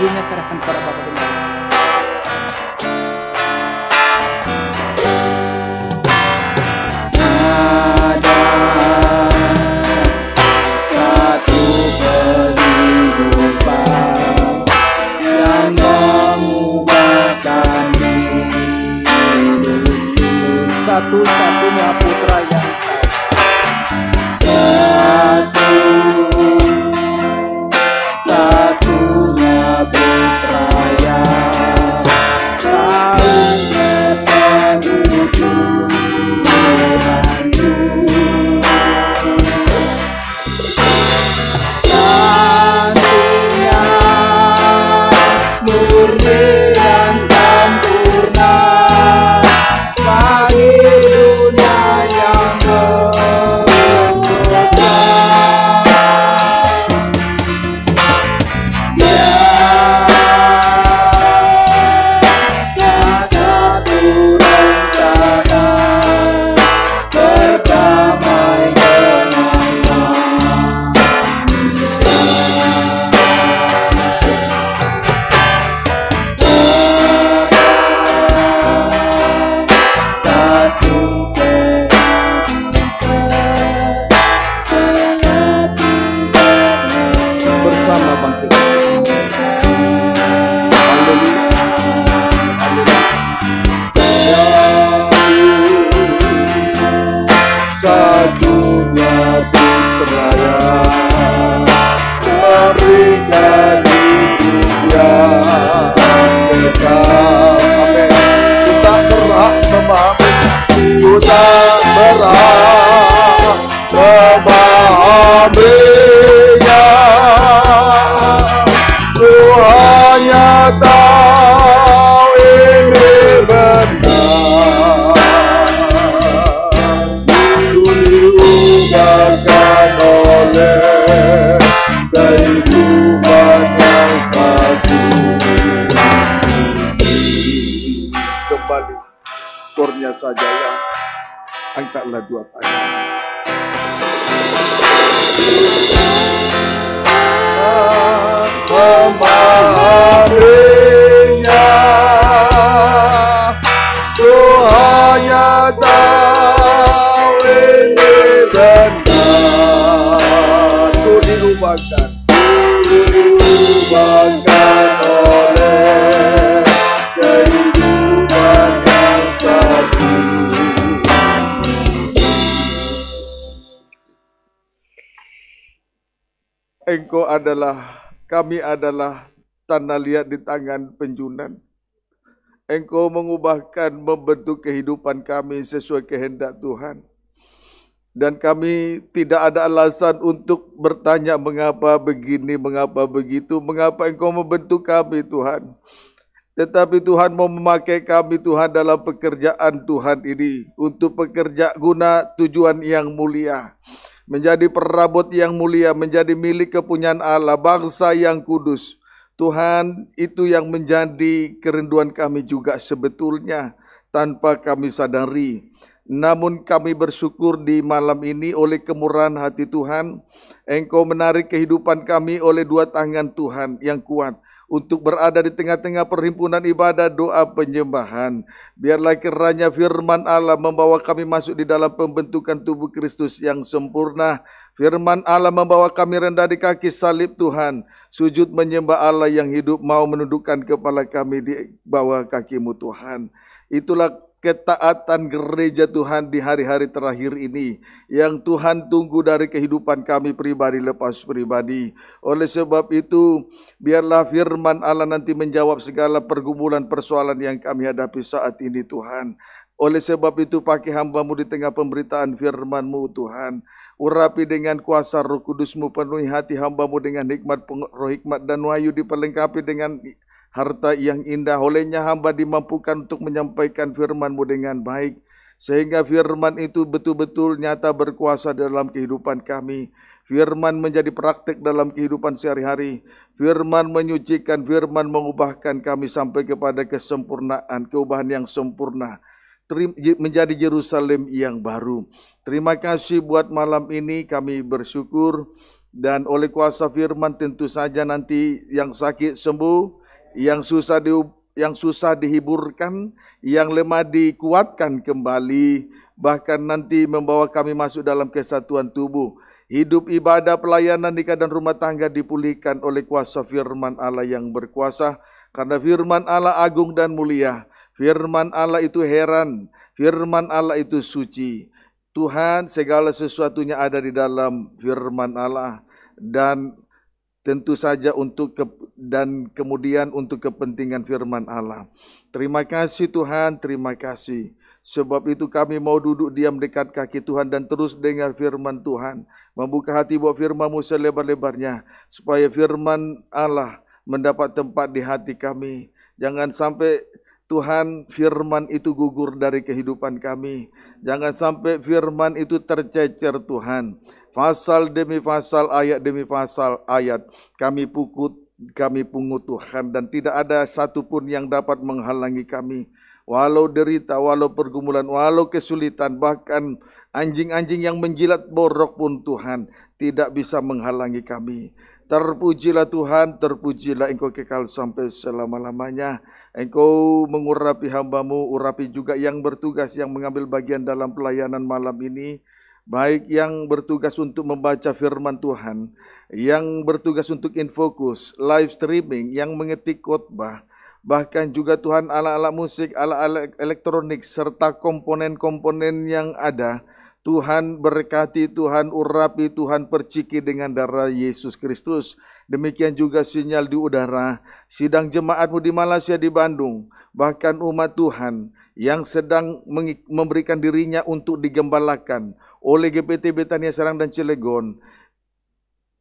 lagunya serahkan kepada Bapak Gembala. satu kami adalah tanah liat di tangan penjunan. Engkau mengubahkan membentuk kehidupan kami sesuai kehendak Tuhan. Dan kami tidak ada alasan untuk bertanya mengapa begini, mengapa begitu, mengapa engkau membentuk kami Tuhan. Tetapi Tuhan mau memakai kami Tuhan dalam pekerjaan Tuhan ini untuk pekerja guna tujuan yang mulia menjadi perabot yang mulia, menjadi milik kepunyaan Allah, bangsa yang kudus. Tuhan, itu yang menjadi kerinduan kami juga sebetulnya tanpa kami sadari. Namun kami bersyukur di malam ini oleh kemurahan hati Tuhan, Engkau menarik kehidupan kami oleh dua tangan Tuhan yang kuat untuk berada di tengah-tengah perhimpunan ibadah doa penyembahan. Biarlah kiranya firman Allah membawa kami masuk di dalam pembentukan tubuh Kristus yang sempurna. Firman Allah membawa kami rendah di kaki salib Tuhan. Sujud menyembah Allah yang hidup mau menundukkan kepala kami di bawah kakimu Tuhan. Itulah ketaatan gereja Tuhan di hari-hari terakhir ini yang Tuhan tunggu dari kehidupan kami pribadi lepas pribadi. Oleh sebab itu, biarlah firman Allah nanti menjawab segala pergumulan persoalan yang kami hadapi saat ini Tuhan. Oleh sebab itu pakai hambamu di tengah pemberitaan firmanmu Tuhan. Urapi dengan kuasa roh kudusmu penuhi hati hambamu dengan hikmat, roh hikmat dan wahyu diperlengkapi dengan harta yang indah. Olehnya hamba dimampukan untuk menyampaikan FirmanMu dengan baik, sehingga firman itu betul-betul nyata berkuasa dalam kehidupan kami. Firman menjadi praktik dalam kehidupan sehari-hari. Firman menyucikan, firman mengubahkan kami sampai kepada kesempurnaan, keubahan yang sempurna menjadi Yerusalem yang baru. Terima kasih buat malam ini kami bersyukur dan oleh kuasa firman tentu saja nanti yang sakit sembuh, yang susah di, yang susah dihiburkan, yang lemah dikuatkan kembali, bahkan nanti membawa kami masuk dalam kesatuan tubuh. Hidup ibadah pelayanan nikah dan rumah tangga dipulihkan oleh kuasa firman Allah yang berkuasa karena firman Allah agung dan mulia. Firman Allah itu heran, firman Allah itu suci. Tuhan segala sesuatunya ada di dalam firman Allah dan tentu saja untuk dan kemudian untuk kepentingan firman Allah. Terima kasih Tuhan, terima kasih. Sebab itu kami mau duduk diam dekat kaki Tuhan dan terus dengar firman Tuhan. Membuka hati buat firman-Mu selebar-lebarnya. Supaya firman Allah mendapat tempat di hati kami. Jangan sampai Tuhan firman itu gugur dari kehidupan kami. Jangan sampai firman itu tercecer Tuhan. Pasal demi pasal, ayat demi pasal, ayat. Kami pukul kami pungut Tuhan dan tidak ada satupun yang dapat menghalangi kami. Walau derita, walau pergumulan, walau kesulitan, bahkan anjing-anjing yang menjilat borok pun Tuhan tidak bisa menghalangi kami. Terpujilah Tuhan, terpujilah Engkau kekal sampai selama-lamanya. Engkau mengurapi hambamu, urapi juga yang bertugas yang mengambil bagian dalam pelayanan malam ini. Baik yang bertugas untuk membaca firman Tuhan, yang bertugas untuk infokus, live streaming, yang mengetik khotbah, bahkan juga Tuhan ala-ala musik, ala-ala elektronik, serta komponen-komponen yang ada. Tuhan berkati, Tuhan urapi, Tuhan perciki dengan darah Yesus Kristus. Demikian juga sinyal di udara, sidang jemaatmu di Malaysia, di Bandung, bahkan umat Tuhan yang sedang memberikan dirinya untuk digembalakan oleh GPT Betania Serang dan Cilegon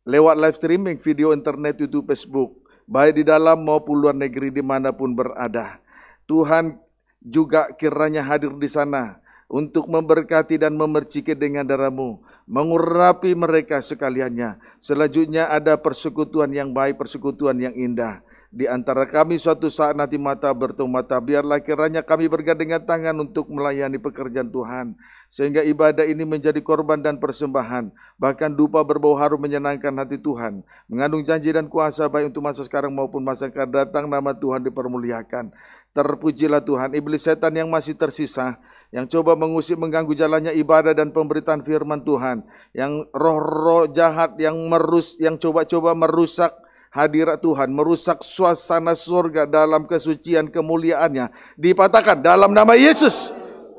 lewat live streaming, video internet, YouTube, Facebook, baik di dalam maupun luar negeri dimanapun berada. Tuhan juga kiranya hadir di sana untuk memberkati dan memerciki dengan daramu, mengurapi mereka sekaliannya. Selanjutnya ada persekutuan yang baik, persekutuan yang indah. Di antara kami suatu saat nanti mata bertemu mata, biarlah kiranya kami bergandengan tangan untuk melayani pekerjaan Tuhan sehingga ibadah ini menjadi korban dan persembahan, bahkan dupa berbau harum menyenangkan hati Tuhan, mengandung janji dan kuasa baik untuk masa sekarang maupun masa akan datang, nama Tuhan dipermuliakan. Terpujilah Tuhan, iblis setan yang masih tersisa, yang coba mengusik mengganggu jalannya ibadah dan pemberitaan firman Tuhan, yang roh-roh jahat yang merus yang coba-coba merusak hadirat Tuhan, merusak suasana surga dalam kesucian kemuliaannya, dipatahkan dalam nama Yesus.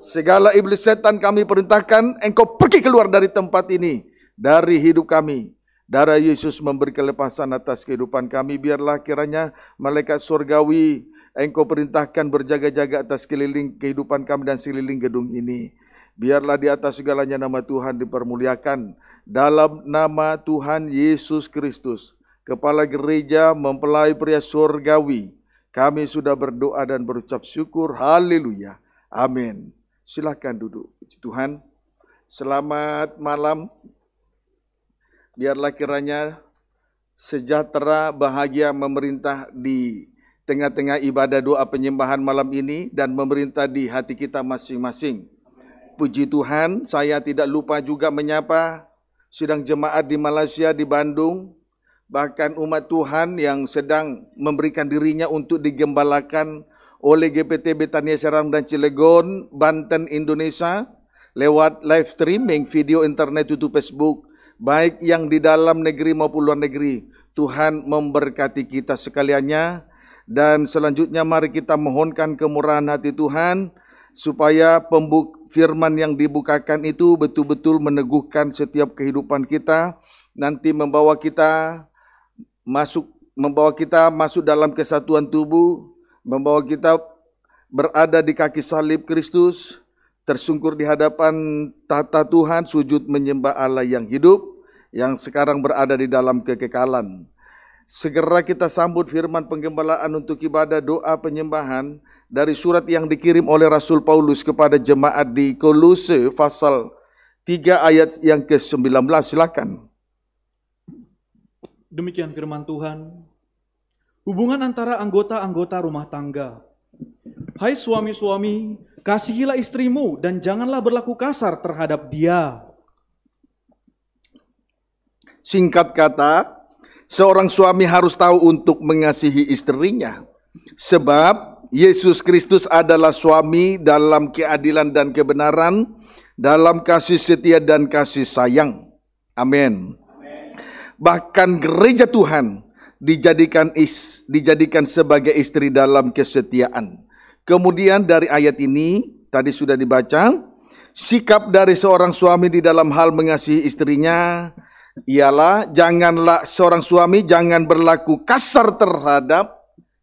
Segala iblis setan kami perintahkan, engkau pergi keluar dari tempat ini, dari hidup kami. Darah Yesus memberi kelepasan atas kehidupan kami, biarlah kiranya malaikat surgawi engkau perintahkan berjaga-jaga atas keliling kehidupan kami dan sekeliling gedung ini. Biarlah di atas segalanya nama Tuhan dipermuliakan dalam nama Tuhan Yesus Kristus. Kepala gereja mempelai pria surgawi. Kami sudah berdoa dan berucap syukur. Haleluya. Amin. Silahkan duduk. Puji Tuhan, selamat malam. Biarlah kiranya sejahtera, bahagia memerintah di tengah-tengah ibadah doa penyembahan malam ini dan memerintah di hati kita masing-masing. Puji Tuhan, saya tidak lupa juga menyapa sidang jemaat di Malaysia, di Bandung, bahkan umat Tuhan yang sedang memberikan dirinya untuk digembalakan oleh GPTB Betania Serang dan Cilegon, Banten, Indonesia lewat live streaming video internet YouTube Facebook baik yang di dalam negeri maupun luar negeri. Tuhan memberkati kita sekaliannya dan selanjutnya mari kita mohonkan kemurahan hati Tuhan supaya pembuk firman yang dibukakan itu betul-betul meneguhkan setiap kehidupan kita nanti membawa kita masuk membawa kita masuk dalam kesatuan tubuh membawa kita berada di kaki salib Kristus, tersungkur di hadapan tata Tuhan, sujud menyembah Allah yang hidup, yang sekarang berada di dalam kekekalan. Segera kita sambut firman penggembalaan untuk ibadah doa penyembahan dari surat yang dikirim oleh Rasul Paulus kepada jemaat di Kolose pasal 3 ayat yang ke-19. Silakan. Demikian firman Tuhan, Hubungan antara anggota-anggota rumah tangga. Hai suami-suami, kasihilah istrimu dan janganlah berlaku kasar terhadap dia. Singkat kata, seorang suami harus tahu untuk mengasihi istrinya. Sebab Yesus Kristus adalah suami dalam keadilan dan kebenaran, dalam kasih setia dan kasih sayang. Amin. Bahkan gereja Tuhan dijadikan is, dijadikan sebagai istri dalam kesetiaan. Kemudian dari ayat ini tadi sudah dibaca, sikap dari seorang suami di dalam hal mengasihi istrinya ialah janganlah seorang suami jangan berlaku kasar terhadap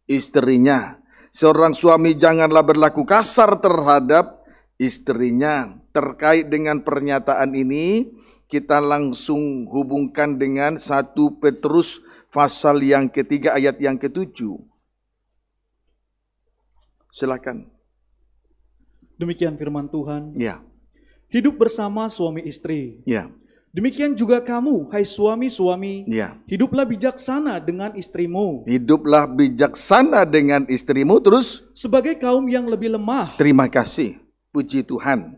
istrinya. Seorang suami janganlah berlaku kasar terhadap istrinya. Terkait dengan pernyataan ini, kita langsung hubungkan dengan satu Petrus pasal yang ketiga ayat yang ketujuh. Silakan. Demikian firman Tuhan. Ya. Hidup bersama suami istri. Ya. Demikian juga kamu, hai suami-suami, ya. hiduplah bijaksana dengan istrimu. Hiduplah bijaksana dengan istrimu, terus sebagai kaum yang lebih lemah. Terima kasih, puji Tuhan.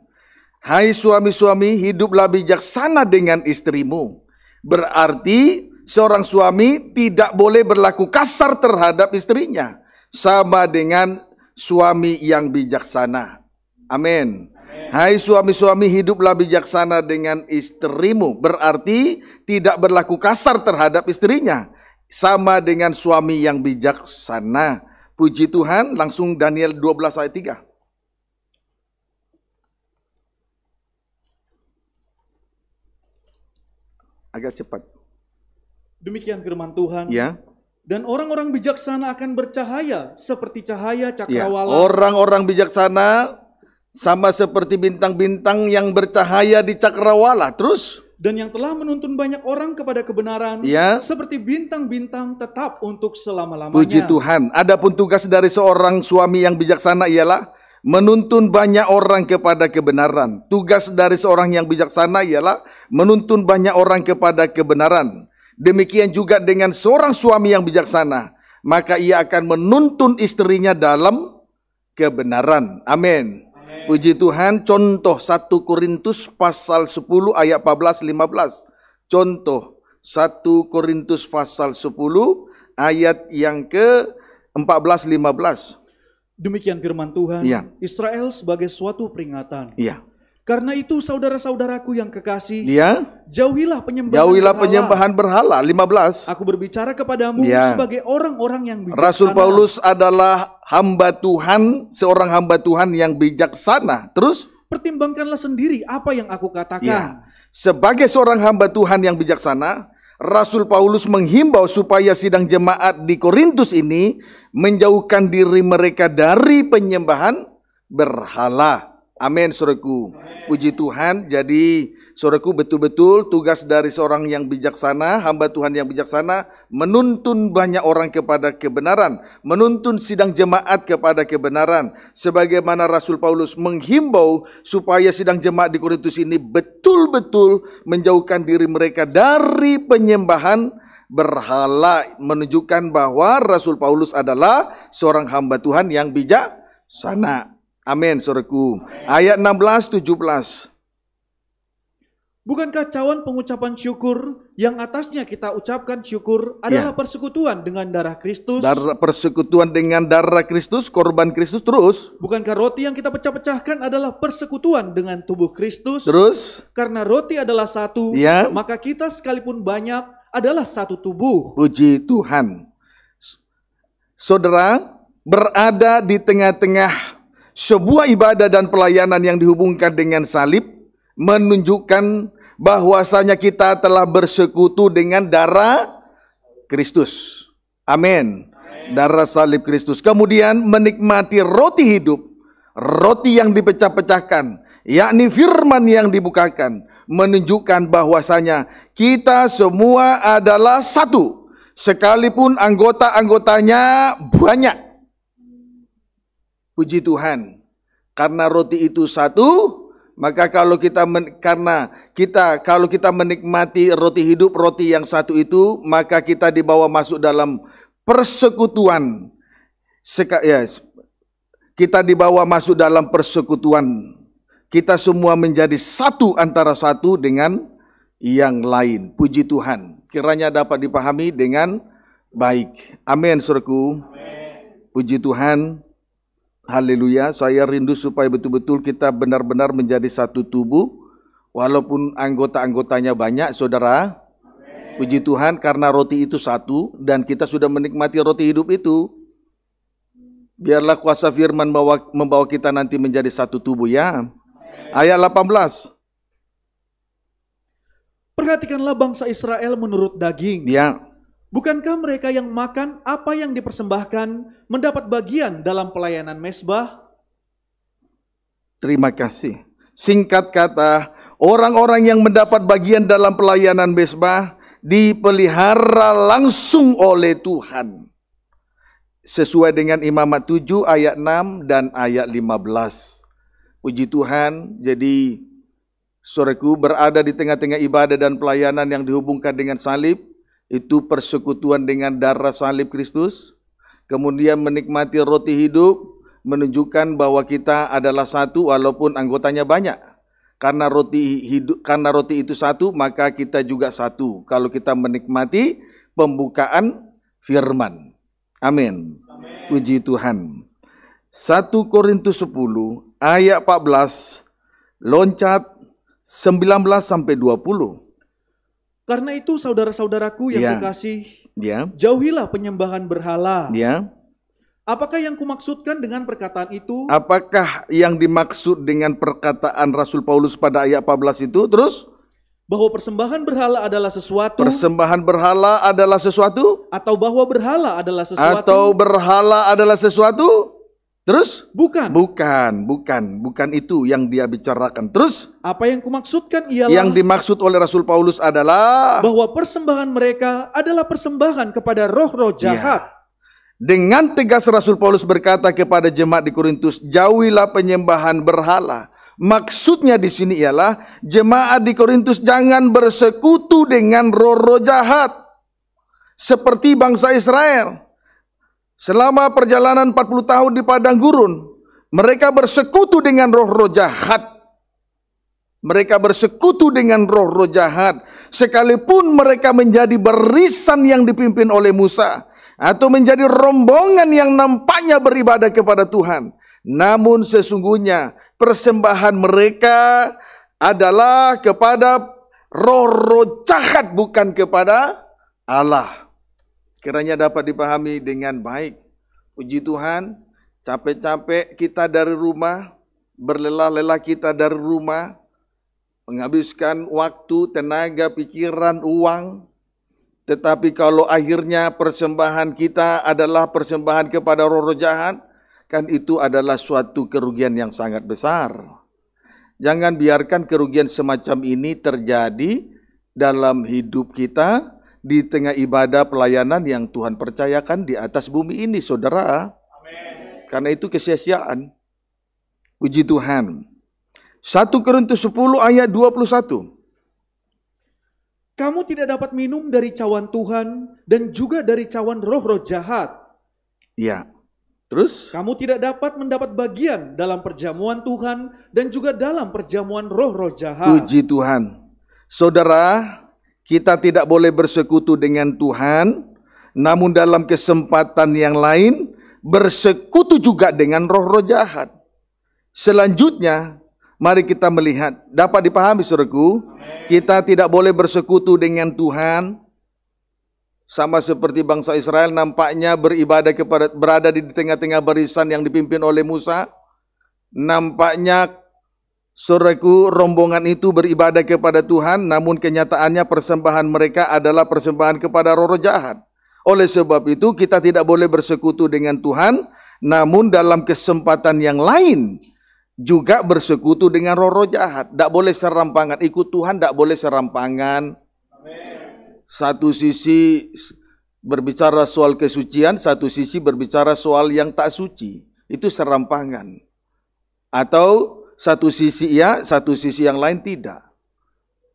Hai suami-suami, hiduplah bijaksana dengan istrimu. Berarti seorang suami tidak boleh berlaku kasar terhadap istrinya. Sama dengan suami yang bijaksana. Amin. Hai suami-suami hiduplah bijaksana dengan istrimu. Berarti tidak berlaku kasar terhadap istrinya. Sama dengan suami yang bijaksana. Puji Tuhan langsung Daniel 12 ayat 3. Agak cepat. Demikian firman Tuhan. Ya. Dan orang-orang bijaksana akan bercahaya seperti cahaya ya. cakrawala. orang Orang-orang bijaksana sama seperti bintang-bintang yang bercahaya di cakrawala. Terus? Dan yang telah menuntun banyak orang kepada kebenaran. Ya. Seperti bintang-bintang tetap untuk selama-lamanya. Puji Tuhan. Adapun tugas dari seorang suami yang bijaksana ialah menuntun banyak orang kepada kebenaran. Tugas dari seorang yang bijaksana ialah menuntun banyak orang kepada kebenaran. Demikian juga dengan seorang suami yang bijaksana, maka ia akan menuntun istrinya dalam kebenaran. Amin. Puji Tuhan, contoh 1 Korintus pasal 10 ayat 14 15. Contoh 1 Korintus pasal 10 ayat yang ke 14 15. Demikian firman Tuhan. Ya. Israel sebagai suatu peringatan. Ya. Karena itu saudara-saudaraku yang kekasih, ya. jauhilah penyembahan Jauhilah berhala. berhala 15. Aku berbicara kepadamu ya. sebagai orang-orang yang bijaksana. Rasul Paulus adalah hamba Tuhan, seorang hamba Tuhan yang bijaksana. Terus pertimbangkanlah sendiri apa yang aku katakan. Ya. Sebagai seorang hamba Tuhan yang bijaksana, Rasul Paulus menghimbau supaya sidang jemaat di Korintus ini menjauhkan diri mereka dari penyembahan berhala. Amin saudaraku. Puji Tuhan. Jadi saudaraku betul-betul tugas dari seorang yang bijaksana, hamba Tuhan yang bijaksana menuntun banyak orang kepada kebenaran, menuntun sidang jemaat kepada kebenaran. Sebagaimana Rasul Paulus menghimbau supaya sidang jemaat di Korintus ini betul-betul menjauhkan diri mereka dari penyembahan berhala menunjukkan bahwa Rasul Paulus adalah seorang hamba Tuhan yang bijaksana. Amin, saudaraku. Ayat 16 17. Bukankah cawan pengucapan syukur yang atasnya kita ucapkan syukur adalah ya. persekutuan dengan darah Kristus? Darah persekutuan dengan darah Kristus, korban Kristus terus. Bukankah roti yang kita pecah-pecahkan adalah persekutuan dengan tubuh Kristus? Terus. Karena roti adalah satu, ya. maka kita sekalipun banyak adalah satu tubuh. Puji Tuhan. Saudara, berada di tengah-tengah sebuah ibadah dan pelayanan yang dihubungkan dengan salib menunjukkan bahwasanya kita telah bersekutu dengan darah Kristus. Amin. Darah salib Kristus. Kemudian menikmati roti hidup, roti yang dipecah-pecahkan, yakni firman yang dibukakan, menunjukkan bahwasanya kita semua adalah satu, sekalipun anggota-anggotanya banyak Puji Tuhan. Karena roti itu satu, maka kalau kita men, karena kita kalau kita menikmati roti hidup roti yang satu itu, maka kita dibawa masuk dalam persekutuan. Seka, ya, kita dibawa masuk dalam persekutuan. Kita semua menjadi satu antara satu dengan yang lain. Puji Tuhan. Kiranya dapat dipahami dengan baik. Amin, surku. Amen. Puji Tuhan. Haleluya, saya rindu supaya betul-betul kita benar-benar menjadi satu tubuh walaupun anggota-anggotanya banyak, Saudara. Amen. Puji Tuhan karena roti itu satu dan kita sudah menikmati roti hidup itu. Biarlah kuasa firman membawa, membawa kita nanti menjadi satu tubuh ya. Ayat 18. Perhatikanlah bangsa Israel menurut daging. Ya Bukankah mereka yang makan apa yang dipersembahkan mendapat bagian dalam pelayanan mesbah? Terima kasih. Singkat kata, orang-orang yang mendapat bagian dalam pelayanan mesbah dipelihara langsung oleh Tuhan. Sesuai dengan Imamat 7 ayat 6 dan ayat 15. Puji Tuhan, jadi soreku berada di tengah-tengah ibadah dan pelayanan yang dihubungkan dengan salib itu persekutuan dengan darah salib Kristus, kemudian menikmati roti hidup, menunjukkan bahwa kita adalah satu walaupun anggotanya banyak. Karena roti hidup, karena roti itu satu, maka kita juga satu. Kalau kita menikmati pembukaan firman. Amin. Puji Tuhan. 1 Korintus 10 ayat 14 loncat 19 sampai 20. Karena itu saudara-saudaraku yang yeah. dikasih, yeah. jauhilah penyembahan berhala. Yeah. Apakah yang kumaksudkan dengan perkataan itu? Apakah yang dimaksud dengan perkataan Rasul Paulus pada ayat 14 itu? Terus? bahwa persembahan berhala adalah sesuatu persembahan berhala adalah sesuatu atau bahwa berhala adalah sesuatu atau berhala adalah sesuatu Terus? Bukan. Bukan, bukan, bukan itu yang dia bicarakan. Terus? Apa yang kumaksudkan ialah yang dimaksud oleh Rasul Paulus adalah bahwa persembahan mereka adalah persembahan kepada roh-roh iya. jahat. Ya. Dengan tegas Rasul Paulus berkata kepada jemaat di Korintus, "Jauhilah penyembahan berhala." Maksudnya di sini ialah jemaat di Korintus jangan bersekutu dengan roh-roh jahat seperti bangsa Israel. Selama perjalanan 40 tahun di padang gurun, mereka bersekutu dengan roh-roh jahat. Mereka bersekutu dengan roh-roh jahat. Sekalipun mereka menjadi berisan yang dipimpin oleh Musa. Atau menjadi rombongan yang nampaknya beribadah kepada Tuhan. Namun sesungguhnya persembahan mereka adalah kepada roh-roh jahat bukan kepada Allah. Kiranya dapat dipahami dengan baik. Puji Tuhan, capek-capek kita dari rumah, berlelah-lelah kita dari rumah, menghabiskan waktu, tenaga, pikiran, uang. Tetapi kalau akhirnya persembahan kita adalah persembahan kepada roh-roh jahat, kan itu adalah suatu kerugian yang sangat besar. Jangan biarkan kerugian semacam ini terjadi dalam hidup kita, di tengah ibadah pelayanan yang Tuhan percayakan di atas bumi ini, saudara. Amen. Karena itu kesia-siaan. Puji Tuhan. 1 Korintus 10 ayat 21. Kamu tidak dapat minum dari cawan Tuhan dan juga dari cawan roh-roh jahat. Ya. Terus? Kamu tidak dapat mendapat bagian dalam perjamuan Tuhan dan juga dalam perjamuan roh-roh jahat. Puji Tuhan. Saudara, kita tidak boleh bersekutu dengan Tuhan, namun dalam kesempatan yang lain bersekutu juga dengan roh-roh jahat. Selanjutnya, mari kita melihat, dapat dipahami suruhku, kita tidak boleh bersekutu dengan Tuhan, sama seperti bangsa Israel nampaknya beribadah kepada berada di tengah-tengah barisan yang dipimpin oleh Musa. Nampaknya Saudaraku, rombongan itu beribadah kepada Tuhan, namun kenyataannya persembahan mereka adalah persembahan kepada roh jahat. Oleh sebab itu, kita tidak boleh bersekutu dengan Tuhan, namun dalam kesempatan yang lain juga bersekutu dengan roh jahat. Tidak boleh serampangan, ikut Tuhan tidak boleh serampangan. Satu sisi berbicara soal kesucian, satu sisi berbicara soal yang tak suci. Itu serampangan. Atau satu sisi ya, satu sisi yang lain tidak.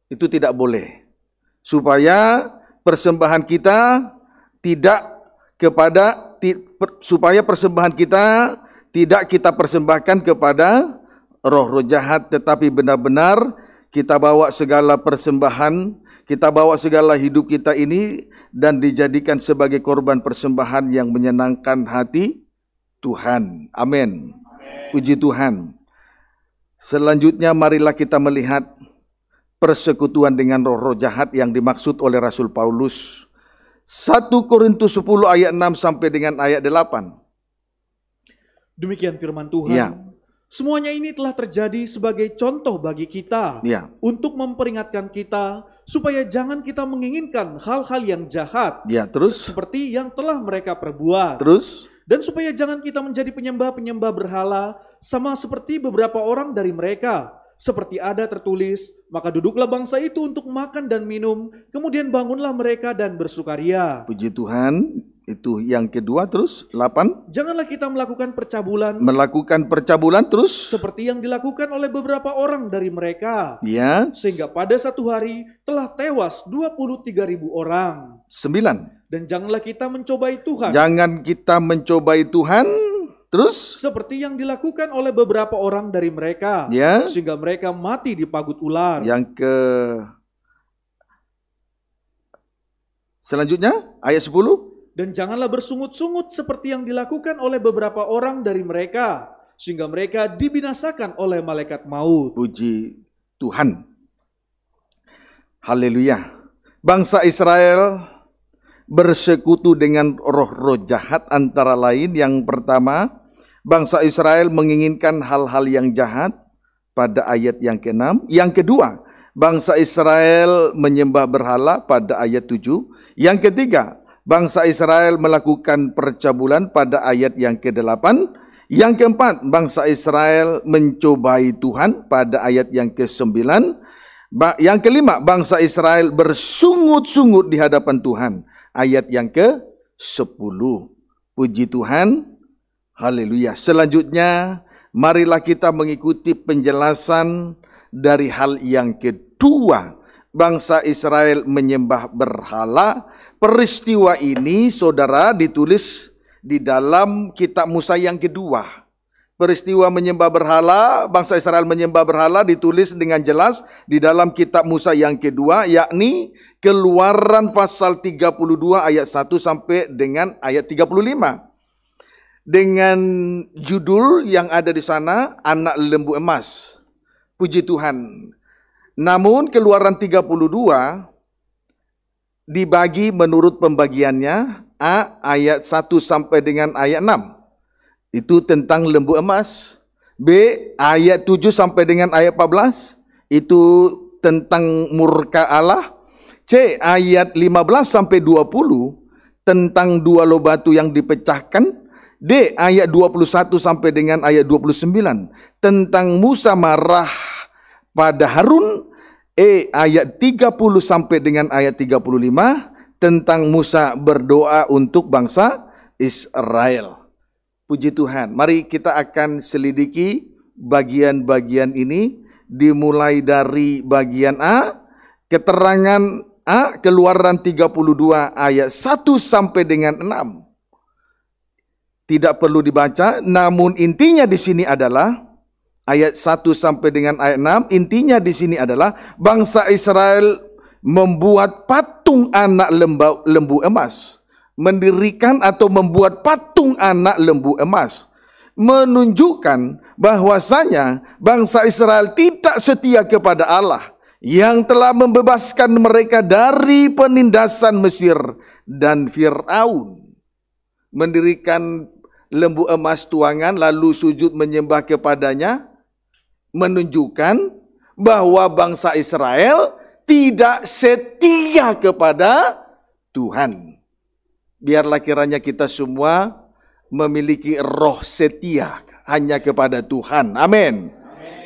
Itu tidak boleh. Supaya persembahan kita tidak kepada supaya persembahan kita tidak kita persembahkan kepada roh-roh jahat tetapi benar-benar kita bawa segala persembahan, kita bawa segala hidup kita ini dan dijadikan sebagai korban persembahan yang menyenangkan hati Tuhan. Amin. Puji Tuhan. Selanjutnya marilah kita melihat persekutuan dengan roh-roh jahat yang dimaksud oleh Rasul Paulus. 1 Korintus 10 ayat 6 sampai dengan ayat 8. Demikian firman Tuhan. Ya. Semuanya ini telah terjadi sebagai contoh bagi kita ya. untuk memperingatkan kita supaya jangan kita menginginkan hal-hal yang jahat. Ya, terus seperti yang telah mereka perbuat. Terus dan supaya jangan kita menjadi penyembah-penyembah berhala sama seperti beberapa orang dari mereka. Seperti ada tertulis, maka duduklah bangsa itu untuk makan dan minum, kemudian bangunlah mereka dan bersukaria. Puji Tuhan, itu yang kedua terus delapan. Janganlah kita melakukan percabulan melakukan percabulan terus seperti yang dilakukan oleh beberapa orang dari mereka ya sehingga pada satu hari telah tewas ribu orang 9. Dan janganlah kita mencobai Tuhan. Jangan kita mencobai Tuhan. Terus? Seperti yang dilakukan oleh beberapa orang dari mereka. Ya. Sehingga mereka mati di pagut ular. Yang ke... Selanjutnya, ayat 10. Dan janganlah bersungut-sungut seperti yang dilakukan oleh beberapa orang dari mereka. Sehingga mereka dibinasakan oleh malaikat maut. Puji Tuhan. Haleluya. Bangsa Israel bersekutu dengan roh-roh jahat antara lain yang pertama bangsa Israel menginginkan hal-hal yang jahat pada ayat yang ke-6. Yang kedua, bangsa Israel menyembah berhala pada ayat 7. Yang ketiga, bangsa Israel melakukan percabulan pada ayat yang ke-8. Yang keempat, bangsa Israel mencobai Tuhan pada ayat yang ke-9. Yang kelima, bangsa Israel bersungut-sungut di hadapan Tuhan ayat yang ke-10. Puji Tuhan. Haleluya. Selanjutnya, marilah kita mengikuti penjelasan dari hal yang kedua. Bangsa Israel menyembah berhala. Peristiwa ini, saudara, ditulis di dalam kitab Musa yang kedua peristiwa menyembah berhala, bangsa Israel menyembah berhala ditulis dengan jelas di dalam kitab Musa yang kedua yakni Keluaran pasal 32 ayat 1 sampai dengan ayat 35. Dengan judul yang ada di sana anak lembu emas. Puji Tuhan. Namun Keluaran 32 dibagi menurut pembagiannya A ayat 1 sampai dengan ayat 6. Itu tentang lembu emas. B ayat 7 sampai dengan ayat 14 itu tentang murka Allah. C ayat 15 sampai 20 tentang dua lobatu yang dipecahkan. D ayat 21 sampai dengan ayat 29 tentang Musa marah pada Harun. E ayat 30 sampai dengan ayat 35 tentang Musa berdoa untuk bangsa Israel. Puji Tuhan. Mari kita akan selidiki bagian-bagian ini dimulai dari bagian A, keterangan A Keluaran 32 ayat 1 sampai dengan 6. Tidak perlu dibaca, namun intinya di sini adalah ayat 1 sampai dengan ayat 6, intinya di sini adalah bangsa Israel membuat patung anak lembu, lembu emas mendirikan atau membuat patung anak lembu emas menunjukkan bahwasanya bangsa Israel tidak setia kepada Allah yang telah membebaskan mereka dari penindasan Mesir dan Firaun mendirikan lembu emas tuangan lalu sujud menyembah kepadanya menunjukkan bahwa bangsa Israel tidak setia kepada Tuhan biarlah kiranya kita semua memiliki roh setia hanya kepada Tuhan. Amin.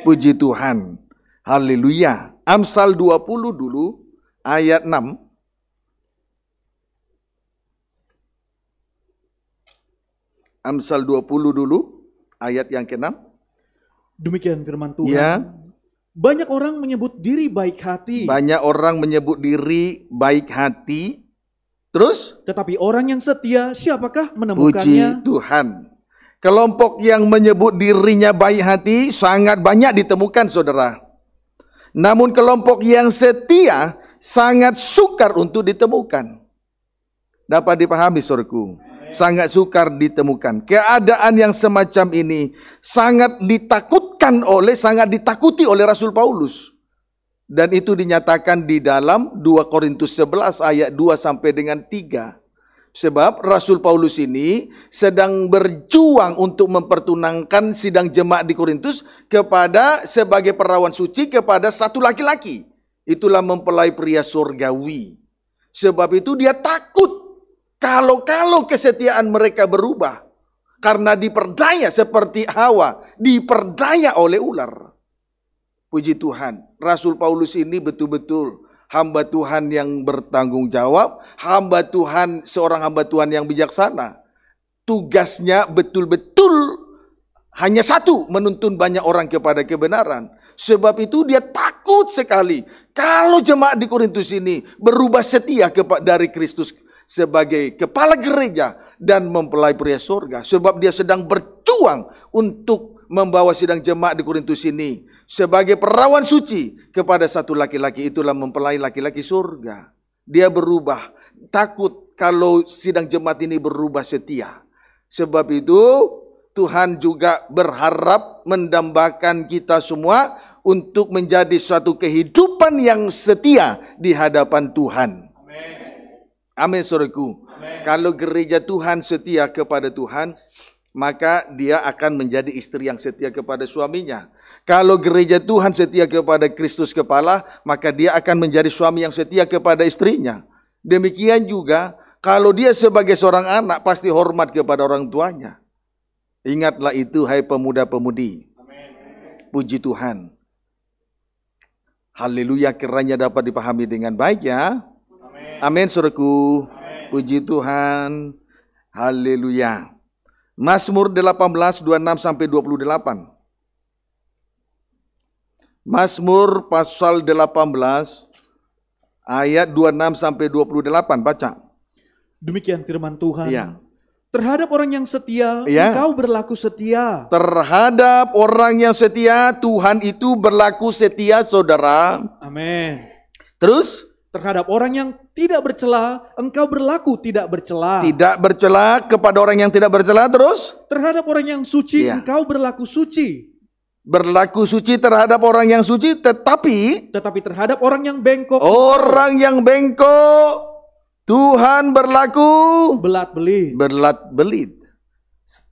Puji Tuhan. Haleluya. Amsal 20 dulu ayat 6. Amsal 20 dulu ayat yang ke-6. Demikian firman Tuhan. Ya. Banyak orang menyebut diri baik hati. Banyak orang menyebut diri baik hati, Terus? Tetapi orang yang setia, siapakah menemukannya? Puji Tuhan. Kelompok yang menyebut dirinya baik hati sangat banyak ditemukan saudara. Namun kelompok yang setia sangat sukar untuk ditemukan. Dapat dipahami surku. Sangat sukar ditemukan. Keadaan yang semacam ini sangat ditakutkan oleh, sangat ditakuti oleh Rasul Paulus. Dan itu dinyatakan di dalam 2 Korintus 11 ayat 2 sampai dengan 3. Sebab Rasul Paulus ini sedang berjuang untuk mempertunangkan sidang jemaat di Korintus kepada sebagai perawan suci kepada satu laki-laki. Itulah mempelai pria surgawi. Sebab itu dia takut kalau-kalau kesetiaan mereka berubah karena diperdaya seperti Hawa, diperdaya oleh ular. Puji Tuhan. Rasul Paulus ini betul-betul hamba Tuhan yang bertanggung jawab, hamba Tuhan seorang hamba Tuhan yang bijaksana. Tugasnya betul-betul hanya satu, menuntun banyak orang kepada kebenaran. Sebab itu dia takut sekali kalau jemaat di Korintus ini berubah setia dari Kristus sebagai kepala gereja dan mempelai pria surga. Sebab dia sedang berjuang untuk membawa sidang jemaat di Korintus ini sebagai perawan suci kepada satu laki-laki itulah mempelai laki-laki surga. Dia berubah, takut kalau sidang jemaat ini berubah setia. Sebab itu Tuhan juga berharap mendambakan kita semua untuk menjadi suatu kehidupan yang setia di hadapan Tuhan. Amin, suruhku. Kalau gereja Tuhan setia kepada Tuhan, maka dia akan menjadi istri yang setia kepada suaminya. Kalau gereja Tuhan setia kepada Kristus kepala, maka dia akan menjadi suami yang setia kepada istrinya. Demikian juga, kalau dia sebagai seorang anak pasti hormat kepada orang tuanya. Ingatlah itu hai pemuda-pemudi. Puji Tuhan. Haleluya kiranya dapat dipahami dengan baik ya. Amin suruhku. Puji Tuhan. Haleluya. Mazmur 18 26 sampai 28. Mazmur pasal 18 ayat 26 sampai 28 baca. Demikian firman Tuhan. Ya. Terhadap orang yang setia, ya. engkau berlaku setia. Terhadap orang yang setia, Tuhan itu berlaku setia, saudara. Amin. Terus? Terhadap orang yang tidak bercela, engkau berlaku tidak bercela. Tidak bercela kepada orang yang tidak bercela, terus? Terhadap orang yang suci, ya. engkau berlaku suci berlaku suci terhadap orang yang suci tetapi tetapi terhadap orang yang bengkok orang yang bengkok Tuhan berlaku belat belit belat belit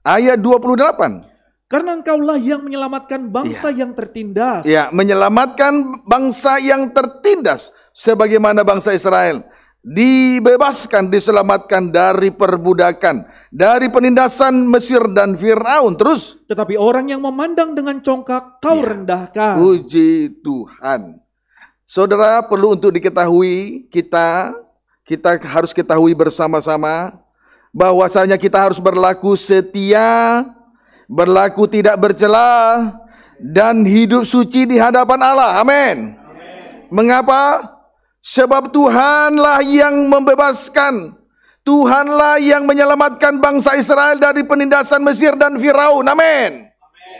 ayat 28 karena engkaulah yang menyelamatkan bangsa ya. yang tertindas. Ya, menyelamatkan bangsa yang tertindas sebagaimana bangsa Israel dibebaskan, diselamatkan dari perbudakan, dari penindasan Mesir dan Firaun. Terus, tetapi orang yang memandang dengan congkak, kau ya. rendahkan. Puji Tuhan. Saudara perlu untuk diketahui kita kita harus ketahui bersama-sama bahwasanya kita harus berlaku setia, berlaku tidak bercela dan hidup suci di hadapan Allah. Amin. Mengapa? Sebab Tuhanlah yang membebaskan, Tuhanlah yang menyelamatkan bangsa Israel dari penindasan Mesir dan Firaun. Amin.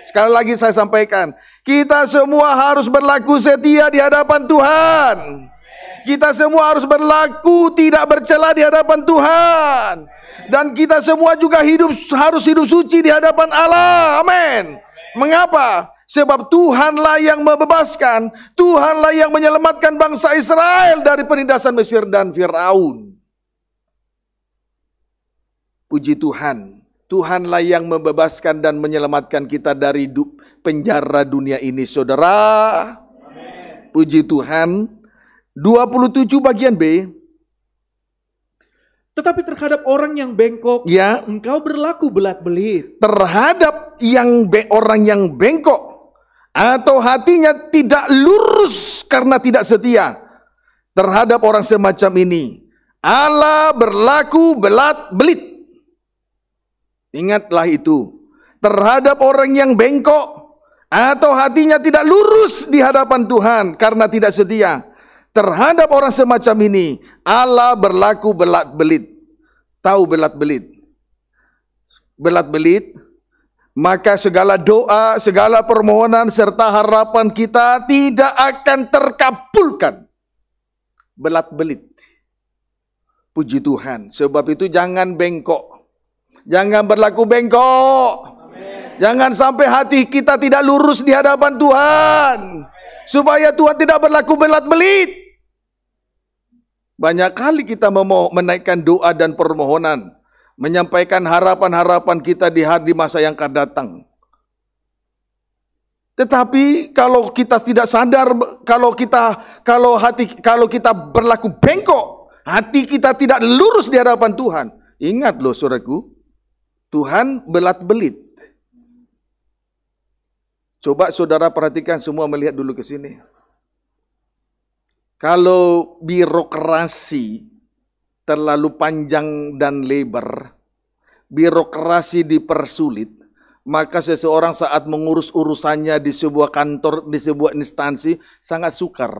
Sekali lagi saya sampaikan, kita semua harus berlaku setia di hadapan Tuhan. Kita semua harus berlaku tidak bercela di hadapan Tuhan. Dan kita semua juga hidup harus hidup suci di hadapan Allah. Amin. Mengapa? Sebab Tuhanlah yang membebaskan, Tuhanlah yang menyelamatkan bangsa Israel dari penindasan Mesir dan Firaun. Puji Tuhan, Tuhanlah yang membebaskan dan menyelamatkan kita dari du penjara dunia ini, saudara. Puji Tuhan. 27 bagian B. Tetapi terhadap orang yang bengkok, ya. engkau berlaku belak belit. Terhadap yang be orang yang bengkok, atau hatinya tidak lurus karena tidak setia terhadap orang semacam ini. Allah berlaku belat belit. Ingatlah itu terhadap orang yang bengkok atau hatinya tidak lurus di hadapan Tuhan karena tidak setia. Terhadap orang semacam ini Allah berlaku belat belit. Tahu belat belit? Belat belit maka segala doa, segala permohonan, serta harapan kita tidak akan terkabulkan. Belat belit. Puji Tuhan. Sebab itu jangan bengkok. Jangan berlaku bengkok. Amen. Jangan sampai hati kita tidak lurus di hadapan Tuhan. Amen. Supaya Tuhan tidak berlaku belat belit. Banyak kali kita menaikkan doa dan permohonan menyampaikan harapan-harapan kita di hari masa yang akan datang. Tetapi kalau kita tidak sadar, kalau kita kalau hati kalau kita berlaku bengkok, hati kita tidak lurus di hadapan Tuhan. Ingat loh saudaraku, Tuhan belat belit. Coba saudara perhatikan semua melihat dulu ke sini. Kalau birokrasi terlalu panjang dan lebar, birokrasi dipersulit, maka seseorang saat mengurus urusannya di sebuah kantor, di sebuah instansi sangat sukar.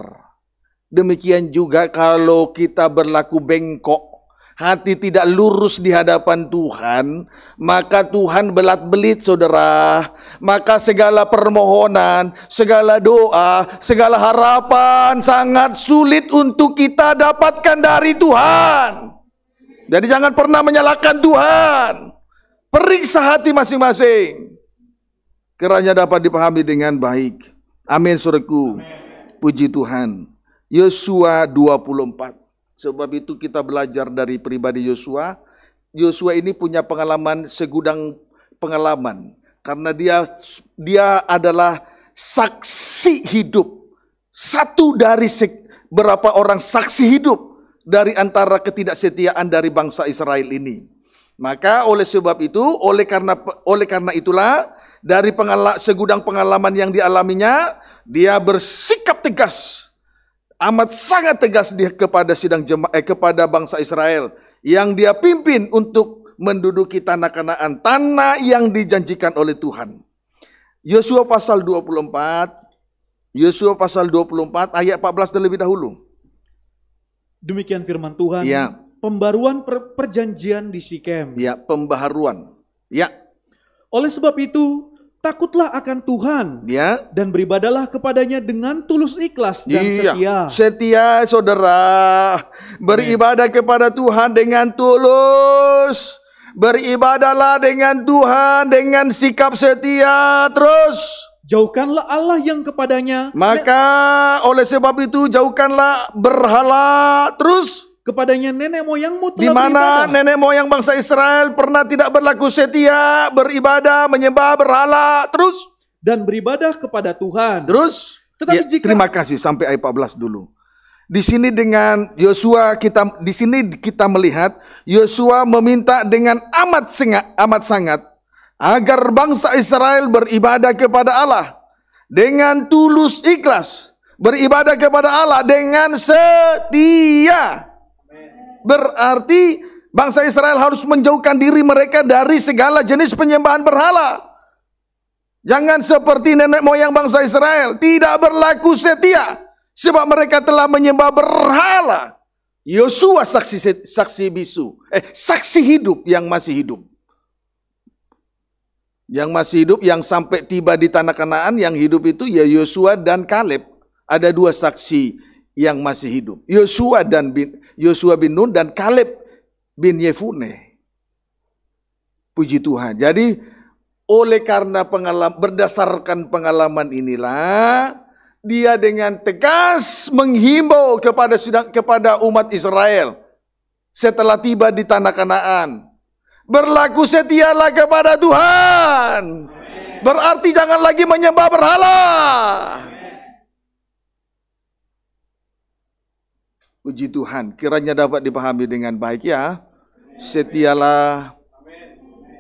Demikian juga kalau kita berlaku bengkok hati tidak lurus di hadapan Tuhan, maka Tuhan belat-belit saudara. Maka segala permohonan, segala doa, segala harapan sangat sulit untuk kita dapatkan dari Tuhan. Jadi jangan pernah menyalahkan Tuhan. Periksa hati masing-masing. Kiranya dapat dipahami dengan baik. Amin suruhku. Puji Tuhan. Yosua 24. Sebab itu kita belajar dari pribadi Yosua. Yosua ini punya pengalaman segudang pengalaman karena dia dia adalah saksi hidup. Satu dari se, berapa orang saksi hidup dari antara ketidaksetiaan dari bangsa Israel ini. Maka oleh sebab itu, oleh karena oleh karena itulah dari pengala, segudang pengalaman yang dialaminya, dia bersikap tegas amat sangat tegas dia kepada sidang jemaat eh, kepada bangsa Israel yang dia pimpin untuk menduduki tanah Kanaan, tanah yang dijanjikan oleh Tuhan. Yosua pasal 24 Yosua pasal 24 ayat 14 terlebih dahulu. Demikian firman Tuhan. Ya. Pembaruan per perjanjian di Sikem. Ya, pembaharuan. Ya. Oleh sebab itu, takutlah akan Tuhan ya dan beribadalah kepadanya dengan tulus ikhlas dan iya. setia. Setia saudara, beribadah kepada Tuhan dengan tulus. Beribadalah dengan Tuhan dengan sikap setia terus. Jauhkanlah Allah yang kepadanya. Maka oleh sebab itu jauhkanlah berhala terus. Kepadanya nenek moyangmu telah Di mana nenek moyang bangsa Israel pernah tidak berlaku setia, beribadah, menyembah berhala, terus dan beribadah kepada Tuhan. Terus tetapi ya, jika Terima kasih sampai ayat 14 dulu. Di sini dengan Yosua kita di sini kita melihat Yosua meminta dengan amat sengat, amat sangat agar bangsa Israel beribadah kepada Allah dengan tulus ikhlas, beribadah kepada Allah dengan setia. Berarti bangsa Israel harus menjauhkan diri mereka dari segala jenis penyembahan berhala. Jangan seperti nenek moyang bangsa Israel, tidak berlaku setia sebab mereka telah menyembah berhala. Yosua saksi saksi bisu, eh saksi hidup yang masih hidup. Yang masih hidup yang sampai tiba di tanah Kanaan yang hidup itu ya Yosua dan Kaleb. Ada dua saksi yang masih hidup. Yosua dan bin, Yosua bin Nun dan Kaleb bin Yefune. Puji Tuhan. Jadi oleh karena pengalaman berdasarkan pengalaman inilah dia dengan tegas menghimbau kepada kepada umat Israel setelah tiba di tanah Kanaan. Berlaku setialah kepada Tuhan. Berarti jangan lagi menyembah berhala. Puji Tuhan, kiranya dapat dipahami dengan baik ya. Setialah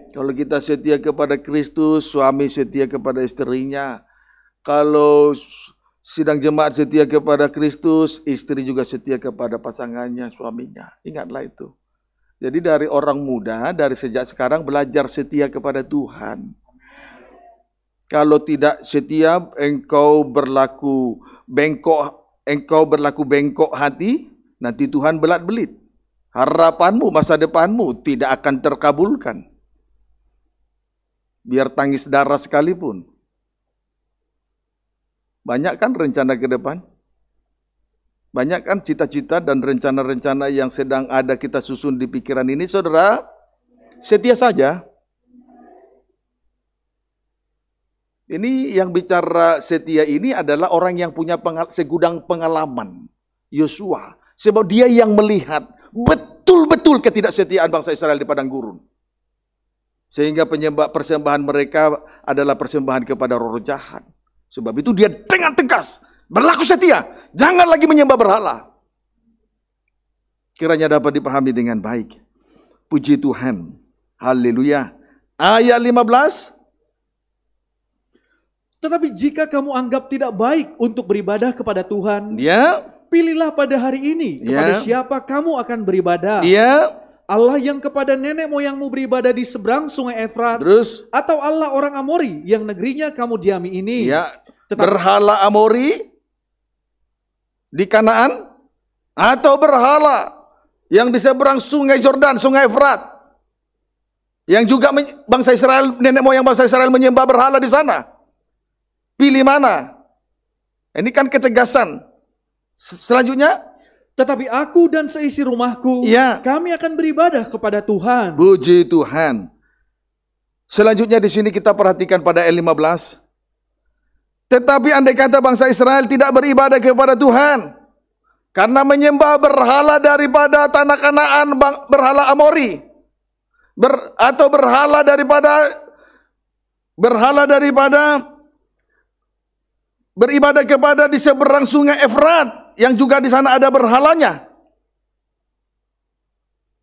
kalau kita setia kepada Kristus, suami setia kepada istrinya. Kalau sidang jemaat setia kepada Kristus, istri juga setia kepada pasangannya, suaminya. Ingatlah itu. Jadi dari orang muda, dari sejak sekarang belajar setia kepada Tuhan. Kalau tidak setia, engkau berlaku bengkok, engkau berlaku bengkok hati, Nanti Tuhan belat belit. Harapanmu, masa depanmu tidak akan terkabulkan. Biar tangis darah sekalipun. Banyak kan rencana ke depan? Banyak kan cita-cita dan rencana-rencana yang sedang ada kita susun di pikiran ini, saudara? Setia saja. Ini yang bicara setia ini adalah orang yang punya pengal segudang pengalaman. Yosua Sebab dia yang melihat betul-betul ketidaksetiaan bangsa Israel di padang gurun. Sehingga penyembah persembahan mereka adalah persembahan kepada roh jahat. Sebab itu dia dengan tegas berlaku setia, jangan lagi menyembah berhala. Kiranya dapat dipahami dengan baik. Puji Tuhan. Haleluya. Ayat 15 Tetapi jika kamu anggap tidak baik untuk beribadah kepada Tuhan, ya, pilihlah pada hari ini kepada yeah. siapa kamu akan beribadah. Iya. Yeah. Allah yang kepada nenek moyangmu beribadah di seberang sungai Efrat. Terus? Atau Allah orang Amori yang negerinya kamu diami ini. Ya. Tetap, berhala Amori di Kanaan atau berhala yang di seberang sungai Jordan, sungai Efrat. Yang juga bangsa Israel, nenek moyang bangsa Israel menyembah berhala di sana. Pilih mana? Ini kan ketegasan Selanjutnya, tetapi aku dan seisi rumahku, ya. kami akan beribadah kepada Tuhan. Puji Tuhan. Selanjutnya di sini kita perhatikan pada ayat 15. Tetapi andai kata bangsa Israel tidak beribadah kepada Tuhan karena menyembah berhala daripada tanah Kanaan berhala Amori ber, atau berhala daripada berhala daripada beribadah kepada di seberang sungai Efrat yang juga di sana ada berhalanya.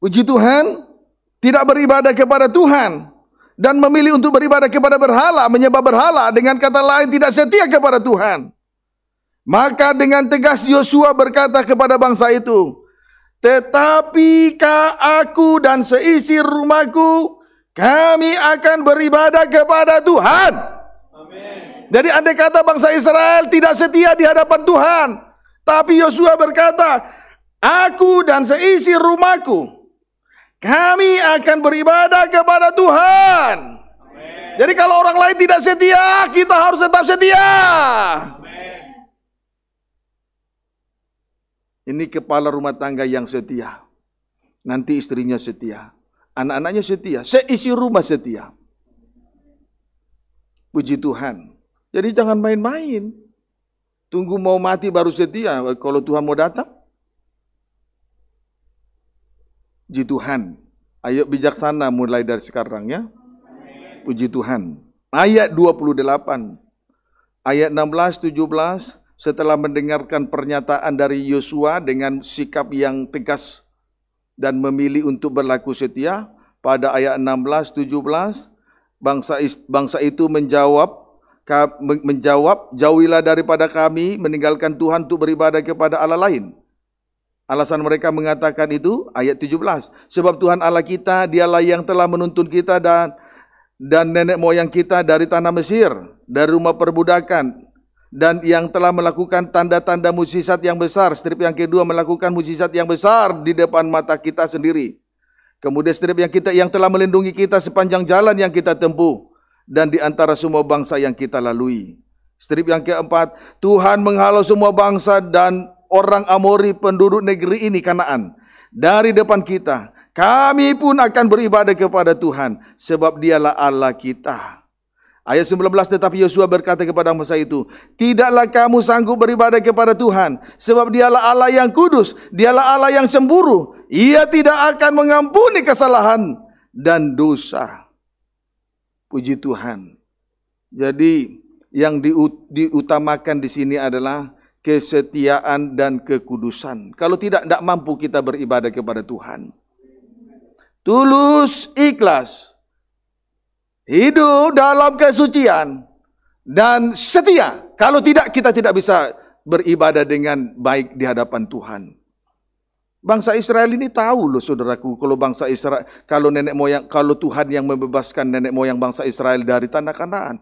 Puji Tuhan, tidak beribadah kepada Tuhan dan memilih untuk beribadah kepada berhala, menyembah berhala dengan kata lain tidak setia kepada Tuhan. Maka dengan tegas Yosua berkata kepada bangsa itu, "Tetapi aku dan seisi rumahku, kami akan beribadah kepada Tuhan." Amin. Jadi andai kata bangsa Israel tidak setia di hadapan Tuhan, tapi Yosua berkata, aku dan seisi rumahku, kami akan beribadah kepada Tuhan. Amen. Jadi kalau orang lain tidak setia, kita harus tetap setia. Amen. Ini kepala rumah tangga yang setia. Nanti istrinya setia. Anak-anaknya setia. Seisi rumah setia. Puji Tuhan. Jadi jangan main-main. Tunggu mau mati baru setia kalau Tuhan mau datang. Puji Tuhan. Ayo bijaksana mulai dari sekarang ya. Puji Tuhan. Ayat 28. Ayat 16, 17. Setelah mendengarkan pernyataan dari Yosua dengan sikap yang tegas dan memilih untuk berlaku setia. Pada ayat 16, 17. Bangsa, bangsa itu menjawab menjawab, jauhilah daripada kami meninggalkan Tuhan untuk beribadah kepada Allah lain. Alasan mereka mengatakan itu ayat 17. Sebab Tuhan Allah kita dialah yang telah menuntun kita dan dan nenek moyang kita dari tanah Mesir, dari rumah perbudakan dan yang telah melakukan tanda-tanda mujizat yang besar. Strip yang kedua melakukan mujizat yang besar di depan mata kita sendiri. Kemudian strip yang kita yang telah melindungi kita sepanjang jalan yang kita tempuh dan di antara semua bangsa yang kita lalui. Strip yang keempat, Tuhan menghalau semua bangsa dan orang Amori penduduk negeri ini Kanaan dari depan kita. Kami pun akan beribadah kepada Tuhan sebab dialah Allah kita. Ayat 19 tetapi Yosua berkata kepada musa itu, "Tidaklah kamu sanggup beribadah kepada Tuhan, sebab Dialah Allah yang kudus, Dialah Allah yang semburu. Ia tidak akan mengampuni kesalahan dan dosa." Puji Tuhan. Jadi yang diutamakan di sini adalah kesetiaan dan kekudusan. Kalau tidak, tidak mampu kita beribadah kepada Tuhan. Tulus ikhlas. Hidup dalam kesucian. Dan setia. Kalau tidak, kita tidak bisa beribadah dengan baik di hadapan Tuhan. Bangsa Israel ini tahu loh saudaraku, kalau bangsa Israel, kalau nenek moyang, kalau Tuhan yang membebaskan nenek moyang bangsa Israel dari tanah Kanaan,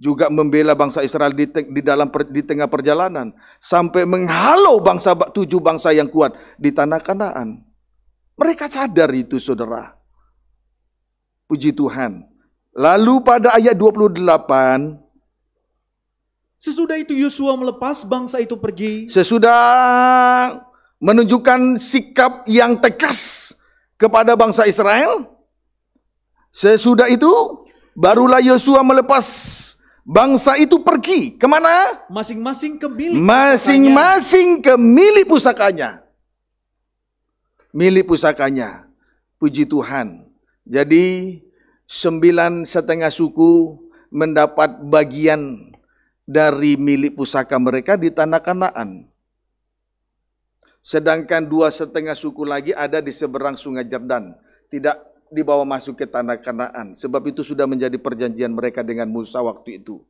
juga membela bangsa Israel di, di dalam di tengah perjalanan, sampai menghalau bangsa tujuh bangsa yang kuat di tanah Kanaan. Mereka sadar itu saudara. Puji Tuhan. Lalu pada ayat 28, Sesudah itu Yosua melepas bangsa itu pergi. Sesudah menunjukkan sikap yang tegas kepada bangsa Israel. Sesudah itu, barulah Yosua melepas bangsa itu pergi kemana? Masing-masing ke milik masing-masing ke milik pusakanya. Milik pusakanya. Puji Tuhan. Jadi sembilan setengah suku mendapat bagian dari milik pusaka mereka di tanah Kanaan. Sedangkan dua setengah suku lagi ada di seberang sungai Jordan. Tidak dibawa masuk ke tanah kanaan. Sebab itu sudah menjadi perjanjian mereka dengan Musa waktu itu.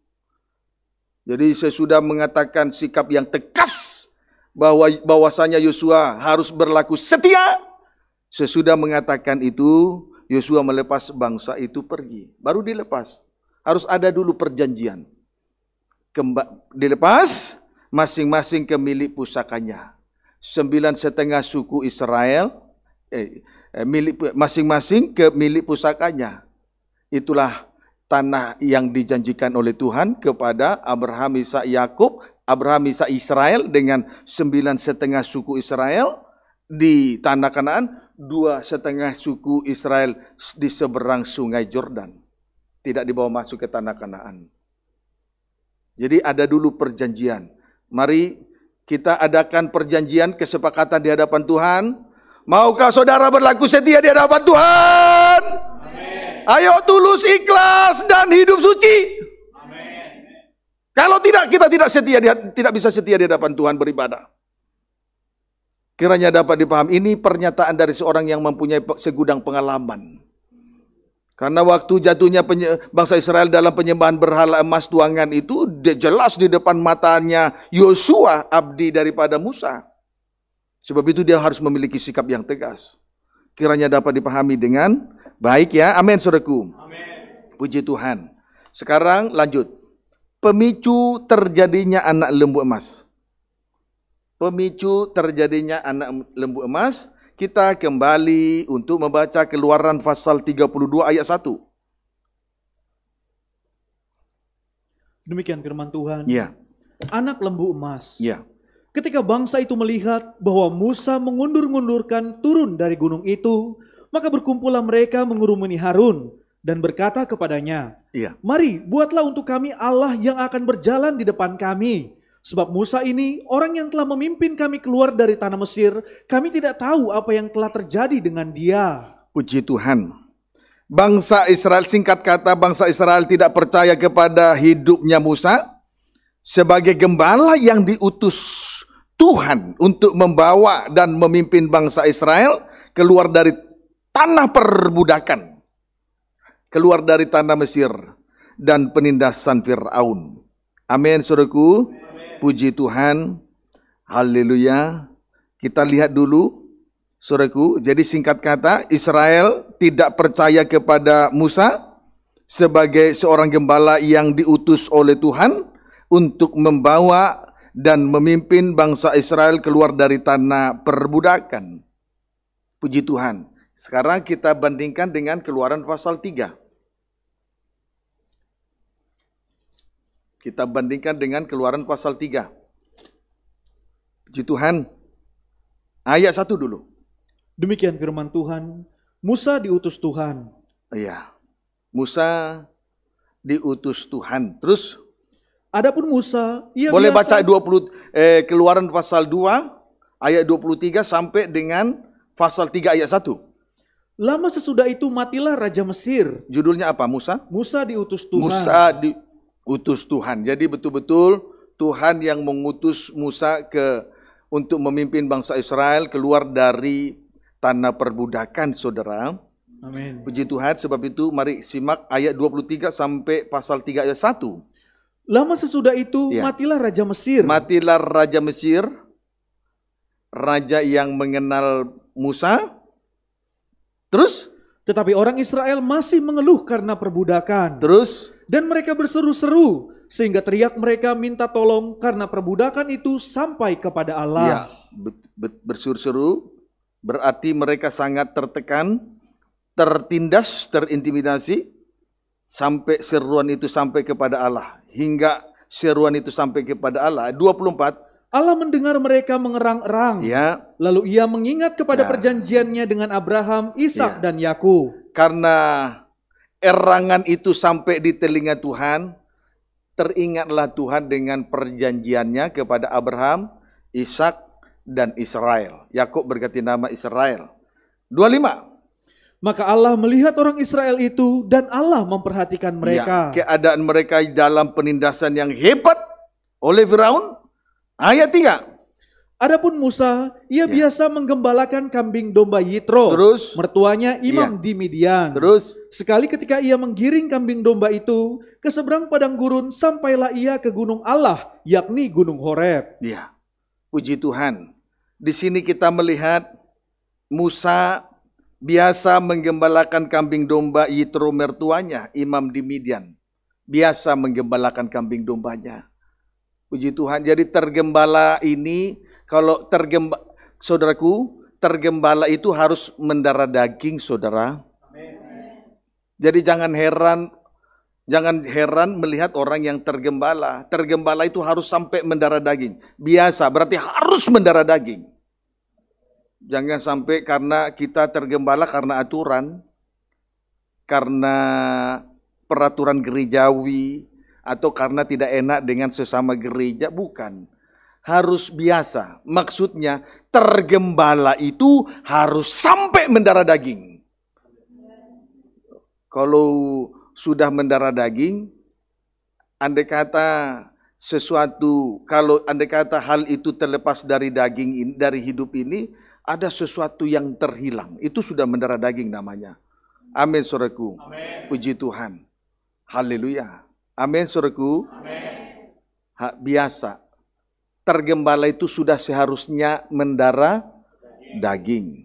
Jadi saya sudah mengatakan sikap yang tegas bahwa bahwasanya Yosua harus berlaku setia. Sesudah mengatakan itu, Yosua melepas bangsa itu pergi. Baru dilepas. Harus ada dulu perjanjian. Kemba dilepas masing-masing kemilik pusakanya sembilan setengah suku Israel eh, eh milik masing-masing ke milik pusakanya. Itulah tanah yang dijanjikan oleh Tuhan kepada Abraham, Isa, Yakub, Abraham, Isa, Israel dengan sembilan setengah suku Israel di tanah Kanaan, dua setengah suku Israel di seberang Sungai Jordan, tidak dibawa masuk ke tanah Kanaan. Jadi ada dulu perjanjian. Mari kita adakan perjanjian kesepakatan di hadapan Tuhan. Maukah saudara berlaku setia di hadapan Tuhan? Amen. Ayo tulus ikhlas dan hidup suci. Amen. Kalau tidak kita tidak setia tidak bisa setia di hadapan Tuhan beribadah. Kiranya dapat dipaham ini pernyataan dari seorang yang mempunyai segudang pengalaman. Karena waktu jatuhnya bangsa Israel dalam penyembahan berhala emas tuangan itu jelas di depan matanya Yosua abdi daripada Musa. Sebab itu dia harus memiliki sikap yang tegas. Kiranya dapat dipahami dengan baik ya. Amin saudaraku. Amin. Puji Tuhan. Sekarang lanjut. Pemicu terjadinya anak lembu emas. Pemicu terjadinya anak lembu emas kita kembali untuk membaca keluaran pasal 32 ayat 1. Demikian firman Tuhan. Ya. Anak lembu emas. Ya. Ketika bangsa itu melihat bahwa Musa mengundur-ngundurkan turun dari gunung itu, maka berkumpullah mereka mengurumuni Harun dan berkata kepadanya, ya. "Mari, buatlah untuk kami Allah yang akan berjalan di depan kami." Sebab Musa ini orang yang telah memimpin kami keluar dari tanah Mesir, kami tidak tahu apa yang telah terjadi dengan dia. Puji Tuhan. Bangsa Israel, singkat kata bangsa Israel tidak percaya kepada hidupnya Musa sebagai gembala yang diutus Tuhan untuk membawa dan memimpin bangsa Israel keluar dari tanah perbudakan, keluar dari tanah Mesir dan penindasan Firaun. Amin, suruhku puji Tuhan. Haleluya. Kita lihat dulu Suraku. Jadi singkat kata, Israel tidak percaya kepada Musa sebagai seorang gembala yang diutus oleh Tuhan untuk membawa dan memimpin bangsa Israel keluar dari tanah perbudakan. Puji Tuhan. Sekarang kita bandingkan dengan keluaran pasal 3. Kita bandingkan dengan keluaran pasal 3. Puji Tuhan. Ayat 1 dulu. Demikian firman Tuhan. Musa diutus Tuhan. Iya. Musa diutus Tuhan. Terus Adapun Musa, ia Boleh biasa... baca 20 eh, keluaran pasal 2 ayat 23 sampai dengan pasal 3 ayat 1. Lama sesudah itu matilah Raja Mesir. Judulnya apa Musa? Musa diutus Tuhan. Musa di, utus Tuhan. Jadi betul-betul Tuhan yang mengutus Musa ke untuk memimpin bangsa Israel keluar dari tanah perbudakan, Saudara. Amin. Puji Tuhan, sebab itu mari simak ayat 23 sampai pasal 3 ayat 1. Lama sesudah itu ya. matilah raja Mesir. Matilah raja Mesir. Raja yang mengenal Musa. Terus tetapi orang Israel masih mengeluh karena perbudakan. Terus dan mereka berseru-seru sehingga teriak mereka minta tolong karena perbudakan itu sampai kepada Allah. Ya, berseru-seru berarti mereka sangat tertekan, tertindas, terintimidasi sampai seruan itu sampai kepada Allah. Hingga seruan itu sampai kepada Allah. 24 Allah mendengar mereka mengerang-erang. Ya. Lalu ia mengingat kepada ya. perjanjiannya dengan Abraham, Ishak ya. dan Yakub. Karena erangan itu sampai di telinga Tuhan, teringatlah Tuhan dengan perjanjiannya kepada Abraham, Ishak, dan Israel. Yakub berganti nama Israel. 25. Maka Allah melihat orang Israel itu dan Allah memperhatikan ya, mereka. Ya, keadaan mereka dalam penindasan yang hebat oleh Firaun. Ayat 3. Adapun Musa, ia ya. biasa menggembalakan kambing domba Yitro, Terus? mertuanya Imam ya. di Midian. Terus? Sekali ketika ia menggiring kambing domba itu ke seberang padang gurun, sampailah ia ke gunung Allah, yakni gunung Horeb. Ya, puji Tuhan. Di sini kita melihat Musa biasa menggembalakan kambing domba Yitro mertuanya, Imam di Midian. Biasa menggembalakan kambing dombanya. Puji Tuhan, jadi tergembala ini kalau tergembala, saudaraku, tergembala itu harus mendarah daging, saudara. Amen. Jadi jangan heran, jangan heran melihat orang yang tergembala. Tergembala itu harus sampai mendarah daging. Biasa, berarti harus mendarah daging. Jangan sampai karena kita tergembala karena aturan, karena peraturan gerejawi, atau karena tidak enak dengan sesama gereja, bukan harus biasa. Maksudnya tergembala itu harus sampai mendarah daging. Kalau sudah mendarah daging, andai kata sesuatu kalau andai kata hal itu terlepas dari daging dari hidup ini ada sesuatu yang terhilang itu sudah mendarah daging namanya amin Amen. puji Tuhan haleluya amin Ha, biasa tergembala itu sudah seharusnya mendara daging.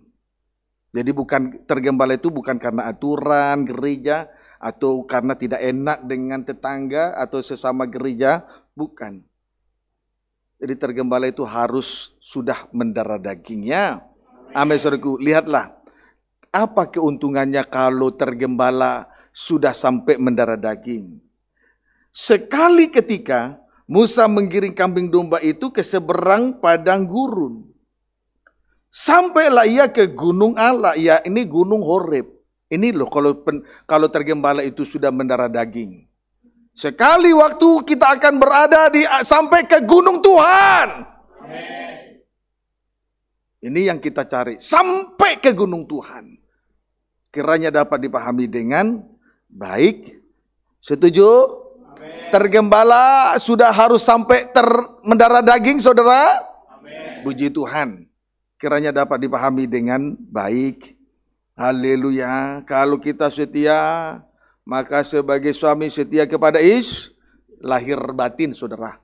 Jadi bukan tergembala itu bukan karena aturan gereja atau karena tidak enak dengan tetangga atau sesama gereja, bukan. Jadi tergembala itu harus sudah mendara dagingnya. Amin saudaraku, lihatlah apa keuntungannya kalau tergembala sudah sampai mendara daging. Sekali ketika Musa menggiring kambing domba itu ke seberang padang gurun. Sampailah ia ke gunung Allah, ya ini gunung Horeb. Ini loh kalau pen, kalau tergembala itu sudah mendarah daging. Sekali waktu kita akan berada di sampai ke gunung Tuhan. Amen. Ini yang kita cari, sampai ke gunung Tuhan. Kiranya dapat dipahami dengan baik. Setuju? Tergembala sudah harus sampai ter mendarah daging saudara. Amen. Puji Tuhan. Kiranya dapat dipahami dengan baik. Haleluya. Kalau kita setia, maka sebagai suami setia kepada is, lahir batin saudara.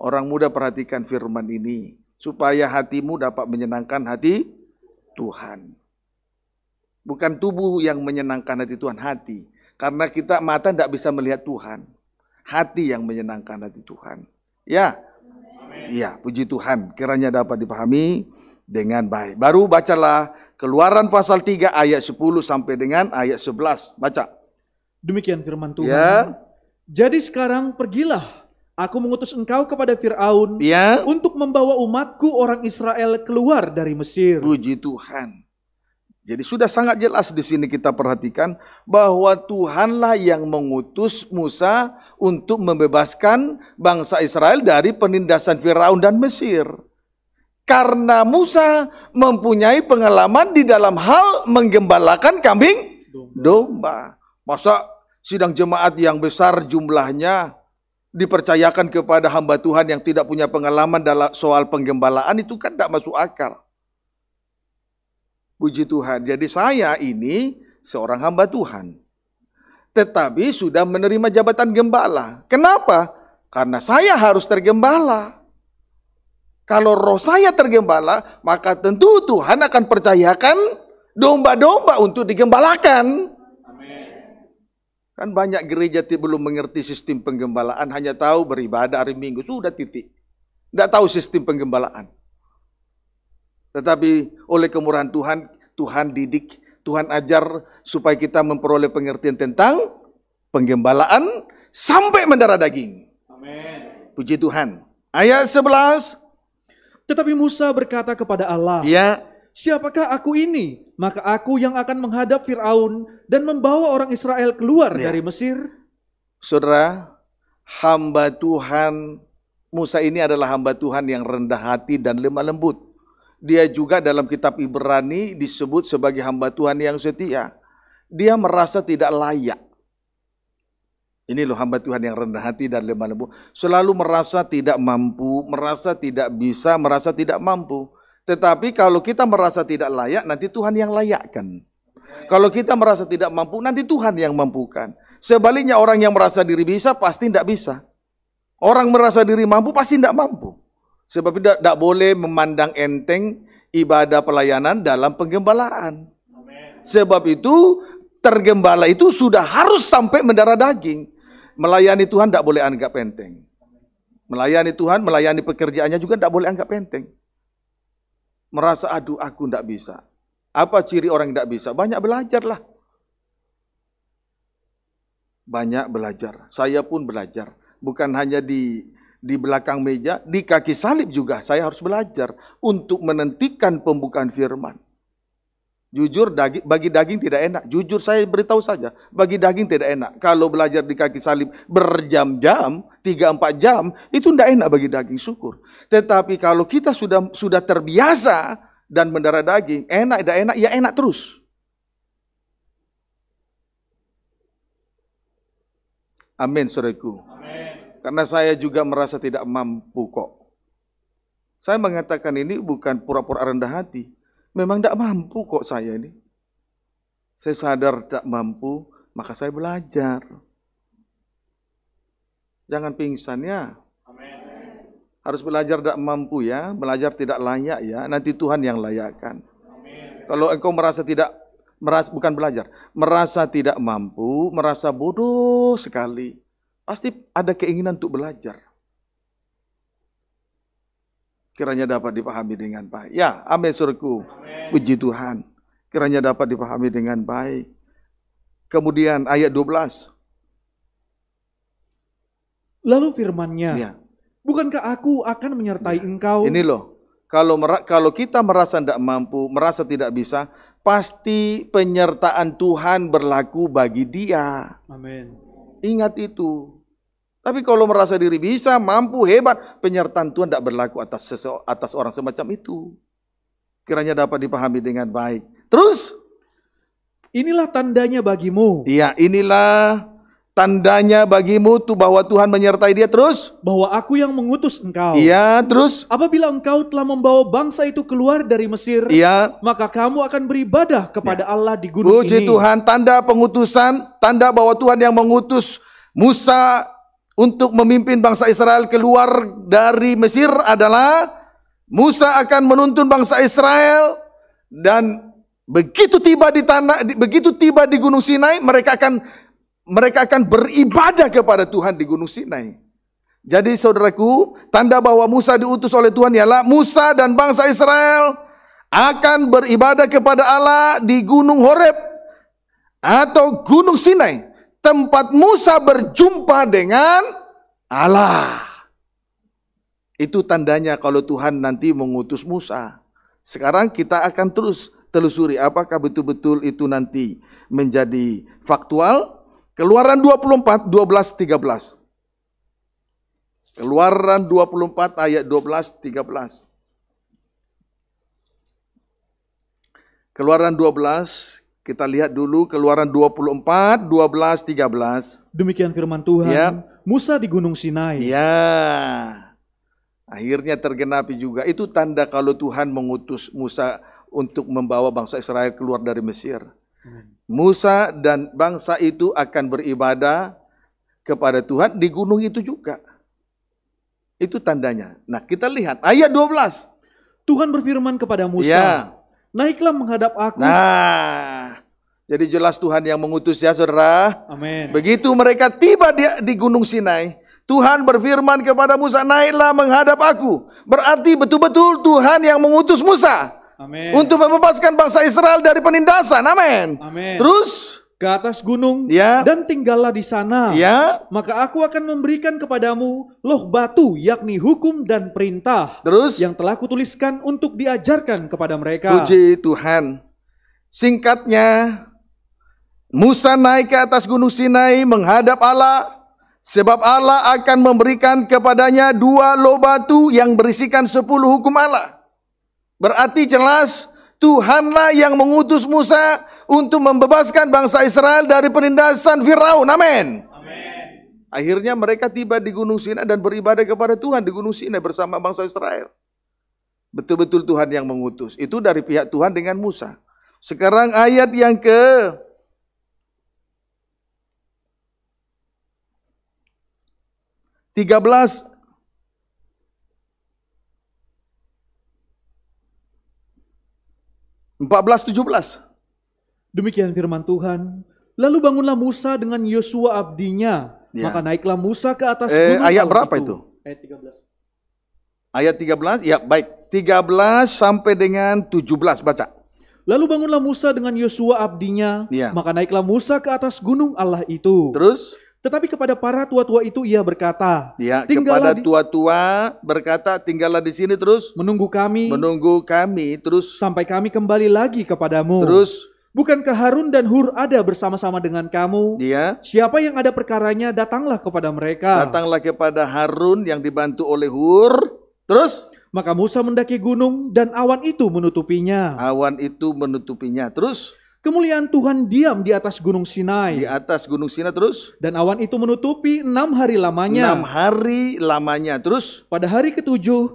Orang muda perhatikan firman ini. Supaya hatimu dapat menyenangkan hati Tuhan. Bukan tubuh yang menyenangkan hati Tuhan, hati. Karena kita mata tidak bisa melihat Tuhan hati yang menyenangkan hati Tuhan. Ya. Iya, puji Tuhan. Kiranya dapat dipahami dengan baik. Baru bacalah Keluaran pasal 3 ayat 10 sampai dengan ayat 11. Baca. Demikian firman Tuhan. Ya. Jadi sekarang pergilah Aku mengutus engkau kepada Firaun ya. untuk membawa umatku orang Israel keluar dari Mesir. Puji Tuhan. Jadi sudah sangat jelas di sini kita perhatikan bahwa Tuhanlah yang mengutus Musa untuk membebaskan bangsa Israel dari penindasan Firaun dan Mesir. Karena Musa mempunyai pengalaman di dalam hal menggembalakan kambing domba. Masa sidang jemaat yang besar jumlahnya dipercayakan kepada hamba Tuhan yang tidak punya pengalaman dalam soal penggembalaan itu kan tidak masuk akal. Puji Tuhan. Jadi saya ini seorang hamba Tuhan tetapi sudah menerima jabatan gembala. Kenapa? Karena saya harus tergembala. Kalau roh saya tergembala, maka tentu Tuhan akan percayakan domba-domba untuk digembalakan. Amin. Kan banyak gereja belum mengerti sistem penggembalaan, hanya tahu beribadah hari Minggu sudah titik. Tidak tahu sistem penggembalaan. Tetapi oleh kemurahan Tuhan, Tuhan didik Tuhan ajar supaya kita memperoleh pengertian tentang penggembalaan sampai mendarah daging. Amin. Puji Tuhan. Ayat 11. Tetapi Musa berkata kepada Allah, ya. Siapakah aku ini? Maka aku yang akan menghadap Firaun dan membawa orang Israel keluar ya. dari Mesir. Saudara, hamba Tuhan Musa ini adalah hamba Tuhan yang rendah hati dan lemah lembut. Dia juga dalam kitab Ibrani disebut sebagai hamba Tuhan yang setia. Dia merasa tidak layak. Ini loh hamba Tuhan yang rendah hati dan lemah lembut. Selalu merasa tidak mampu, merasa tidak bisa, merasa tidak mampu. Tetapi kalau kita merasa tidak layak, nanti Tuhan yang layakkan. Kalau kita merasa tidak mampu, nanti Tuhan yang mampukan. Sebaliknya orang yang merasa diri bisa, pasti tidak bisa. Orang merasa diri mampu, pasti tidak mampu. Sebab tidak, tidak boleh memandang enteng ibadah pelayanan dalam penggembalaan. Sebab itu tergembala itu sudah harus sampai mendarah daging. Melayani Tuhan tidak boleh anggap enteng. Melayani Tuhan, melayani pekerjaannya juga tidak boleh anggap enteng. Merasa aduh aku tidak bisa. Apa ciri orang tidak bisa? Banyak belajarlah. Banyak belajar. Saya pun belajar. Bukan hanya di di belakang meja, di kaki salib juga saya harus belajar untuk menentikan pembukaan firman. Jujur daging, bagi daging tidak enak. Jujur saya beritahu saja, bagi daging tidak enak. Kalau belajar di kaki salib berjam-jam, 3-4 jam, itu tidak enak bagi daging, syukur. Tetapi kalau kita sudah sudah terbiasa dan mendarah daging, enak tidak enak, ya enak terus. Amin, soreku karena saya juga merasa tidak mampu kok. Saya mengatakan ini bukan pura-pura rendah hati. Memang tidak mampu kok saya ini. Saya sadar tidak mampu, maka saya belajar. Jangan pingsan ya. Amen. Harus belajar tidak mampu ya, belajar tidak layak ya. Nanti Tuhan yang layakkan. Amen. Kalau engkau merasa tidak merasa bukan belajar, merasa tidak mampu, merasa bodoh sekali. Pasti ada keinginan untuk belajar. Kiranya dapat dipahami dengan baik. Ya, amin surku. Puji Tuhan. Kiranya dapat dipahami dengan baik. Kemudian ayat 12. Lalu firmannya, ya. bukankah aku akan menyertai ya. engkau? Ini loh, kalau kalau kita merasa tidak mampu, merasa tidak bisa, pasti penyertaan Tuhan berlaku bagi dia. Amin. Ingat itu. Tapi kalau merasa diri bisa, mampu, hebat, penyertaan Tuhan tidak berlaku atas atas orang semacam itu. Kiranya dapat dipahami dengan baik. Terus, inilah tandanya bagimu. Iya, inilah Tandanya bagimu tuh bahwa Tuhan menyertai dia terus bahwa aku yang mengutus engkau. Iya, terus apabila engkau telah membawa bangsa itu keluar dari Mesir, iya, maka kamu akan beribadah kepada ya. Allah di gunung Puji ini. Puji Tuhan, tanda pengutusan, tanda bahwa Tuhan yang mengutus Musa untuk memimpin bangsa Israel keluar dari Mesir adalah Musa akan menuntun bangsa Israel dan begitu tiba di tanah begitu tiba di gunung Sinai mereka akan mereka akan beribadah kepada Tuhan di Gunung Sinai. Jadi saudaraku, tanda bahwa Musa diutus oleh Tuhan ialah Musa dan bangsa Israel akan beribadah kepada Allah di Gunung Horeb atau Gunung Sinai, tempat Musa berjumpa dengan Allah. Itu tandanya kalau Tuhan nanti mengutus Musa. Sekarang kita akan terus telusuri apakah betul-betul itu nanti menjadi faktual Keluaran 24, 12, 13. Keluaran 24 ayat 12, 13. Keluaran 12, kita lihat dulu Keluaran 24, 12, 13. Demikian firman Tuhan. Ya. Musa di Gunung Sinai. Ya. Akhirnya tergenapi juga. Itu tanda kalau Tuhan mengutus Musa untuk membawa bangsa Israel keluar dari Mesir. Musa dan bangsa itu akan beribadah kepada Tuhan di gunung itu juga. Itu tandanya. Nah, kita lihat ayat 12. Tuhan berfirman kepada Musa, ya. "Naiklah menghadap aku." Nah, jadi jelas Tuhan yang mengutus ya, Saudara. Amin. Begitu mereka tiba di, di Gunung Sinai, Tuhan berfirman kepada Musa, "Naiklah menghadap aku." Berarti betul-betul Tuhan yang mengutus Musa. Amen. Untuk membebaskan bangsa Israel dari penindasan. Amin. Terus ke atas gunung ya. dan tinggallah di sana. Ya. Maka aku akan memberikan kepadamu loh batu yakni hukum dan perintah. Terus yang telah kutuliskan untuk diajarkan kepada mereka. Puji Tuhan. Singkatnya Musa naik ke atas gunung Sinai menghadap Allah sebab Allah akan memberikan kepadanya dua loh batu yang berisikan sepuluh hukum Allah. Berarti jelas Tuhanlah yang mengutus Musa untuk membebaskan bangsa Israel dari penindasan Firaun. Amin. Akhirnya mereka tiba di Gunung Sinai dan beribadah kepada Tuhan di Gunung Sinai bersama bangsa Israel. Betul-betul Tuhan yang mengutus. Itu dari pihak Tuhan dengan Musa. Sekarang ayat yang ke tiga belas 14:17. Demikian firman Tuhan. Lalu bangunlah Musa dengan Yosua abdinya. Ya. Maka naiklah Musa ke atas eh, gunung. eh, Ayat berapa itu? itu? Ayat 13. Ayat 13? Ya, baik. 13 sampai dengan 17 baca. Lalu bangunlah Musa dengan Yosua abdinya, ya. maka naiklah Musa ke atas gunung Allah itu. Terus? Tetapi kepada para tua-tua itu ia berkata, ya, kepada tua-tua berkata, tinggallah di sini terus menunggu kami, menunggu kami terus sampai kami kembali lagi kepadamu. Terus Bukankah Harun dan Hur ada bersama-sama dengan kamu? Iya. Siapa yang ada perkaranya datanglah kepada mereka. Datanglah kepada Harun yang dibantu oleh Hur. Terus maka Musa mendaki gunung dan awan itu menutupinya. Awan itu menutupinya. Terus Kemuliaan Tuhan diam di atas Gunung Sinai. Di atas Gunung Sinai terus. Dan awan itu menutupi enam hari lamanya. Enam hari lamanya terus. Pada hari ketujuh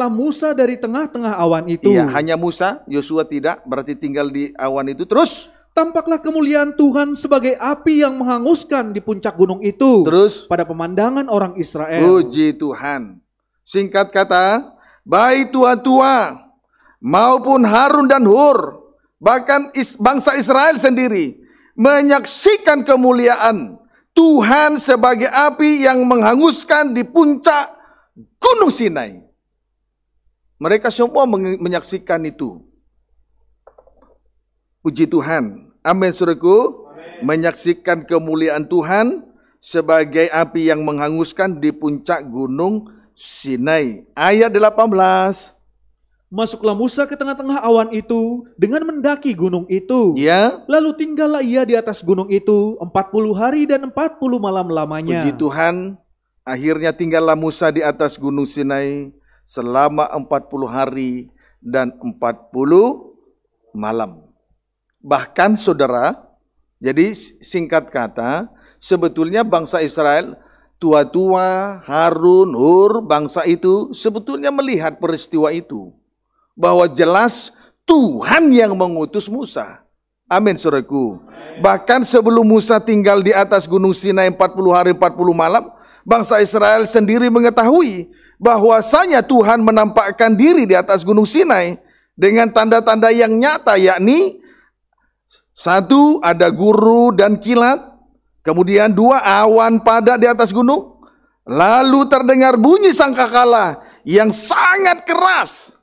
lah Musa dari tengah-tengah awan itu. Iya, hanya Musa, Yosua tidak. Berarti tinggal di awan itu terus. Tampaklah kemuliaan Tuhan sebagai api yang menghanguskan di puncak gunung itu. Terus. Pada pemandangan orang Israel. Puji Tuhan. Singkat kata, baik tua-tua maupun Harun dan Hur bahkan is, bangsa Israel sendiri menyaksikan kemuliaan Tuhan sebagai api yang menghanguskan di puncak Gunung Sinai. Mereka semua menyaksikan itu. Puji Tuhan. Amin suruhku. Menyaksikan kemuliaan Tuhan sebagai api yang menghanguskan di puncak Gunung Sinai. Ayat 18. Masuklah Musa ke tengah-tengah awan itu dengan mendaki gunung itu. Ya. Lalu tinggallah ia di atas gunung itu 40 hari dan 40 malam lamanya. Puji Tuhan, akhirnya tinggallah Musa di atas gunung Sinai selama 40 hari dan 40 malam. Bahkan saudara, jadi singkat kata, sebetulnya bangsa Israel tua-tua, Harun, Hur, bangsa itu sebetulnya melihat peristiwa itu bahwa jelas Tuhan yang mengutus Musa. Amin suraku. Bahkan sebelum Musa tinggal di atas gunung Sinai 40 hari 40 malam, bangsa Israel sendiri mengetahui bahwasanya Tuhan menampakkan diri di atas gunung Sinai dengan tanda-tanda yang nyata yakni satu ada guru dan kilat, kemudian dua awan padat di atas gunung, lalu terdengar bunyi sangkakala yang sangat keras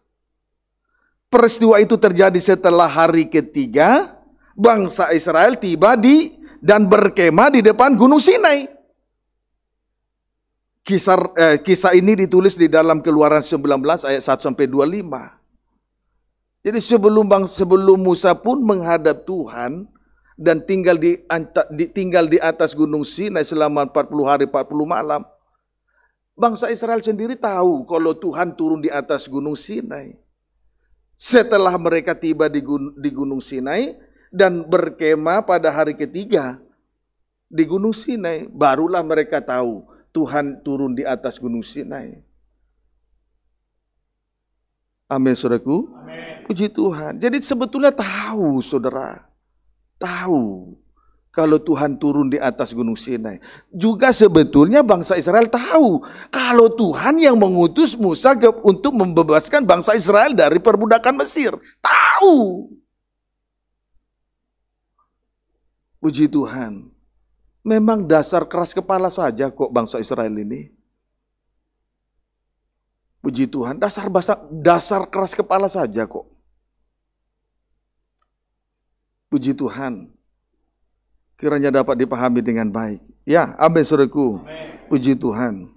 Peristiwa itu terjadi setelah hari ketiga bangsa Israel tiba di dan berkemah di depan Gunung Sinai. Kisar eh, kisah ini ditulis di dalam Keluaran 19 ayat 1 sampai 25. Jadi sebelum bang, sebelum Musa pun menghadap Tuhan dan tinggal di, di tinggal di atas Gunung Sinai selama 40 hari 40 malam. Bangsa Israel sendiri tahu kalau Tuhan turun di atas Gunung Sinai. Setelah mereka tiba di gunung, di gunung Sinai dan berkemah pada hari ketiga di gunung Sinai, barulah mereka tahu Tuhan turun di atas gunung Sinai. Amin, saudaraku. Amen. Puji Tuhan. Jadi sebetulnya tahu, saudara. Tahu kalau Tuhan turun di atas gunung Sinai. Juga sebetulnya bangsa Israel tahu kalau Tuhan yang mengutus Musa untuk membebaskan bangsa Israel dari perbudakan Mesir. Tahu. Puji Tuhan. Memang dasar keras kepala saja kok bangsa Israel ini. Puji Tuhan, dasar basa, dasar keras kepala saja kok. Puji Tuhan kiranya dapat dipahami dengan baik. Ya, amin saudaraku. Puji Tuhan.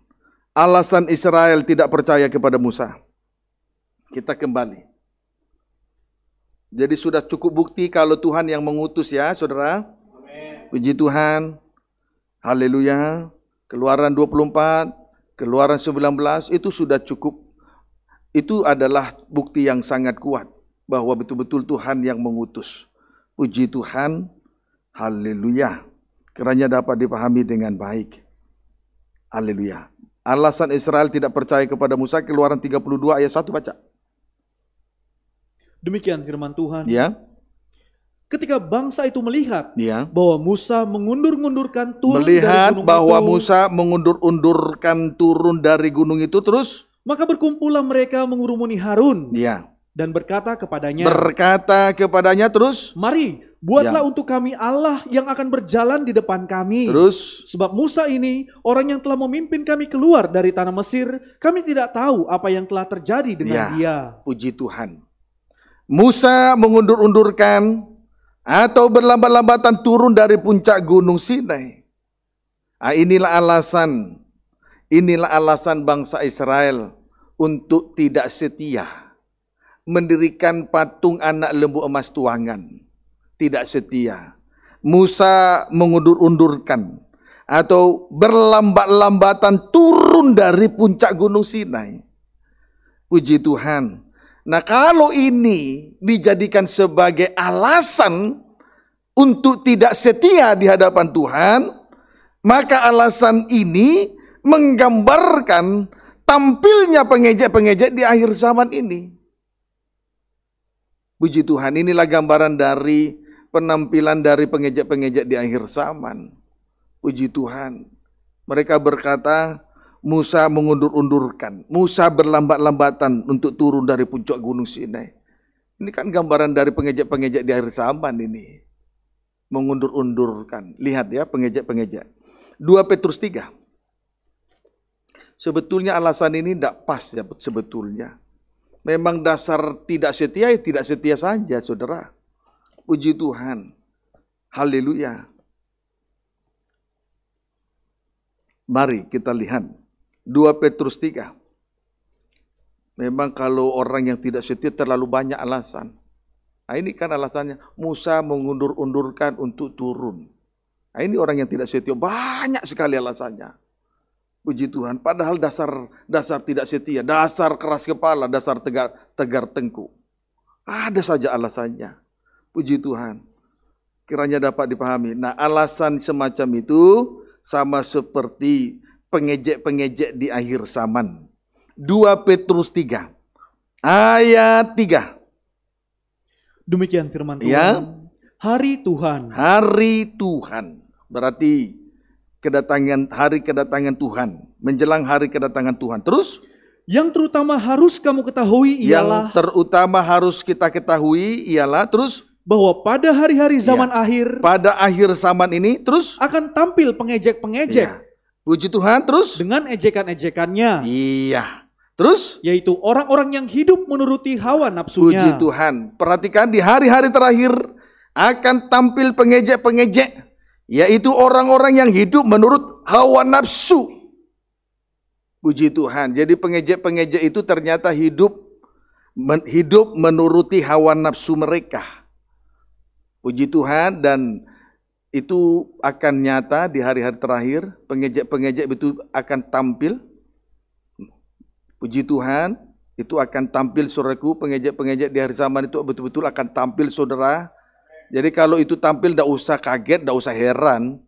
Alasan Israel tidak percaya kepada Musa. Kita kembali. Jadi sudah cukup bukti kalau Tuhan yang mengutus ya, saudara. Amen. Puji Tuhan. Haleluya. Keluaran 24, Keluaran 19 itu sudah cukup. Itu adalah bukti yang sangat kuat bahwa betul-betul Tuhan yang mengutus. Puji Tuhan, Haleluya. Kiranya dapat dipahami dengan baik. Haleluya. Alasan Israel tidak percaya kepada Musa Keluaran 32 ayat 1 baca. Demikian firman Tuhan. Ya. Ketika bangsa itu melihat ya. bahwa Musa mengundur-undurkan turun melihat dari gunung bahwa Musa mengundur-undurkan turun dari gunung itu terus maka berkumpullah mereka mengurumuni Harun. Ya. Dan berkata kepadanya. Berkata kepadanya terus. Mari Buatlah ya. untuk kami Allah yang akan berjalan di depan kami. Terus sebab Musa ini orang yang telah memimpin kami keluar dari tanah Mesir, kami tidak tahu apa yang telah terjadi dengan ya, dia. Puji Tuhan. Musa mengundur-undurkan atau berlambat-lambatan turun dari puncak gunung Sinai. Nah, inilah alasan inilah alasan bangsa Israel untuk tidak setia mendirikan patung anak lembu emas tuangan tidak setia. Musa mengundur-undurkan atau berlambat-lambatan turun dari puncak gunung Sinai. Puji Tuhan. Nah kalau ini dijadikan sebagai alasan untuk tidak setia di hadapan Tuhan, maka alasan ini menggambarkan tampilnya pengejek-pengejek di akhir zaman ini. Puji Tuhan, inilah gambaran dari penampilan dari pengejek-pengejek di akhir zaman. Puji Tuhan. Mereka berkata, Musa mengundur-undurkan. Musa berlambat-lambatan untuk turun dari puncak gunung Sinai. Ini kan gambaran dari pengejek-pengejek di akhir zaman ini. Mengundur-undurkan. Lihat ya pengejek-pengejek. 2 Petrus 3. Sebetulnya alasan ini tidak pas ya sebetulnya. Memang dasar tidak setia ya tidak setia saja saudara. Puji Tuhan. Haleluya. Mari kita lihat 2 Petrus 3. Memang kalau orang yang tidak setia terlalu banyak alasan. Nah, ini kan alasannya Musa mengundur-undurkan untuk turun. Nah, ini orang yang tidak setia banyak sekali alasannya. Puji Tuhan, padahal dasar dasar tidak setia, dasar keras kepala, dasar tegar tegar tengku. Ada saja alasannya. Puji Tuhan. Kiranya dapat dipahami. Nah, alasan semacam itu sama seperti pengejek-pengejek di akhir zaman. 2 Petrus 3 ayat 3. Demikian firman ya. Tuhan. Ya. Hari Tuhan. Hari Tuhan. Berarti kedatangan hari kedatangan Tuhan, menjelang hari kedatangan Tuhan. Terus yang terutama harus kamu ketahui ialah Yang terutama harus kita ketahui ialah terus bahwa pada hari-hari iya. zaman ya. akhir pada akhir zaman ini terus akan tampil pengejek-pengejek. Ya. Puji Tuhan terus dengan ejekan-ejekannya. Iya. Terus yaitu orang-orang yang hidup menuruti hawa nafsunya. Puji Tuhan. Perhatikan di hari-hari terakhir akan tampil pengejek-pengejek yaitu orang-orang yang hidup menurut hawa nafsu. Puji Tuhan. Jadi pengejek-pengejek itu ternyata hidup men, hidup menuruti hawa nafsu mereka. Puji Tuhan dan itu akan nyata di hari-hari terakhir, pengejek-pengejek itu akan tampil. Puji Tuhan, itu akan tampil saudaraku, pengejek-pengejek di hari zaman itu betul-betul akan tampil saudara. Jadi kalau itu tampil tidak usah kaget, tidak usah heran.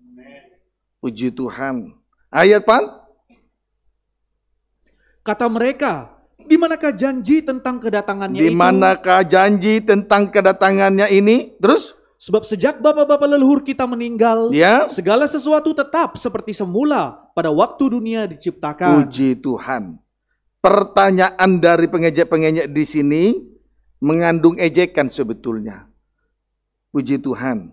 Puji Tuhan. Ayat pan? Kata mereka, di manakah janji tentang kedatangannya Dimanakah itu? Di manakah janji tentang kedatangannya ini? Terus? Sebab sejak bapak-bapak leluhur kita meninggal, ya. segala sesuatu tetap seperti semula pada waktu dunia diciptakan. Puji Tuhan. Pertanyaan dari pengejek-pengejek di sini mengandung ejekan sebetulnya. Puji Tuhan.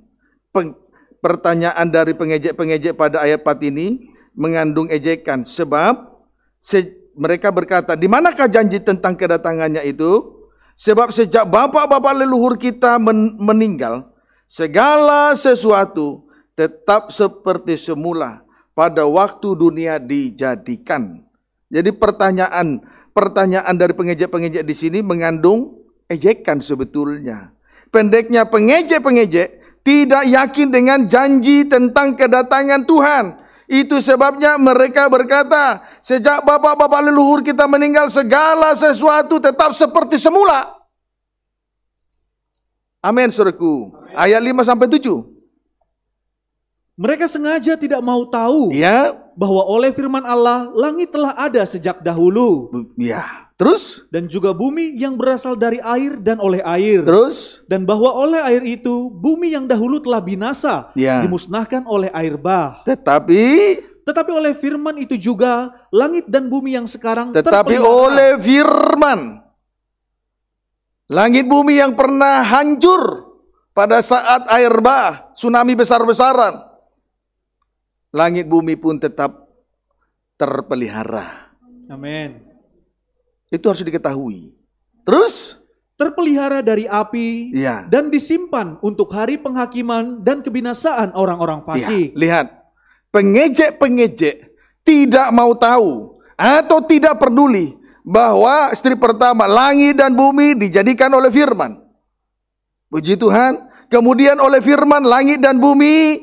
pertanyaan dari pengejek-pengejek pada ayat 4 ini mengandung ejekan sebab se mereka berkata, "Di manakah janji tentang kedatangannya itu?" Sebab sejak bapak-bapak leluhur kita men meninggal, Segala sesuatu tetap seperti semula pada waktu dunia dijadikan. Jadi pertanyaan pertanyaan dari pengejek-pengejek di sini mengandung ejekan sebetulnya. Pendeknya pengejek-pengejek tidak yakin dengan janji tentang kedatangan Tuhan. Itu sebabnya mereka berkata, sejak bapak-bapak leluhur kita meninggal segala sesuatu tetap seperti semula. Amin, suruhku. Ayat 5 sampai 7. Mereka sengaja tidak mau tahu ya. bahwa oleh firman Allah langit telah ada sejak dahulu. Ya. Terus? Dan juga bumi yang berasal dari air dan oleh air. Terus? Dan bahwa oleh air itu bumi yang dahulu telah binasa, ya. dimusnahkan oleh air bah. Tetapi tetapi oleh firman itu juga langit dan bumi yang sekarang Tetapi oleh firman langit bumi yang pernah hancur pada saat air bah, tsunami besar-besaran, langit bumi pun tetap terpelihara. Amin. Itu harus diketahui. Terus terpelihara dari api ya. dan disimpan untuk hari penghakiman dan kebinasaan orang-orang fasik. Iya, ya, lihat, pengejek-pengejek tidak mau tahu atau tidak peduli bahwa istri pertama langit dan bumi dijadikan oleh firman. Puji Tuhan. Kemudian oleh firman langit dan bumi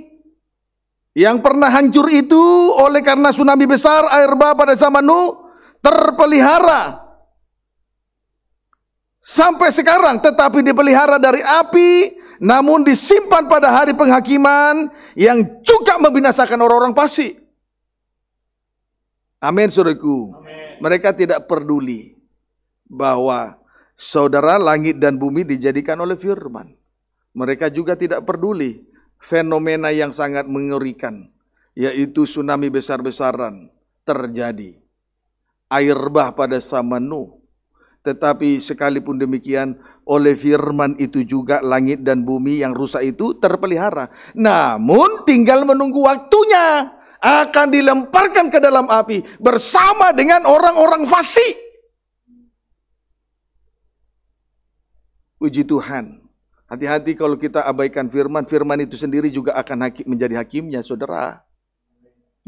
yang pernah hancur itu oleh karena tsunami besar air bah pada zaman Nuh terpelihara sampai sekarang tetapi dipelihara dari api namun disimpan pada hari penghakiman yang juga membinasakan orang-orang pasti. Amin, saudaraku. Mereka tidak peduli bahwa Saudara, langit dan bumi dijadikan oleh firman. Mereka juga tidak peduli fenomena yang sangat mengerikan, yaitu tsunami besar-besaran terjadi. Air bah pada zaman Nuh. Tetapi sekalipun demikian, oleh firman itu juga langit dan bumi yang rusak itu terpelihara. Namun tinggal menunggu waktunya akan dilemparkan ke dalam api bersama dengan orang-orang fasik. Puji Tuhan. Hati-hati kalau kita abaikan firman, firman itu sendiri juga akan menjadi hakimnya, saudara.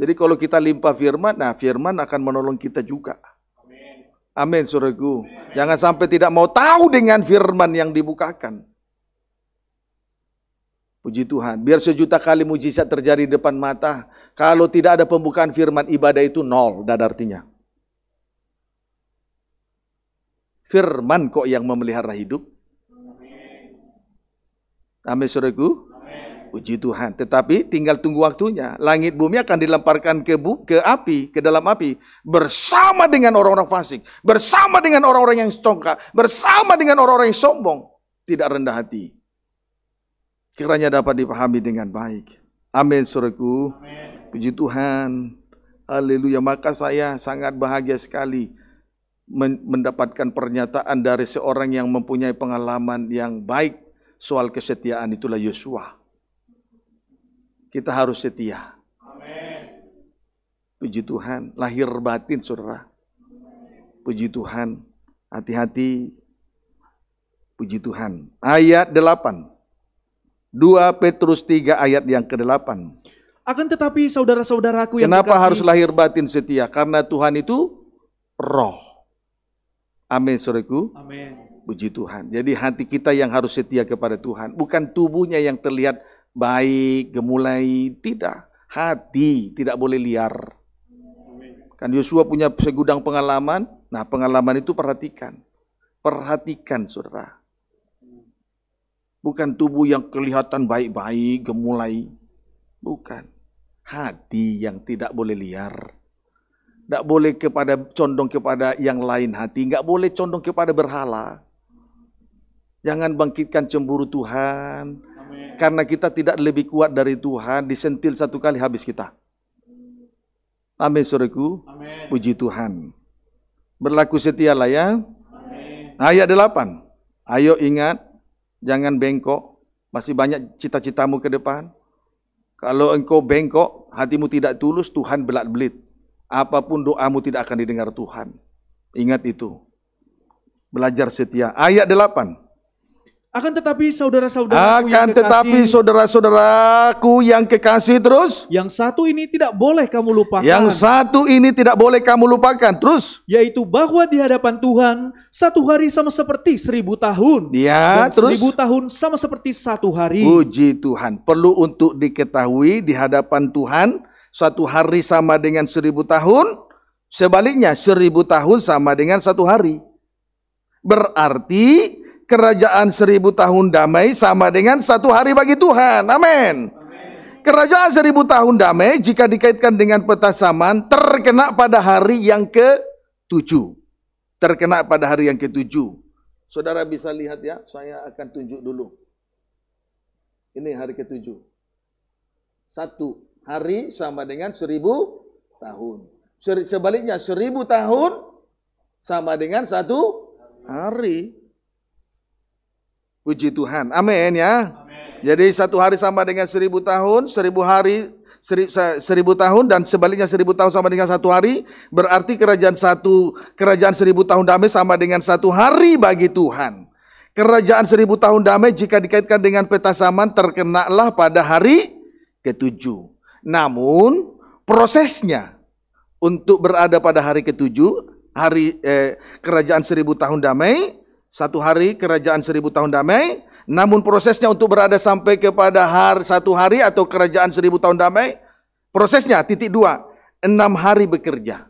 Jadi kalau kita limpah firman, nah firman akan menolong kita juga. Amin, saudaraku. Jangan sampai tidak mau tahu dengan firman yang dibukakan. Puji Tuhan. Biar sejuta kali mujizat terjadi di depan mata, kalau tidak ada pembukaan firman, ibadah itu nol, dan artinya. Firman kok yang memelihara hidup, Amin saudaraku. Puji Tuhan. Tetapi tinggal tunggu waktunya. Langit bumi akan dilemparkan ke bu, ke api, ke dalam api bersama dengan orang-orang fasik, bersama dengan orang-orang yang congkak, bersama dengan orang-orang yang sombong, tidak rendah hati. Kiranya dapat dipahami dengan baik. Amin, Saudaraku. Puji Tuhan. Haleluya. Maka saya sangat bahagia sekali mendapatkan pernyataan dari seorang yang mempunyai pengalaman yang baik soal kesetiaan itulah Yosua. Kita harus setia. Amen. Puji Tuhan, lahir batin saudara. Puji Tuhan, hati-hati. Puji Tuhan. Ayat 8. 2 Petrus 3 ayat yang ke-8. Akan tetapi saudara-saudaraku yang Kenapa dikasih, harus lahir batin setia? Karena Tuhan itu roh. Amin, saudaraku. Amin. Puji Tuhan. Jadi hati kita yang harus setia kepada Tuhan, bukan tubuhnya yang terlihat baik, gemulai, tidak. Hati tidak boleh liar. Kan Yosua punya segudang pengalaman, nah pengalaman itu perhatikan. Perhatikan saudara. Bukan tubuh yang kelihatan baik-baik, gemulai. Bukan. Hati yang tidak boleh liar. Tidak boleh kepada condong kepada yang lain hati. Nggak boleh condong kepada berhala. Jangan bangkitkan cemburu Tuhan. Amen. Karena kita tidak lebih kuat dari Tuhan, disentil satu kali habis kita. Amin, suruhku. Amen. Puji Tuhan. Berlaku setialah ya. Amen. Ayat 8. Ayo ingat, jangan bengkok. Masih banyak cita-citamu ke depan. Kalau engkau bengkok, hatimu tidak tulus, Tuhan belak belit. Apapun doamu tidak akan didengar Tuhan. Ingat itu. Belajar setia. Ayat 8. Akan tetapi saudara-saudaraku Akan yang kekasih, tetapi saudara-saudaraku yang kekasih terus yang satu ini tidak boleh kamu lupakan. Yang satu ini tidak boleh kamu lupakan. Terus yaitu bahwa di hadapan Tuhan satu hari sama seperti seribu tahun. Ya, dan terus seribu tahun sama seperti satu hari. Puji Tuhan. Perlu untuk diketahui di hadapan Tuhan satu hari sama dengan seribu tahun. Sebaliknya seribu tahun sama dengan satu hari. Berarti Kerajaan seribu tahun damai sama dengan satu hari bagi Tuhan. Amin. Kerajaan seribu tahun damai jika dikaitkan dengan peta zaman terkena pada hari yang ke-7. Terkena pada hari yang ke-7. Saudara bisa lihat ya, saya akan tunjuk dulu. Ini hari ke-7. Satu hari sama dengan seribu tahun. Sebaliknya seribu tahun sama dengan satu hari. Puji Tuhan. Amin ya. Amen. Jadi satu hari sama dengan seribu tahun, seribu hari seri, seribu tahun dan sebaliknya seribu tahun sama dengan satu hari. Berarti kerajaan satu kerajaan seribu tahun damai sama dengan satu hari bagi Tuhan. Kerajaan seribu tahun damai jika dikaitkan dengan peta zaman terkenalah pada hari ketujuh. Namun prosesnya untuk berada pada hari ketujuh, hari eh, kerajaan seribu tahun damai satu hari kerajaan seribu tahun damai, namun prosesnya untuk berada sampai kepada hari satu hari atau kerajaan seribu tahun damai, prosesnya titik dua, enam hari bekerja.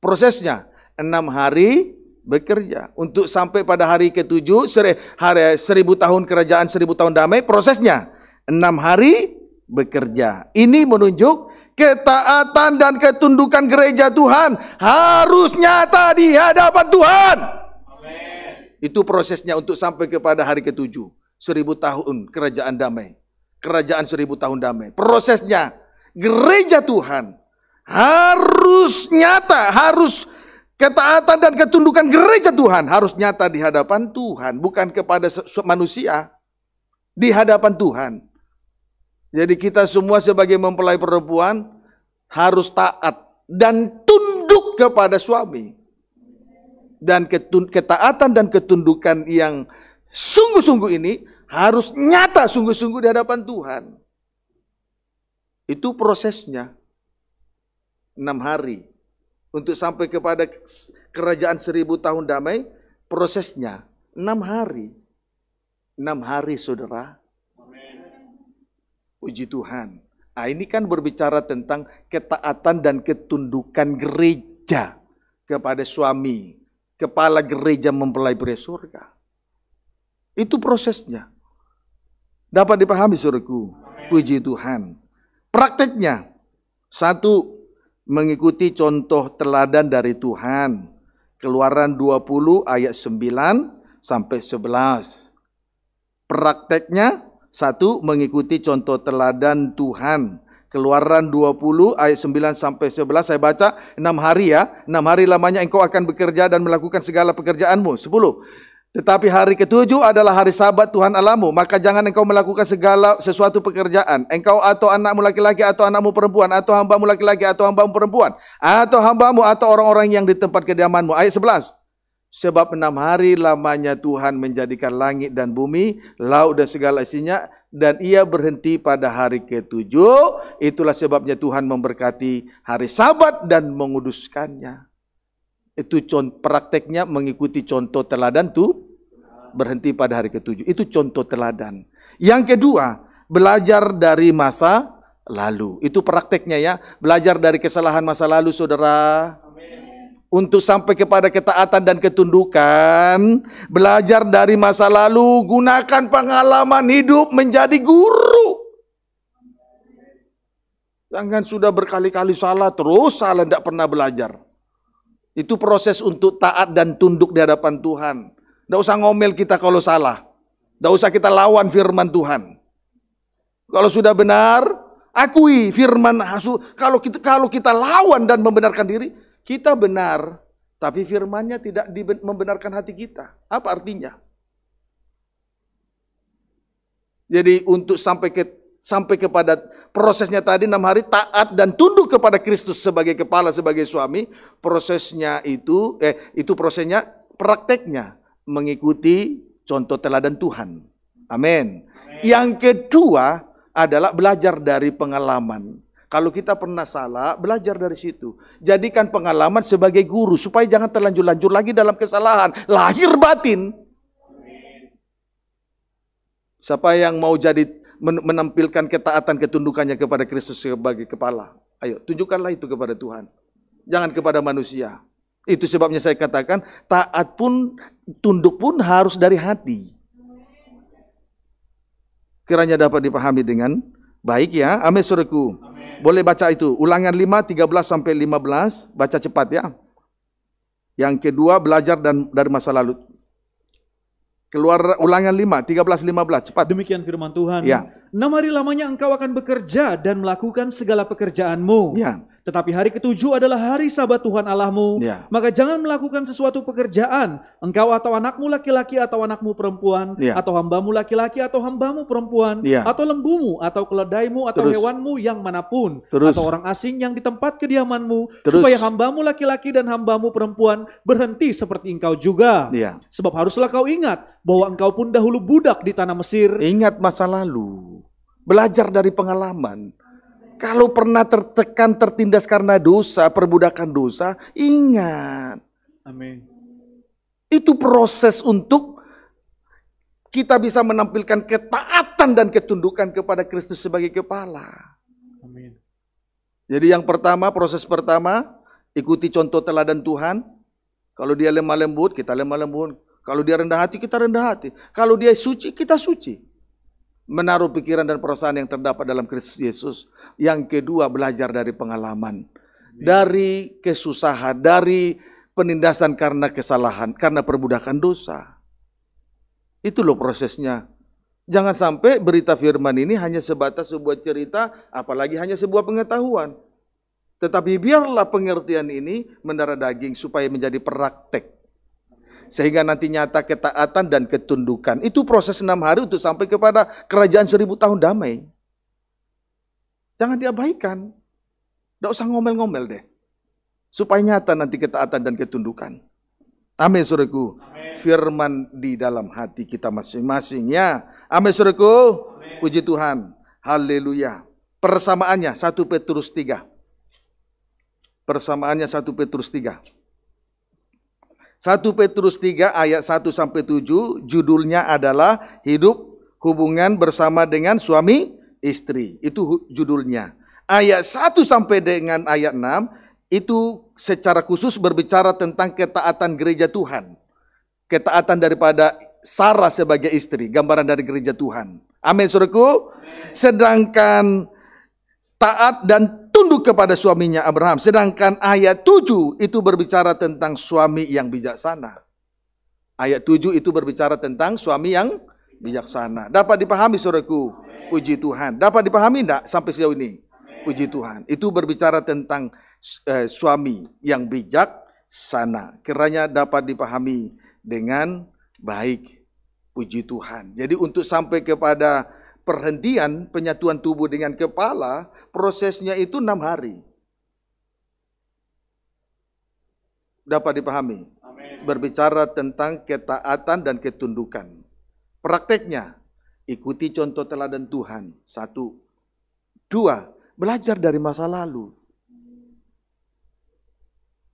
Prosesnya enam hari bekerja untuk sampai pada hari ketujuh seri, hari seribu tahun kerajaan seribu tahun damai prosesnya enam hari bekerja ini menunjuk ketaatan dan ketundukan gereja Tuhan harus nyata di hadapan Tuhan. Itu prosesnya untuk sampai kepada hari ketujuh. Seribu tahun kerajaan damai. Kerajaan seribu tahun damai. Prosesnya gereja Tuhan harus nyata, harus ketaatan dan ketundukan gereja Tuhan harus nyata di hadapan Tuhan, bukan kepada manusia. Di hadapan Tuhan. Jadi kita semua sebagai mempelai perempuan harus taat dan tunduk kepada suami dan ketaatan dan ketundukan yang sungguh-sungguh ini harus nyata sungguh-sungguh di hadapan Tuhan. Itu prosesnya enam hari untuk sampai kepada kerajaan seribu tahun damai. Prosesnya enam hari, enam hari saudara. Uji Puji Tuhan. Nah, ini kan berbicara tentang ketaatan dan ketundukan gereja kepada suami kepala gereja pria surga. Itu prosesnya. Dapat dipahami suruhku. Puji Tuhan. Prakteknya. Satu, mengikuti contoh teladan dari Tuhan. Keluaran 20 ayat 9 sampai 11. Prakteknya, satu, mengikuti contoh teladan Tuhan Keluaran 20 ayat 9 sampai 11 saya baca 6 hari ya. 6 hari lamanya engkau akan bekerja dan melakukan segala pekerjaanmu. 10. Tetapi hari ketujuh adalah hari sabat Tuhan Alamu, maka jangan engkau melakukan segala sesuatu pekerjaan. Engkau atau anakmu laki-laki atau anakmu perempuan atau hambamu laki-laki atau hambamu perempuan atau hambamu atau orang-orang yang di tempat kediamanmu. Ayat 11. Sebab enam hari lamanya Tuhan menjadikan langit dan bumi, laut dan segala isinya, dan ia berhenti pada hari ketujuh. Itulah sebabnya Tuhan memberkati hari sabat dan menguduskannya. Itu prakteknya mengikuti contoh teladan itu berhenti pada hari ketujuh. Itu contoh teladan. Yang kedua, belajar dari masa lalu. Itu prakteknya ya. Belajar dari kesalahan masa lalu saudara untuk sampai kepada ketaatan dan ketundukan, belajar dari masa lalu, gunakan pengalaman hidup menjadi guru. Jangan sudah berkali-kali salah, terus salah, tidak pernah belajar. Itu proses untuk taat dan tunduk di hadapan Tuhan. Tidak usah ngomel kita kalau salah. Tidak usah kita lawan firman Tuhan. Kalau sudah benar, akui firman Kalau kita, kalau kita lawan dan membenarkan diri, kita benar, tapi firmannya tidak membenarkan hati kita. Apa artinya? Jadi untuk sampai ke sampai kepada prosesnya tadi enam hari taat dan tunduk kepada Kristus sebagai kepala sebagai suami prosesnya itu eh itu prosesnya prakteknya mengikuti contoh teladan Tuhan. Amin. Yang kedua adalah belajar dari pengalaman. Kalau kita pernah salah, belajar dari situ. Jadikan pengalaman sebagai guru supaya jangan terlanjur-lanjur lagi dalam kesalahan. Lahir batin. Siapa yang mau jadi menampilkan ketaatan ketundukannya kepada Kristus sebagai kepala? Ayo, tunjukkanlah itu kepada Tuhan. Jangan kepada manusia. Itu sebabnya saya katakan taat pun tunduk pun harus dari hati. Kiranya dapat dipahami dengan baik ya. Amin suruhku boleh baca itu. Ulangan 5, 13 sampai 15, baca cepat ya. Yang kedua, belajar dan dari masa lalu. Keluar ulangan 5, 13, 15, cepat. Demikian firman Tuhan. Ya. Namari lamanya engkau akan bekerja dan melakukan segala pekerjaanmu. Ya. Tetapi hari ketujuh adalah hari sabat Tuhan Allahmu. Ya. Maka jangan melakukan sesuatu pekerjaan. Engkau atau anakmu laki-laki atau anakmu perempuan. Ya. Atau hambamu laki-laki atau hambamu perempuan. Ya. Atau lembumu atau keledaimu atau Terus. hewanmu yang manapun. Terus. Atau orang asing yang di tempat kediamanmu. Terus. Supaya hambamu laki-laki dan hambamu perempuan berhenti seperti engkau juga. Ya. Sebab haruslah kau ingat bahwa engkau pun dahulu budak di tanah Mesir. Ingat masa lalu. Belajar dari pengalaman kalau pernah tertekan, tertindas karena dosa, perbudakan dosa, ingat. Amin. Itu proses untuk kita bisa menampilkan ketaatan dan ketundukan kepada Kristus sebagai kepala. Amin. Jadi yang pertama, proses pertama, ikuti contoh teladan Tuhan. Kalau dia lemah lembut, kita lemah lembut. Kalau dia rendah hati, kita rendah hati. Kalau dia suci, kita suci. Menaruh pikiran dan perasaan yang terdapat dalam Kristus Yesus yang kedua belajar dari pengalaman, dari kesusahan, dari penindasan karena kesalahan, karena perbudakan dosa. Itu loh prosesnya. Jangan sampai berita firman ini hanya sebatas sebuah cerita, apalagi hanya sebuah pengetahuan. Tetapi biarlah pengertian ini mendarah daging supaya menjadi praktek. Sehingga nanti nyata ketaatan dan ketundukan. Itu proses enam hari untuk sampai kepada kerajaan seribu tahun damai. Jangan diabaikan. Tidak usah ngomel-ngomel deh. Supaya nyata nanti ketaatan dan ketundukan. Amin suruhku. Amin. Firman di dalam hati kita masing-masing ya. Amin suruhku. Amin. Puji Tuhan. Haleluya. Persamaannya 1 Petrus 3. Persamaannya 1 Petrus 3. 1 Petrus 3 ayat 1 sampai 7 judulnya adalah hidup hubungan bersama dengan suami istri. Itu judulnya. Ayat 1 sampai dengan ayat 6 itu secara khusus berbicara tentang ketaatan gereja Tuhan. Ketaatan daripada Sarah sebagai istri, gambaran dari gereja Tuhan. Amin suruhku. Sedangkan taat dan tunduk kepada suaminya Abraham. Sedangkan ayat 7 itu berbicara tentang suami yang bijaksana. Ayat 7 itu berbicara tentang suami yang bijaksana. Dapat dipahami saudaraku. Puji Tuhan. Dapat dipahami enggak sampai sejauh ini? Puji Tuhan. Itu berbicara tentang eh, suami yang bijak sana. Kiranya dapat dipahami dengan baik. Puji Tuhan. Jadi untuk sampai kepada perhentian penyatuan tubuh dengan kepala, prosesnya itu enam hari. Dapat dipahami? Berbicara tentang ketaatan dan ketundukan. Prakteknya, Ikuti contoh teladan Tuhan. Satu. Dua, belajar dari masa lalu.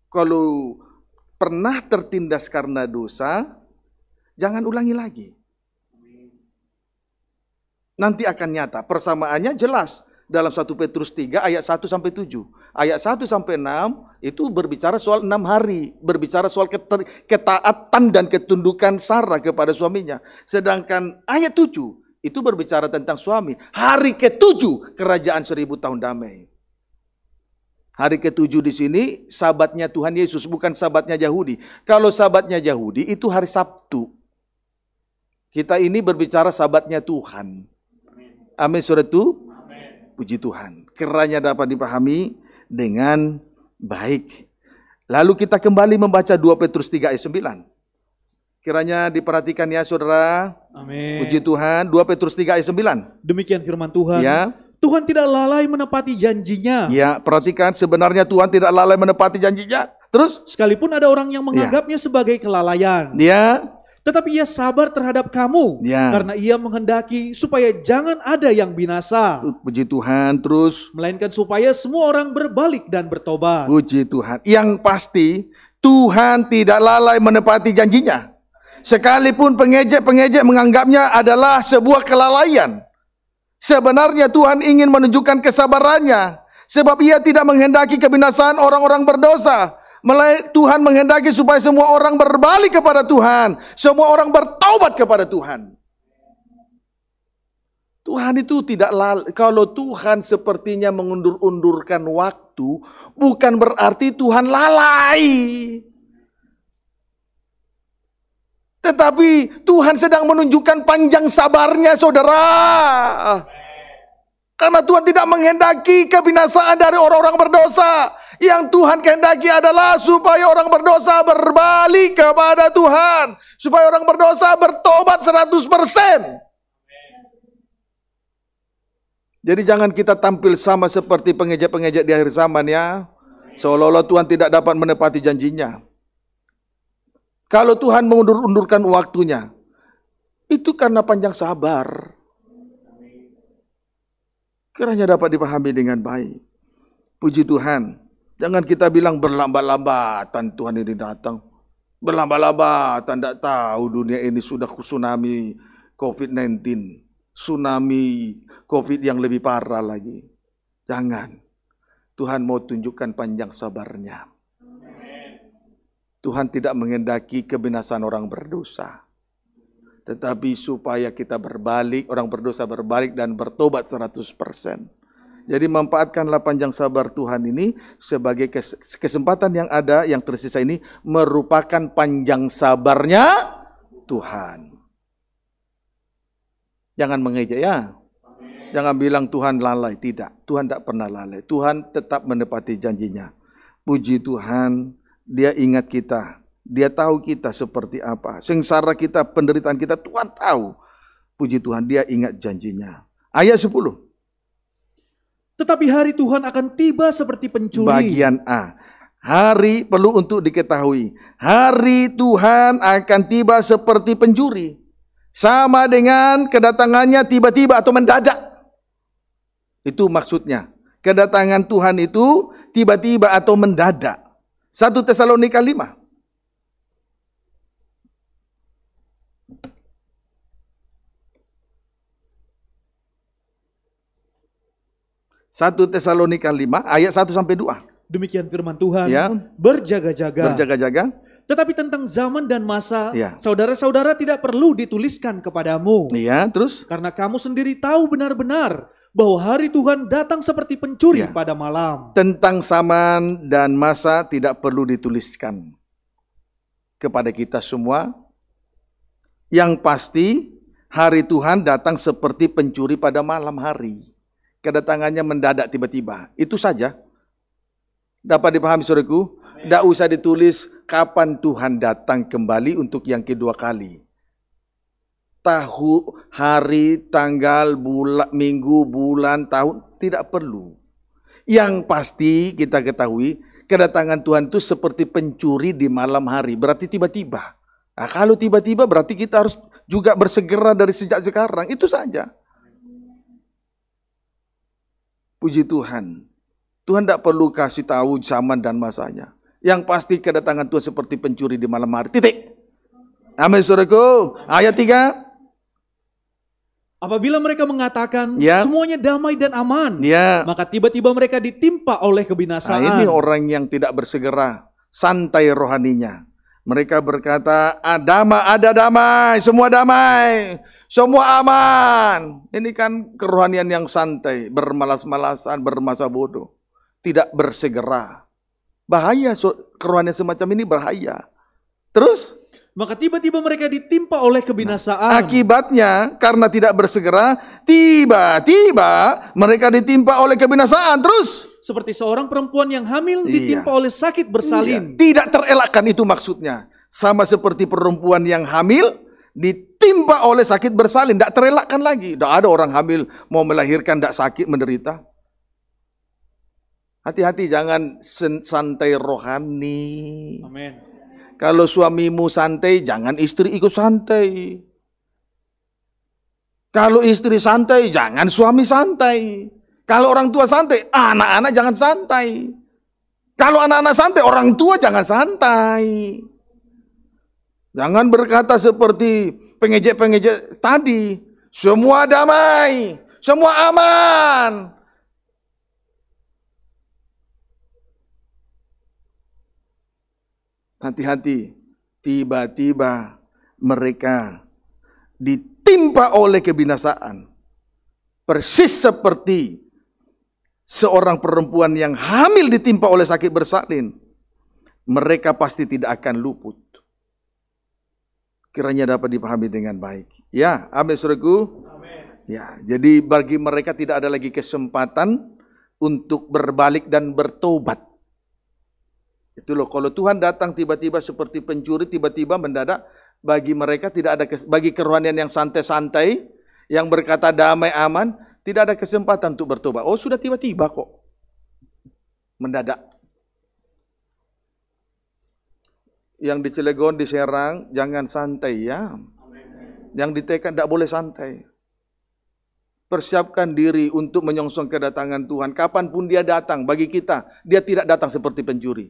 Kalau pernah tertindas karena dosa, jangan ulangi lagi. Nanti akan nyata. Persamaannya jelas dalam 1 Petrus 3 ayat 1 sampai 7. Ayat 1 sampai 6 itu berbicara soal enam hari, berbicara soal ketaatan dan ketundukan Sarah kepada suaminya. Sedangkan ayat 7 itu berbicara tentang suami. Hari ketujuh kerajaan seribu tahun damai. Hari ketujuh di sini sabatnya Tuhan Yesus bukan sabatnya Yahudi. Kalau sabatnya Yahudi itu hari Sabtu. Kita ini berbicara sabatnya Tuhan. Amin surat itu. Puji Tuhan. Kiranya dapat dipahami dengan baik. Lalu kita kembali membaca 2 Petrus 3 ayat 9. Kiranya diperhatikan ya saudara. Amin. Puji Tuhan, 2 Petrus 3 ayat 9. Demikian firman Tuhan. Ya. Tuhan tidak lalai menepati janjinya. Ya, perhatikan sebenarnya Tuhan tidak lalai menepati janjinya. Terus? Sekalipun ada orang yang ya. menganggapnya ya. sebagai kelalaian. Ya. Tetapi ia sabar terhadap kamu. Ya. Karena ia menghendaki supaya jangan ada yang binasa. Puji Tuhan. Terus? Melainkan supaya semua orang berbalik dan bertobat. Puji Tuhan. Yang pasti Tuhan tidak lalai menepati janjinya. Sekalipun pengejek-pengejek menganggapnya adalah sebuah kelalaian. Sebenarnya Tuhan ingin menunjukkan kesabarannya. Sebab ia tidak menghendaki kebinasaan orang-orang berdosa. Tuhan menghendaki supaya semua orang berbalik kepada Tuhan. Semua orang bertaubat kepada Tuhan. Tuhan itu tidak lal kalau Tuhan sepertinya mengundur-undurkan waktu bukan berarti Tuhan lalai. Tetapi Tuhan sedang menunjukkan panjang sabarnya saudara. Karena Tuhan tidak menghendaki kebinasaan dari orang-orang berdosa. Yang Tuhan kehendaki adalah supaya orang berdosa berbalik kepada Tuhan. Supaya orang berdosa bertobat 100%. Jadi jangan kita tampil sama seperti pengejek-pengejek di akhir zaman ya. Seolah-olah Tuhan tidak dapat menepati janjinya. Kalau Tuhan mengundur-undurkan waktunya, itu karena panjang sabar. Kiranya dapat dipahami dengan baik. Puji Tuhan. Jangan kita bilang berlambat-lambatan Tuhan ini datang. Berlambat-lambatan tidak tahu dunia ini sudah tsunami COVID-19. Tsunami COVID yang lebih parah lagi. Jangan. Tuhan mau tunjukkan panjang sabarnya. Tuhan tidak mengendaki kebinasaan orang berdosa. Tetapi supaya kita berbalik, orang berdosa berbalik dan bertobat 100%. Jadi manfaatkanlah panjang sabar Tuhan ini sebagai kesempatan yang ada, yang tersisa ini merupakan panjang sabarnya Tuhan. Jangan mengejek ya. Jangan bilang Tuhan lalai. Tidak, Tuhan tidak pernah lalai. Tuhan tetap menepati janjinya. Puji Tuhan, dia ingat kita, dia tahu kita seperti apa. Sengsara kita, penderitaan kita, Tuhan tahu. Puji Tuhan, dia ingat janjinya. Ayat 10. Tetapi hari Tuhan akan tiba seperti pencuri. Bagian A. Hari perlu untuk diketahui. Hari Tuhan akan tiba seperti pencuri. Sama dengan kedatangannya tiba-tiba atau mendadak. Itu maksudnya. Kedatangan Tuhan itu tiba-tiba atau mendadak. 1 Tesalonika 5. Satu Tesalonika 5 ayat 1 sampai 2. Demikian firman Tuhan. Ya. Berjaga-jaga. Berjaga-jaga. Tetapi tentang zaman dan masa, saudara saudara ya. tidak perlu dituliskan kepadamu. Iya, terus? Karena kamu sendiri tahu benar-benar bahwa hari Tuhan datang seperti pencuri ya. pada malam. Tentang zaman dan masa tidak perlu dituliskan kepada kita semua. Yang pasti hari Tuhan datang seperti pencuri pada malam hari. Kedatangannya mendadak tiba-tiba. Itu saja. Dapat dipahami suruhku? Tidak usah ditulis kapan Tuhan datang kembali untuk yang kedua kali tahu hari, tanggal, bulan, minggu, bulan, tahun tidak perlu. Yang pasti kita ketahui kedatangan Tuhan itu seperti pencuri di malam hari, berarti tiba-tiba. Nah, kalau tiba-tiba berarti kita harus juga bersegera dari sejak sekarang, itu saja. Puji Tuhan. Tuhan tidak perlu kasih tahu zaman dan masanya. Yang pasti kedatangan Tuhan seperti pencuri di malam hari. Titik. Amin suruhku. Ayat 3. Apabila mereka mengatakan ya. semuanya damai dan aman, ya. maka tiba-tiba mereka ditimpa oleh kebinasaan. Nah, ini orang yang tidak bersegera, santai rohaninya. Mereka berkata, "Adama, ada damai, semua damai, semua aman." Ini kan kerohanian yang santai, bermalas-malasan, bermasa bodoh, tidak bersegera. Bahaya kerohanian semacam ini bahaya. Terus maka tiba-tiba mereka ditimpa oleh kebinasaan. Nah, akibatnya karena tidak bersegera, tiba-tiba mereka ditimpa oleh kebinasaan. Terus seperti seorang perempuan yang hamil iya. ditimpa oleh sakit bersalin. Iya. Tidak terelakkan itu maksudnya. Sama seperti perempuan yang hamil ditimpa oleh sakit bersalin, tidak terelakkan lagi. Tidak ada orang hamil mau melahirkan tidak sakit menderita. Hati-hati jangan santai rohani. Amin. Kalau suamimu santai, jangan istri ikut santai. Kalau istri santai, jangan suami santai. Kalau orang tua santai, anak-anak jangan santai. Kalau anak-anak santai, orang tua jangan santai. Jangan berkata seperti pengejek-pengejek tadi. Semua damai, semua aman. Hati-hati, tiba-tiba mereka ditimpa oleh kebinasaan. Persis seperti seorang perempuan yang hamil ditimpa oleh sakit bersalin. Mereka pasti tidak akan luput. Kiranya dapat dipahami dengan baik. Ya, amin suruhku. Ya, jadi bagi mereka tidak ada lagi kesempatan untuk berbalik dan bertobat. Itu loh, kalau Tuhan datang tiba-tiba seperti pencuri, tiba-tiba mendadak, bagi mereka tidak ada, bagi kerohanian yang santai-santai, yang berkata damai aman, tidak ada kesempatan untuk bertobat. Oh sudah tiba-tiba kok. Mendadak. Yang di Cilegon, di Serang, jangan santai ya. Yang di Tekan tidak boleh santai. Persiapkan diri untuk menyongsong kedatangan Tuhan. Kapanpun dia datang bagi kita, dia tidak datang seperti pencuri.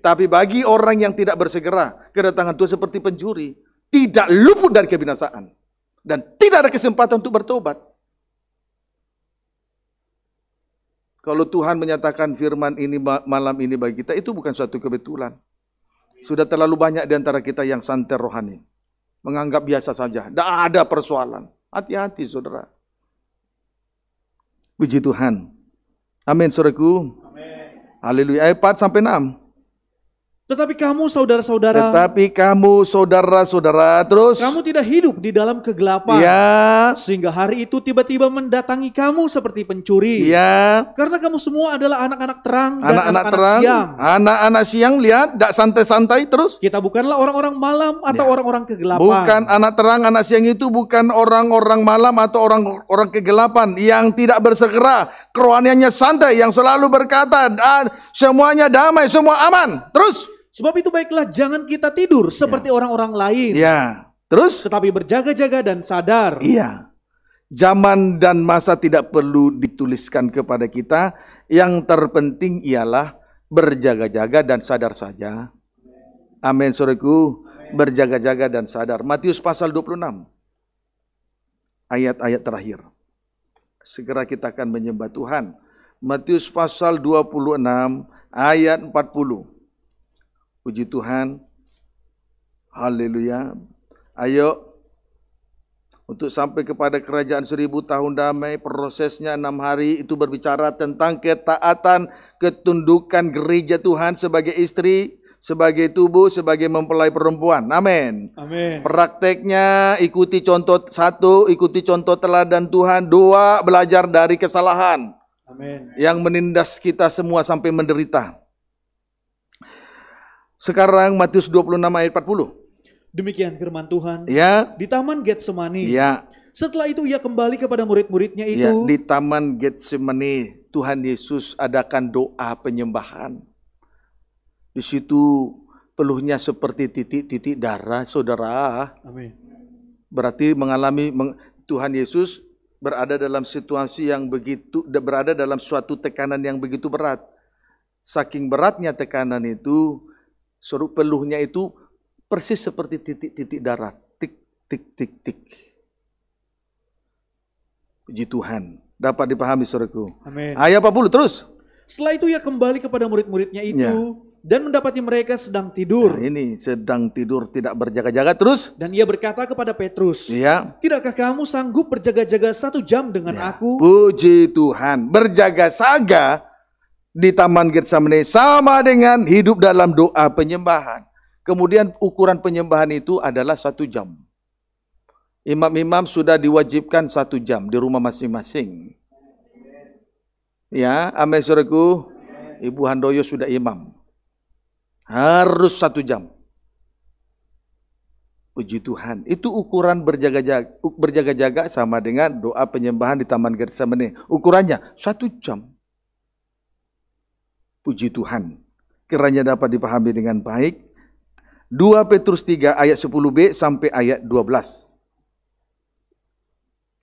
Tapi bagi orang yang tidak bersegera, kedatangan Tuhan seperti pencuri. Tidak luput dari kebinasaan. Dan tidak ada kesempatan untuk bertobat. Kalau Tuhan menyatakan firman ini malam ini bagi kita, itu bukan suatu kebetulan. Sudah terlalu banyak di antara kita yang santer rohani. Menganggap biasa saja. Tidak ada persoalan. Hati-hati saudara. Puji Tuhan. Amin saudaraku. Haleluya. Eh, Ayat 4 sampai 6. Tetapi kamu saudara-saudara. Tetapi kamu saudara-saudara terus. Kamu tidak hidup di dalam kegelapan. Ya. Sehingga hari itu tiba-tiba mendatangi kamu seperti pencuri. Ya. Karena kamu semua adalah anak-anak terang anak -anak dan anak-anak terang, siang. Anak-anak siang lihat, tidak santai-santai terus. Kita bukanlah orang-orang malam atau ya. orang-orang ya. kegelapan. Bukan anak terang, anak siang itu bukan orang-orang malam atau orang-orang kegelapan yang tidak bersegera, kerohaniannya santai, yang selalu berkata, semuanya damai, semua aman. Terus. Sebab itu baiklah jangan kita tidur seperti iya. orang-orang yeah. lain. Ya. Terus? Tetapi berjaga-jaga dan sadar. Iya. Zaman dan masa tidak perlu dituliskan kepada kita. Yang terpenting ialah berjaga-jaga dan sadar saja. Amin, suruhku. Berjaga-jaga dan sadar. Matius pasal 26. Ayat-ayat terakhir. Segera kita akan menyembah Tuhan. Matius pasal 26 ayat 40. Puji Tuhan. Haleluya. Ayo untuk sampai kepada kerajaan seribu tahun damai prosesnya enam hari itu berbicara tentang ketaatan ketundukan gereja Tuhan sebagai istri sebagai tubuh sebagai mempelai perempuan amin prakteknya ikuti contoh satu ikuti contoh teladan Tuhan dua belajar dari kesalahan amin yang menindas kita semua sampai menderita sekarang Matius 26 ayat 40. Demikian firman Tuhan. Ya. Di taman Getsemani. Ya. Setelah itu ia kembali kepada murid-muridnya ya, itu. Ya, di taman Getsemani Tuhan Yesus adakan doa penyembahan. Di situ peluhnya seperti titik-titik darah, saudara. Amin. Berarti mengalami meng, Tuhan Yesus berada dalam situasi yang begitu berada dalam suatu tekanan yang begitu berat. Saking beratnya tekanan itu, Suruh peluhnya itu persis seperti titik-titik darah. Tik, tik, tik, tik. Puji Tuhan. Dapat dipahami suruhku. Amin. Ayat 40 terus. Setelah itu ia kembali kepada murid-muridnya itu. Ya dan mendapati mereka sedang tidur. Nah, ini sedang tidur tidak berjaga-jaga terus. Dan ia berkata kepada Petrus, ya. tidakkah kamu sanggup berjaga-jaga satu jam dengan ya. aku? Puji Tuhan, berjaga-saga di Taman Getsemani sama dengan hidup dalam doa penyembahan. Kemudian ukuran penyembahan itu adalah satu jam. Imam-imam sudah diwajibkan satu jam di rumah masing-masing. Ya, amin suruhku. Ibu Handoyo sudah imam. Harus satu jam. Puji Tuhan. Itu ukuran berjaga-jaga berjaga sama dengan doa penyembahan di Taman Getsemani. Ukurannya satu jam. Puji Tuhan. Kiranya dapat dipahami dengan baik. 2 Petrus 3 ayat 10b sampai ayat 12.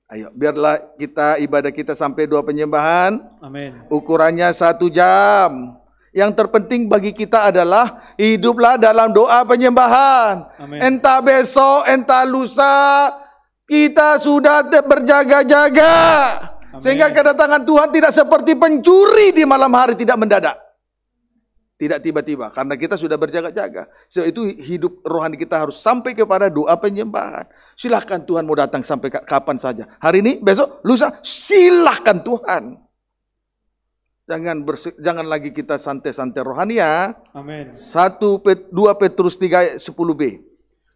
Ayo, biarlah kita ibadah kita sampai dua penyembahan. Amin. Ukurannya satu jam. Yang terpenting bagi kita adalah hiduplah dalam doa penyembahan. Amin. Entah besok, entah lusa, kita sudah berjaga-jaga. Sehingga kedatangan Tuhan tidak seperti pencuri di malam hari tidak mendadak. Tidak tiba-tiba, karena kita sudah berjaga-jaga. Sebab itu hidup rohani kita harus sampai kepada doa penyembahan. Silahkan Tuhan mau datang sampai kapan saja. Hari ini, besok, lusa, silahkan Tuhan. Jangan bersi, jangan lagi kita santai-santai rohani ya. Amin. 1 2 Petrus 3 10b.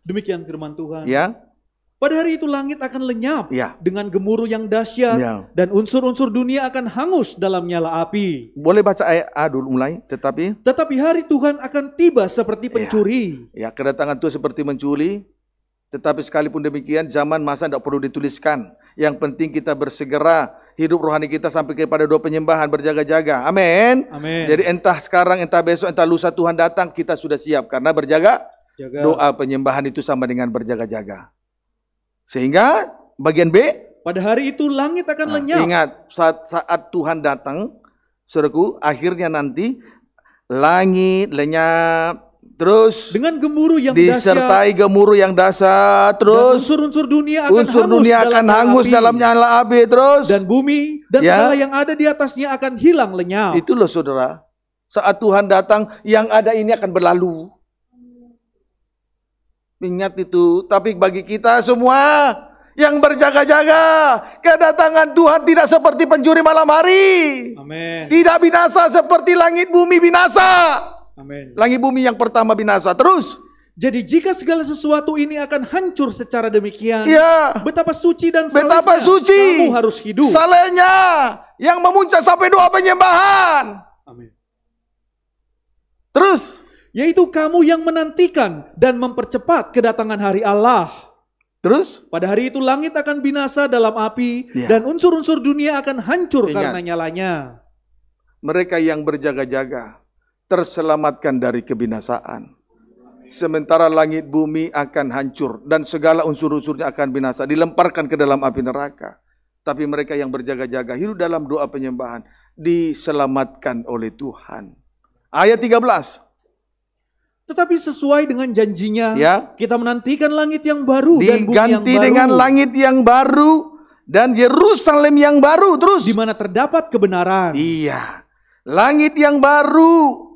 Demikian firman Tuhan. Ya. Pada hari itu langit akan lenyap ya. dengan gemuruh yang dahsyat ya. dan unsur-unsur dunia akan hangus dalam nyala api. Boleh baca ayat A dulu mulai, tetapi tetapi hari Tuhan akan tiba seperti ya. pencuri. Ya, ya kedatangan Tuhan seperti mencuri, tetapi sekalipun demikian zaman masa tidak perlu dituliskan. Yang penting kita bersegera hidup rohani kita sampai kepada doa penyembahan berjaga-jaga. Amin. Amin. Jadi entah sekarang, entah besok, entah lusa Tuhan datang kita sudah siap karena berjaga Jaga. doa penyembahan itu sama dengan berjaga-jaga. Sehingga bagian B pada hari itu langit akan nah, lenyap. Ingat saat saat Tuhan datang, Saudaraku, akhirnya nanti langit lenyap terus dengan gemuruh yang disertai dahsyat, gemuruh yang dasar terus unsur-unsur dunia akan unsur hangus dunia akan dalam hangus api, dalam nyala api terus dan bumi dan ya. segala yang ada di atasnya akan hilang lenyap. Itu loh Saudara. Saat Tuhan datang yang ada ini akan berlalu. Ingat itu, tapi bagi kita semua yang berjaga-jaga, kedatangan Tuhan tidak seperti pencuri malam hari. Amen. Tidak binasa seperti langit bumi binasa. Amen. Langit bumi yang pertama binasa. Terus, jadi jika segala sesuatu ini akan hancur secara demikian, ya. betapa suci dan salehnya betapa suci kamu harus hidup. Salehnya yang memuncak sampai doa penyembahan. Terus yaitu kamu yang menantikan dan mempercepat kedatangan hari Allah. Terus? Pada hari itu langit akan binasa dalam api ya. dan unsur-unsur dunia akan hancur Ingat, karena nyalanya. Mereka yang berjaga-jaga terselamatkan dari kebinasaan. Sementara langit bumi akan hancur dan segala unsur-unsurnya akan binasa, dilemparkan ke dalam api neraka. Tapi mereka yang berjaga-jaga hidup dalam doa penyembahan diselamatkan oleh Tuhan. Ayat 13. Tetapi sesuai dengan janjinya, ya. kita menantikan langit yang baru Diganti dan bumi yang baru. dengan langit yang baru dan Yerusalem yang baru terus. Di mana terdapat kebenaran. Iya. Langit yang baru,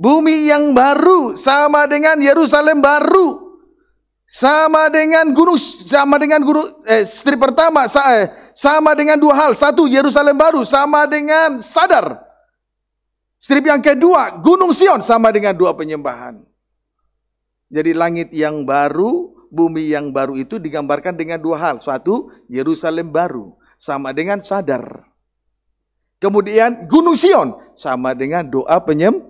bumi yang baru sama dengan Yerusalem baru. Sama dengan gunung sama dengan guru eh, strip pertama eh, sama dengan dua hal. Satu Yerusalem baru sama dengan sadar. Strip yang kedua, Gunung Sion sama dengan dua penyembahan. Jadi langit yang baru, bumi yang baru itu digambarkan dengan dua hal. Satu, Yerusalem baru sama dengan sadar. Kemudian Gunung Sion sama dengan doa penyembahan.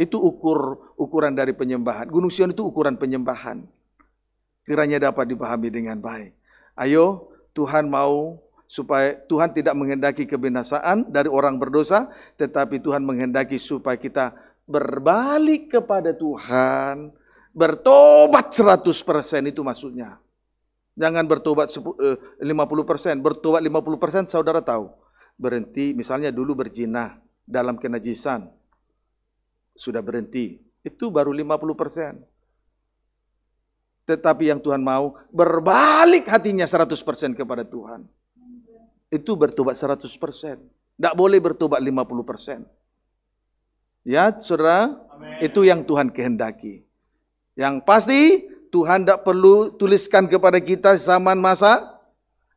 Itu ukur ukuran dari penyembahan. Gunung Sion itu ukuran penyembahan. Kiranya dapat dipahami dengan baik. Ayo, Tuhan mau supaya Tuhan tidak menghendaki kebinasaan dari orang berdosa, tetapi Tuhan menghendaki supaya kita berbalik kepada Tuhan, bertobat 100% itu maksudnya. Jangan bertobat 50%, eh, bertobat 50% saudara tahu. Berhenti, misalnya dulu berjinah dalam kenajisan. Sudah berhenti, itu baru 50%. Tetapi yang Tuhan mau, berbalik hatinya 100% kepada Tuhan itu bertobat 100%. Tidak boleh bertobat 50%. Ya, saudara, Amen. itu yang Tuhan kehendaki. Yang pasti, Tuhan tidak perlu tuliskan kepada kita zaman masa.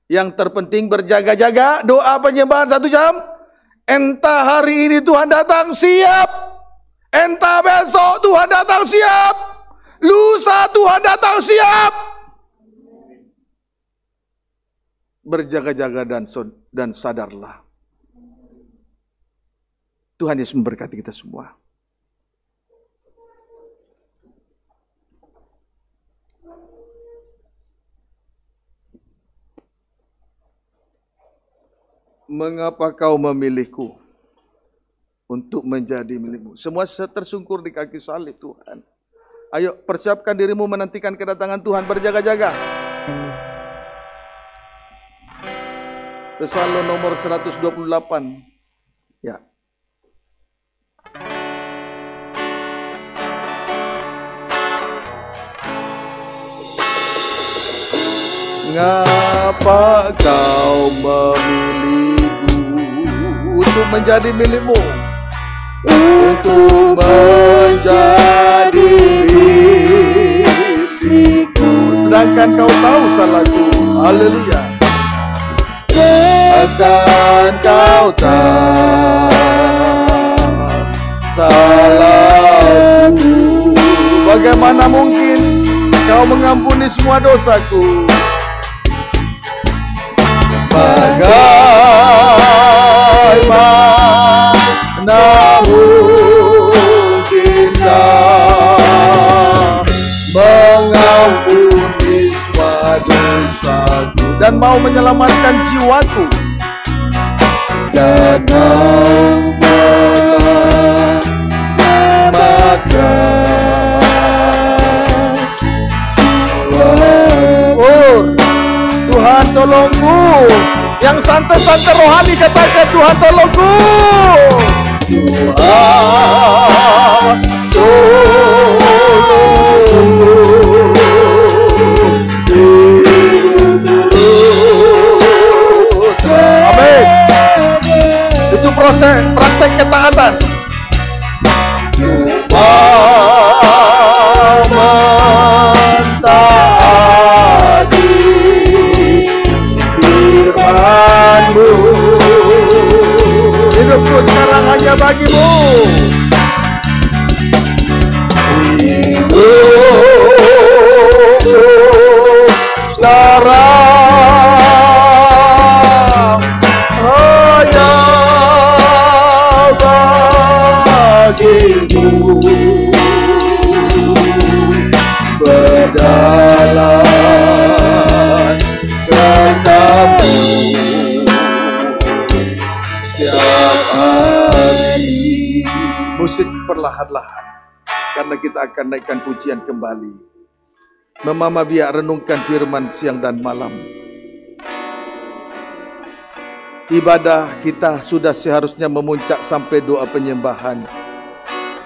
Yang terpenting berjaga-jaga, doa penyembahan satu jam. Entah hari ini Tuhan datang siap. Entah besok Tuhan datang siap. Lusa Tuhan datang siap berjaga-jaga dan dan sadarlah. Tuhan Yesus memberkati kita semua. Mengapa kau memilihku untuk menjadi milikmu? Semua tersungkur di kaki salib Tuhan. Ayo persiapkan dirimu menantikan kedatangan Tuhan berjaga-jaga. Resalo nomor 128. Ya. Ngapa kau memilihku untuk menjadi milikmu? Untuk menjadi milikku. Sedangkan kau tahu salahku. Haleluya akan kau tahu salahku bagaimana mungkin kau mengampuni semua dosaku bagaimana dan mau menyelamatkan jiwaku. Danau Oh, Tuhan tolongku. Yang santai-santai rohani katakan Tuhan tolongku. Tuhan tolongku. proses praktek ketaatan mentaati hidupku sekarang hanya bagimu hidupku sekarang bagimu Berdalam sertamu Setiap hari Musik perlahan-lahan Karena kita akan naikkan pujian kembali Memama biak renungkan firman siang dan malam Ibadah kita sudah seharusnya memuncak sampai doa penyembahan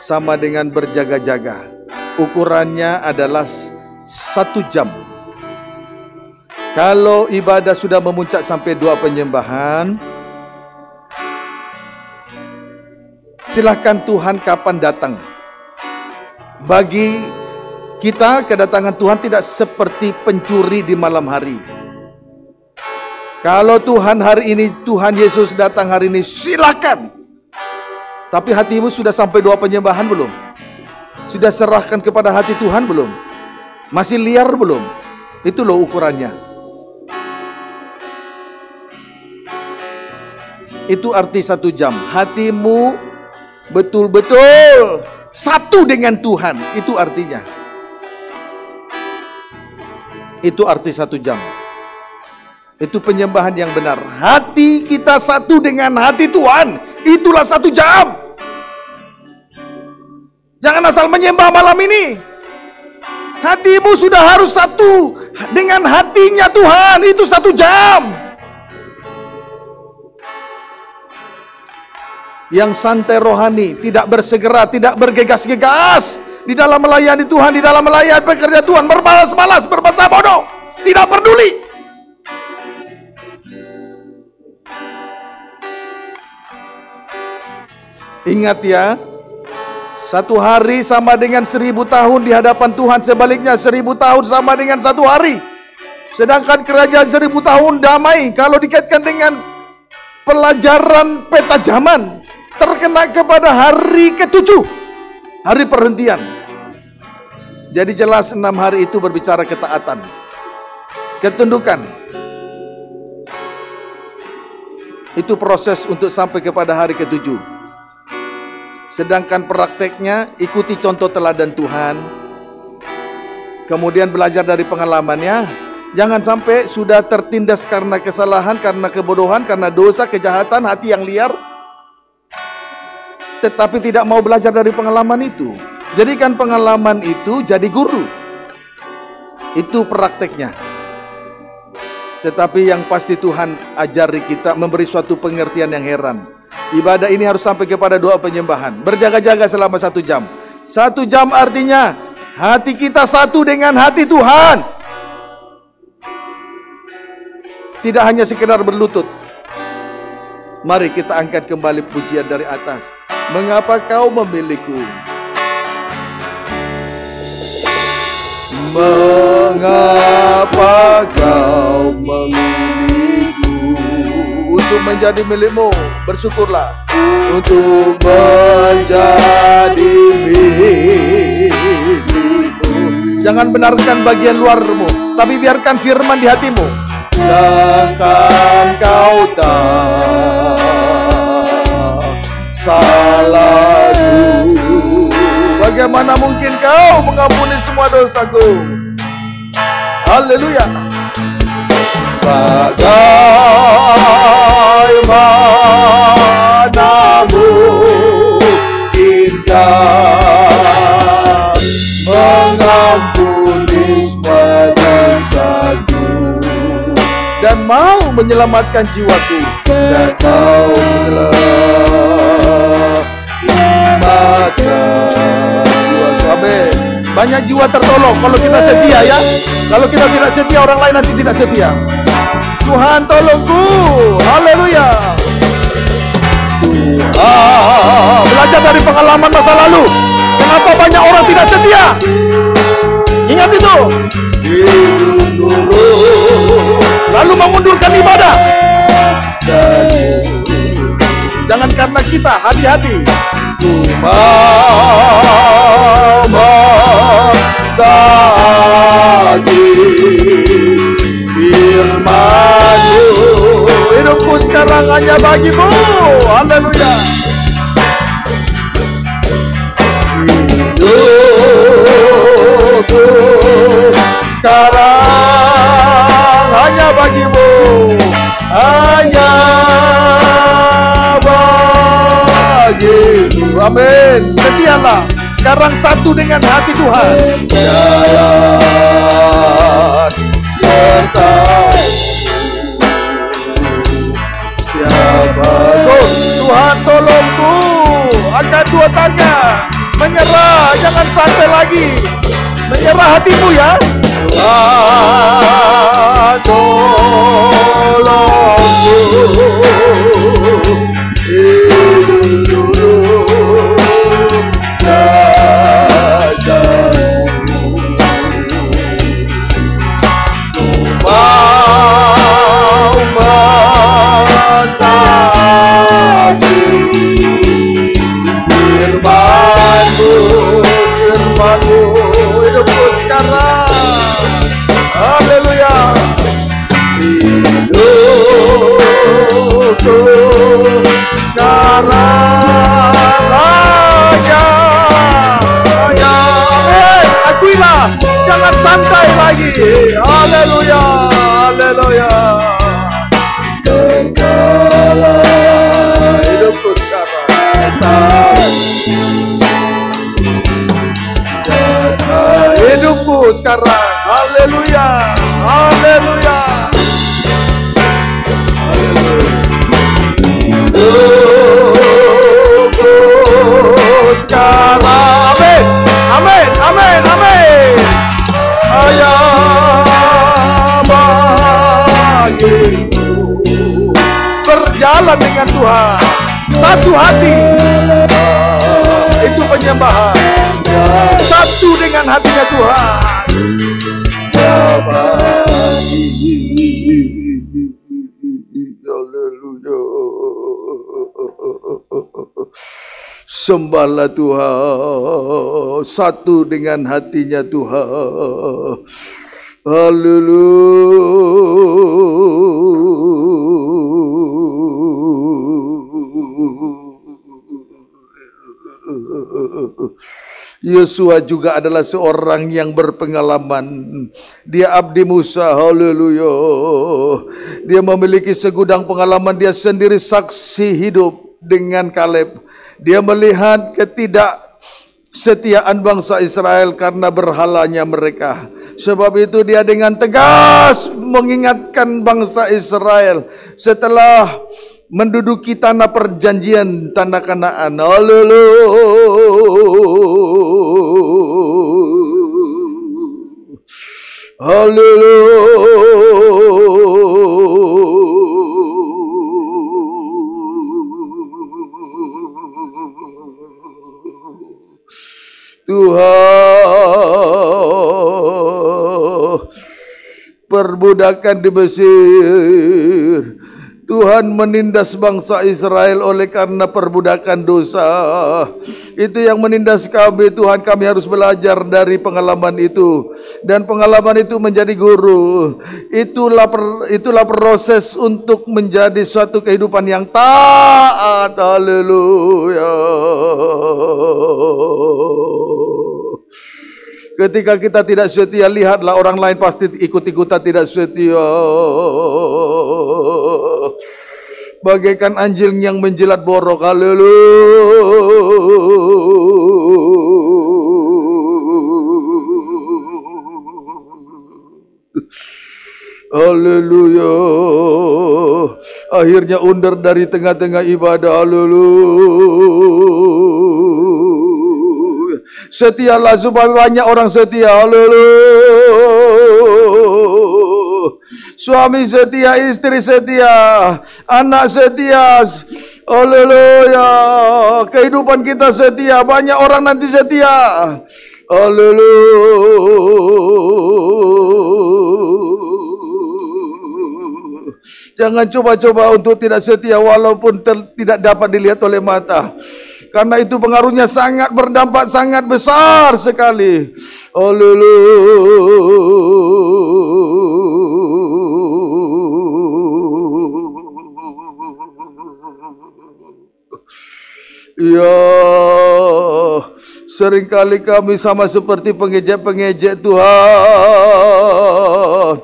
sama dengan berjaga-jaga. Ukurannya adalah satu jam. Kalau ibadah sudah memuncak sampai dua penyembahan, silahkan Tuhan kapan datang. Bagi kita, kedatangan Tuhan tidak seperti pencuri di malam hari. Kalau Tuhan hari ini, Tuhan Yesus datang hari ini, silakan. Tapi hatimu sudah sampai doa penyembahan belum? Sudah serahkan kepada hati Tuhan belum? Masih liar belum? Itu loh ukurannya. Itu arti satu jam. Hatimu betul-betul satu dengan Tuhan. Itu artinya. Itu arti satu jam. Itu penyembahan yang benar. Hati kita satu dengan hati Tuhan. Itulah satu jam. Jangan asal menyembah malam ini. Hatimu sudah harus satu dengan hatinya Tuhan. Itu satu jam. Yang santai rohani, tidak bersegera, tidak bergegas-gegas. Di dalam melayani Tuhan, di dalam melayani pekerja Tuhan. Berbalas-balas, berbahasa bodoh. Tidak peduli. Ingat ya, satu hari sama dengan seribu tahun di hadapan Tuhan. Sebaliknya seribu tahun sama dengan satu hari. Sedangkan kerajaan seribu tahun damai. Kalau dikaitkan dengan pelajaran peta zaman. Terkena kepada hari ketujuh. Hari perhentian. Jadi jelas enam hari itu berbicara ketaatan. Ketundukan. Itu proses untuk sampai kepada hari ketujuh. Sedangkan prakteknya ikuti contoh teladan Tuhan. Kemudian belajar dari pengalamannya. Jangan sampai sudah tertindas karena kesalahan, karena kebodohan, karena dosa, kejahatan, hati yang liar. Tetapi tidak mau belajar dari pengalaman itu. Jadikan pengalaman itu jadi guru. Itu prakteknya. Tetapi yang pasti Tuhan ajari kita memberi suatu pengertian yang heran Ibadah ini harus sampai kepada doa penyembahan. Berjaga-jaga selama satu jam. Satu jam artinya hati kita satu dengan hati Tuhan. Tidak hanya sekedar berlutut. Mari kita angkat kembali pujian dari atas. Mengapa kau memilihku? Mengapa kau memilihku untuk menjadi milikmu? bersyukurlah untuk menjadi milikmu. Jangan benarkan bagian luarmu, tapi biarkan firman di hatimu. Sedangkan kau tak salah Bagaimana mungkin kau mengampuni semua dosaku? Haleluya. Bagaimana dan mau menyelamatkan jiwaku dan mau menyelamatkan banyak jiwa tertolong kalau kita setia ya kalau kita tidak setia orang lain nanti tidak setia Tuhan tolongku haleluya Tuhan ah, belajar dari pengalaman masa lalu. Kenapa banyak orang tidak setia? Ingat itu. Hidup lalu mengundurkan ibadah. Jangan karena kita hati-hati. Tadi firmanmu hidupku sekarang hanya bagimu. Haleluya. Hidupku sekarang hanya bagimu hanya bagimu amin setialah sekarang satu dengan hati Tuhan jalan serta bagus Tuhan tolongku angkat dua tangan menyerah jangan sampai lagi menyerah hatimu ya tolongku Jangan santai lagi. Haleluya, haleluya. sekarang. Hidupku sekarang. Haleluya, haleluya. Berjalan dengan Tuhan Satu hati Itu penyembahan Satu dengan hatinya Tuhan Sembahlah Tuhan Satu dengan hatinya Tuhan Haleluya. Yosua juga adalah seorang yang berpengalaman. Dia abdi Musa, haleluya. Dia memiliki segudang pengalaman, dia sendiri saksi hidup dengan Kaleb. Dia melihat ketidak setiaan bangsa Israel karena berhalanya mereka. Sebab itu dia dengan tegas mengingatkan bangsa Israel setelah menduduki tanah perjanjian tanah Kanaan. Haleluya. Haleluya. Tuhan perbudakan di Mesir Tuhan menindas bangsa Israel oleh karena perbudakan dosa. Itu yang menindas kami Tuhan kami harus belajar dari pengalaman itu dan pengalaman itu menjadi guru. Itulah per, itulah proses untuk menjadi suatu kehidupan yang taat. Haleluya. Ketika kita tidak setia, lihatlah orang lain pasti ikut-ikutan tidak setia. Bagaikan anjing yang menjilat borok. Haleluya. Haleluya. Akhirnya under dari tengah-tengah ibadah. Haleluya. Setialah supaya banyak orang setia. Haleluya. Suami setia, istri setia, anak setia. Haleluya. Kehidupan kita setia, banyak orang nanti setia. Haleluya. Jangan coba-coba untuk tidak setia walaupun tidak dapat dilihat oleh mata. Karena itu pengaruhnya sangat berdampak sangat besar sekali. Olulu. Ya, seringkali kami sama seperti pengejek-pengejek Tuhan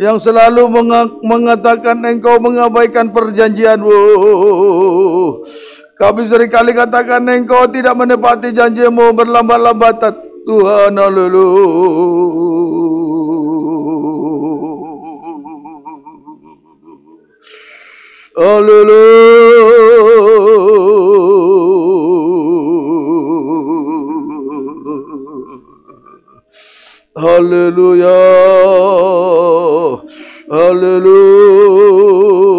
yang selalu mengatakan engkau mengabaikan perjanjianmu. Kami seringkali katakan engkau tidak menepati janjimu berlambat-lambatan. Tuhan, haleluya. Hallelujah. Hallelujah. Hallelujah.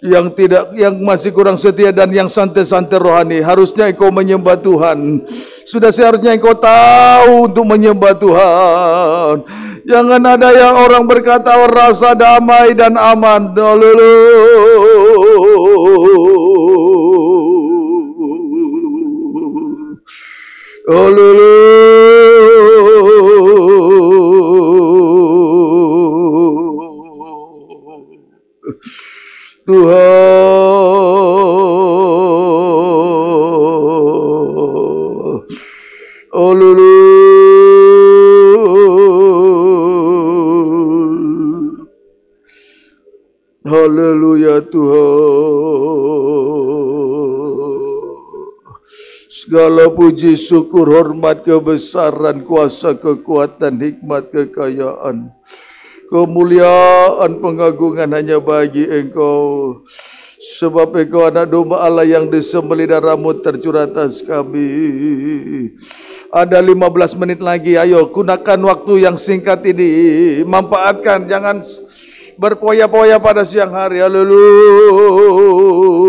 yang tidak yang masih kurang setia dan yang santai-santai rohani harusnya engkau menyembah Tuhan sudah seharusnya engkau tahu untuk menyembah Tuhan jangan ada yang orang berkata oh, rasa damai dan aman dulu Hallelujah. Segala puji, syukur, hormat, kebesaran, kuasa, kekuatan, hikmat, kekayaan. Kemuliaan pengagungan hanya bagi engkau. Sebab engkau anak domba Allah yang disembelih darahmu tercurah atas kami. Ada 15 menit lagi, ayo gunakan waktu yang singkat ini. Manfaatkan, jangan berpoya-poya pada siang hari. Haleluya.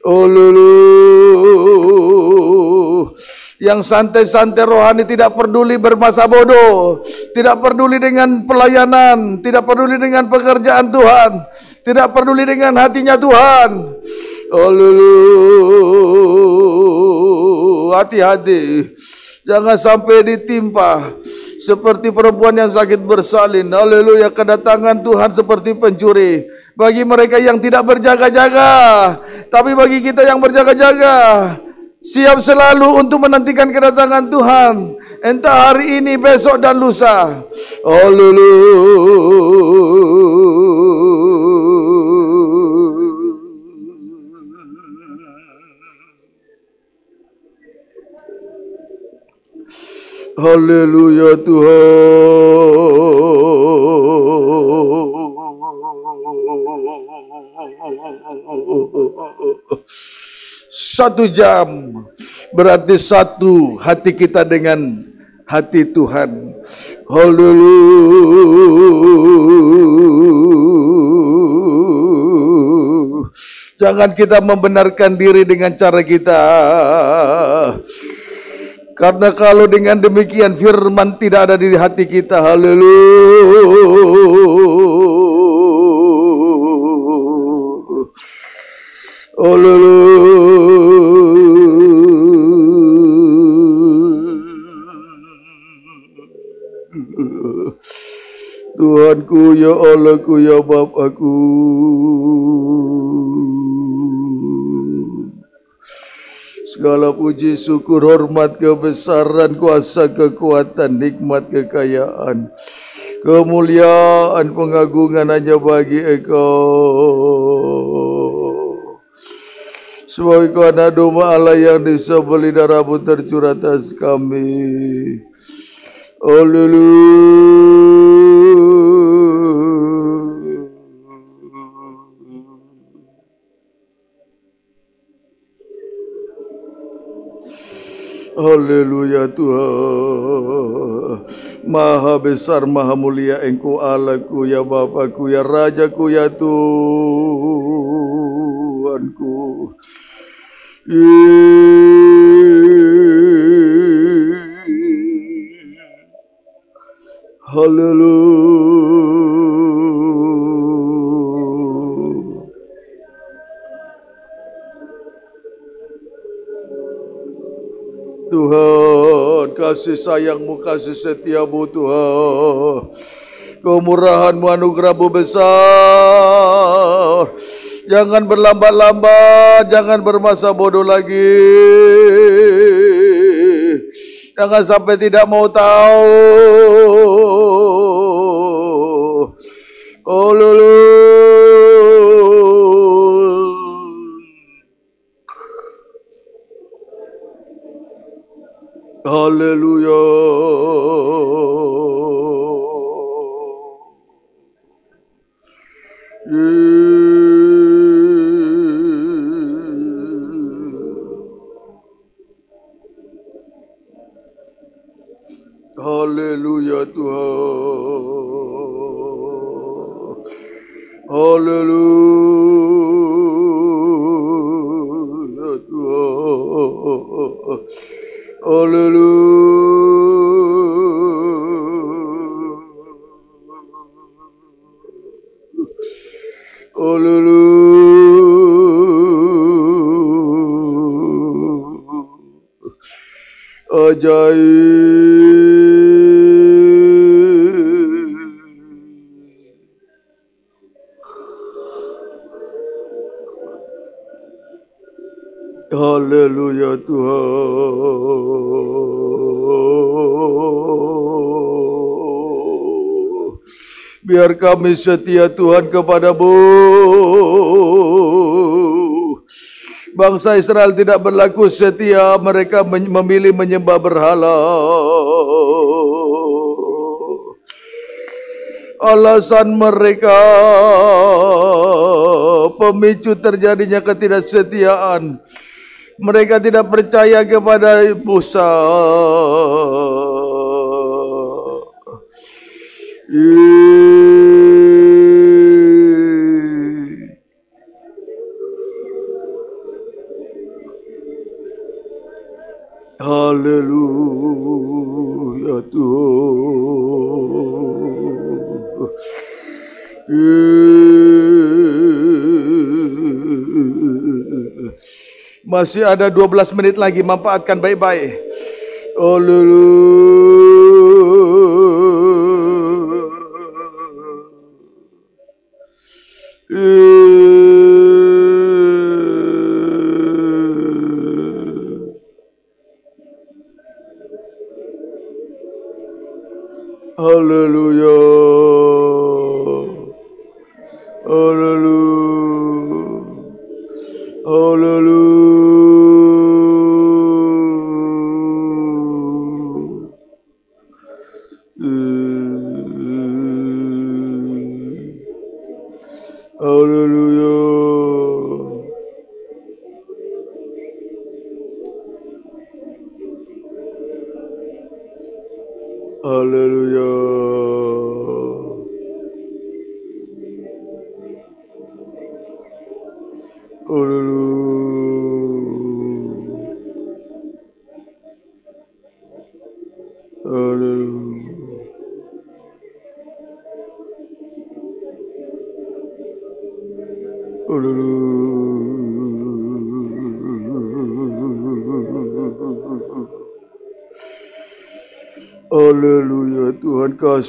Oh lulu, Yang santai-santai rohani tidak peduli bermasa bodoh. Tidak peduli dengan pelayanan. Tidak peduli dengan pekerjaan Tuhan. Tidak peduli dengan hatinya Tuhan. Oh lulu, Hati-hati. Jangan sampai ditimpa seperti perempuan yang sakit bersalin. Haleluya, kedatangan Tuhan seperti pencuri bagi mereka yang tidak berjaga-jaga, tapi bagi kita yang berjaga-jaga, siap selalu untuk menantikan kedatangan Tuhan. Entah hari ini, besok dan lusa. Oh lulu. Haleluya Tuhan. Satu jam berarti satu hati kita dengan hati Tuhan. Jangan kita membenarkan diri dengan cara kita. Karena kalau dengan demikian firman tidak ada di hati kita. Haleluya. Tuhanku ya Allahku ya Bapakku Segala puji syukur hormat kebesaran kuasa kekuatan nikmat kekayaan Kemuliaan pengagungan hanya bagi engkau Semoga ada domba Allah yang disembeli darahmu tercurah atas kami. Haleluya. Haleluya Tuhan. Maha besar, maha mulia engkau Allahku, ya Bapakku, ya Rajaku, ya Tuhanku. Tuhan, kasih sayangmu, kasih setiamu Tuhan. Kemurahanmu, anugerahmu besar. Jangan berlambat-lambat, jangan bermasa bodoh lagi. Jangan sampai tidak mau tahu agar kami setia Tuhan kepadamu. Bangsa Israel tidak berlaku setia, mereka memilih menyembah berhala. Alasan mereka pemicu terjadinya ketidaksetiaan. Mereka tidak percaya kepada Musa. Masih ada 12 menit lagi, manfaatkan baik-baik. Oh lulu.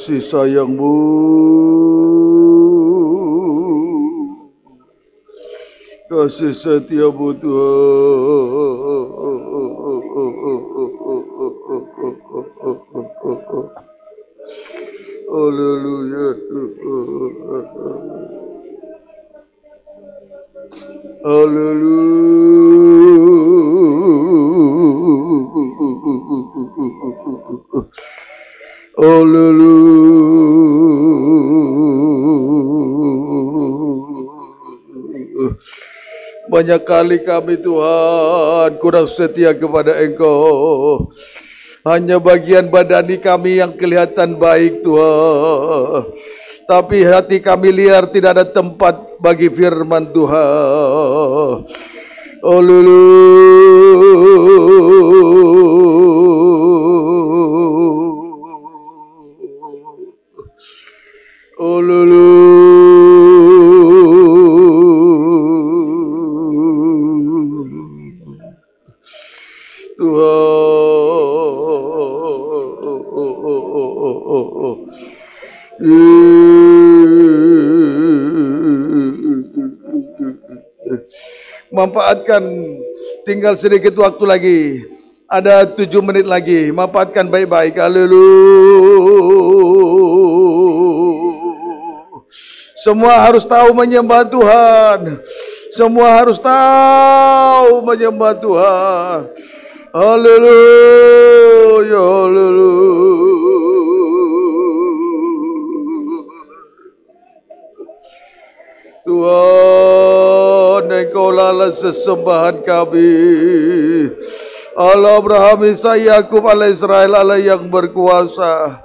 kasih sayangmu kasih setiamu Tuhan Banyak kali kami Tuhan kurang setia kepada Engkau. Hanya bagian badani kami yang kelihatan baik Tuhan. Tapi hati kami liar tidak ada tempat bagi firman Tuhan. Oh lulu. Oh lulu. manfaatkan. Tinggal sedikit waktu lagi. Ada tujuh menit lagi. Manfaatkan baik-baik. Haleluya. Semua harus tahu menyembah Tuhan. Semua harus tahu menyembah Tuhan. Haleluya, haleluya. Tuhan. Tuhan Engkau sesembahan kami Allah Abraham, Isa, Yakub, Allah Israel, Allah yang berkuasa.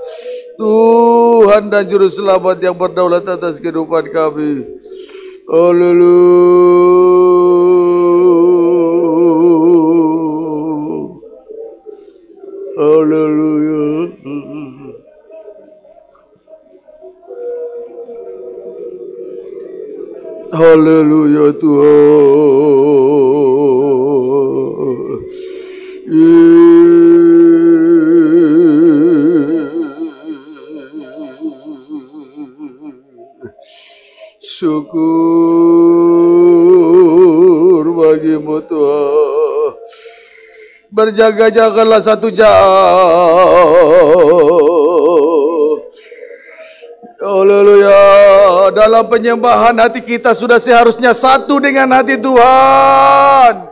Tuhan dan Juru Selamat yang berdaulat atas kehidupan kami. Haleluya. Haleluya. Haleluya Tuhan. Syukur bagimu Tuhan. Berjaga-jagalah satu jam Haleluya. Dalam penyembahan hati kita sudah seharusnya satu dengan hati Tuhan.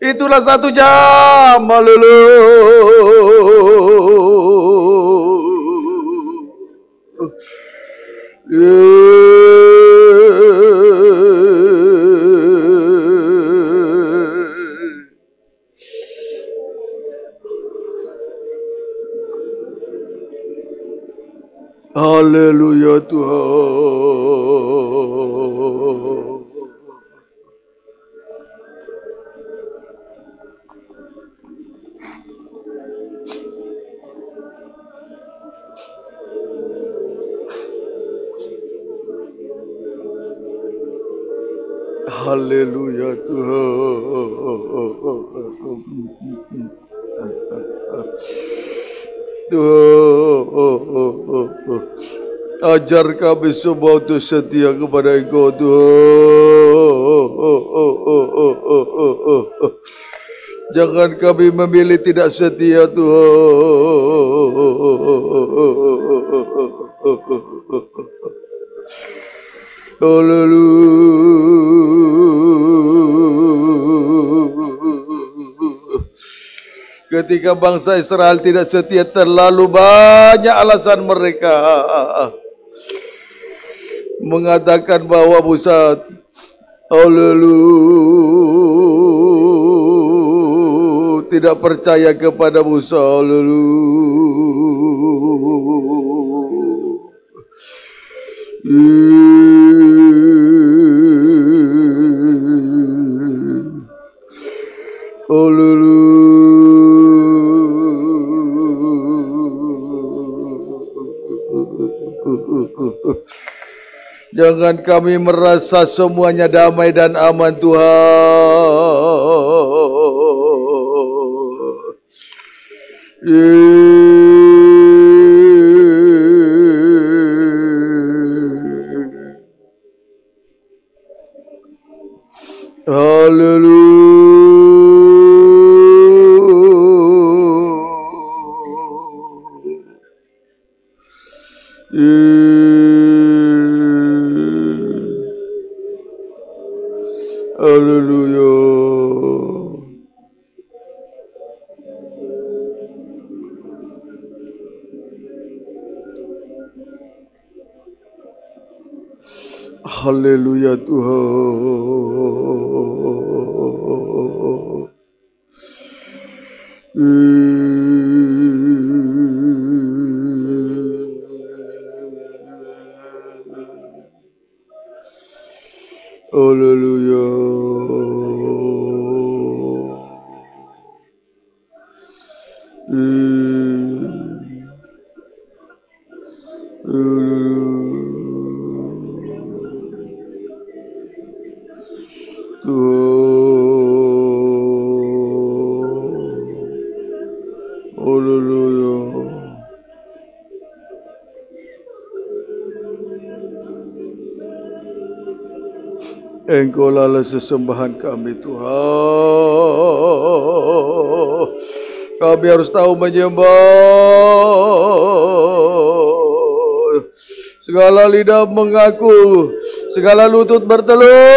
Itulah satu jam. Haleluya. Hallelujah to ajar kami semua untuk setia kepada Engkau Tuhan. Jangan kami memilih tidak setia Tuhan. Haleluya. Ketika bangsa Israel tidak setia terlalu banyak alasan mereka mengatakan bahwa pusat Alelu tidak percaya kepada Musa Alelu Alelu Jangan kami merasa semuanya damai dan aman Tuhan. Haleluya. you. Engkaulah sesembahan kami Tuhan. Kami harus tahu menyembah. Segala lidah mengaku, segala lutut bertelur.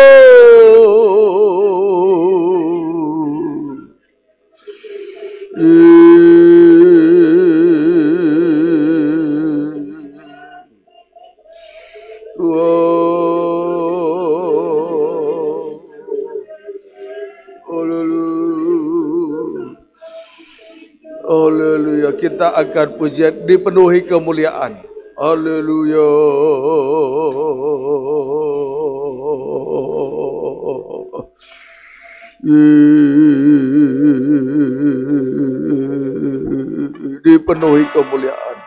pujian dipenuhi kemuliaan. Haleluya. Dipenuhi kemuliaan.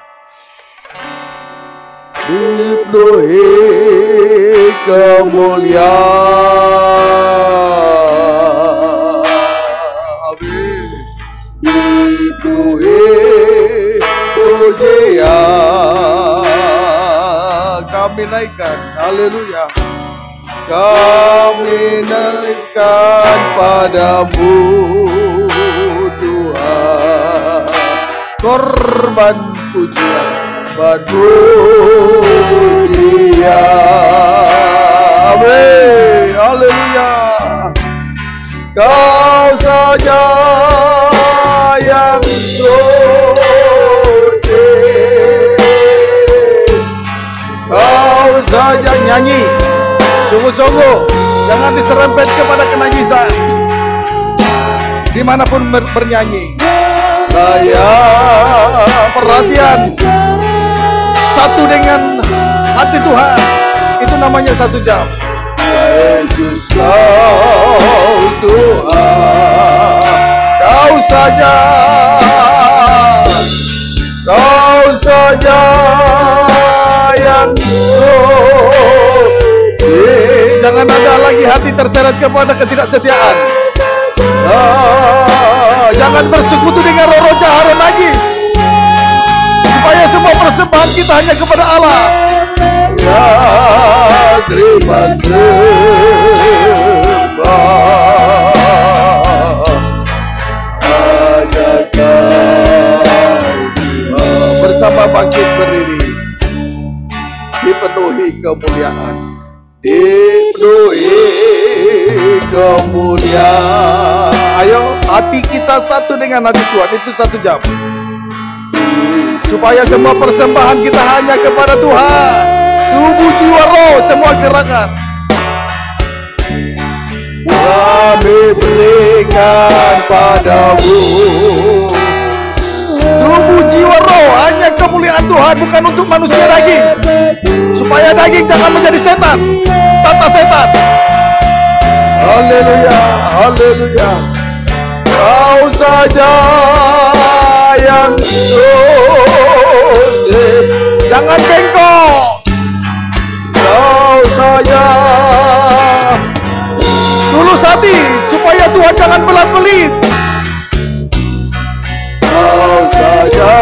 Dipenuhi kemuliaan. naikkan. Haleluya. Kami naikkan padamu Tuhan Korban pujian padu dia Amin Haleluya Kau saja yang suruh saja nyanyi sungguh-sungguh jangan diserempet kepada kenajisan dimanapun ber bernyanyi saya perhatian satu dengan hati Tuhan itu namanya satu jam Yesus kau Tuhan kau saja kau saja sayangku eh, Jangan ada lagi hati terseret kepada ketidaksetiaan ah, Jangan bersekutu dengan roh-roh jahat nagis Supaya semua persembahan kita hanya kepada Allah Ya terima kasih, Bersama bangkit berdiri dipenuhi kemuliaan dipenuhi kemuliaan ayo hati kita satu dengan hati Tuhan itu satu jam supaya semua persembahan kita hanya kepada Tuhan tubuh jiwa roh semua gerakan kami berikan padamu Tubuh, jiwa, roh hanya kemuliaan Tuhan bukan untuk manusia lagi. Supaya daging jangan menjadi setan, tata setan. Haleluya, haleluya. Kau saja yang suci. Jangan bengkok. Kau saja. Tulus hati supaya Tuhan jangan pelan-pelit kau saja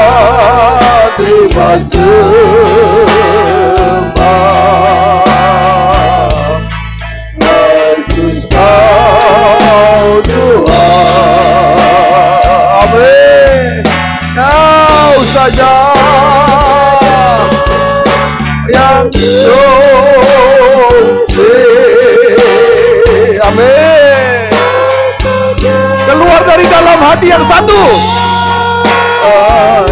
terima sembah Yesus kau doa Amin Kau saja yang suci eh, Amin Keluar dari dalam hati yang satu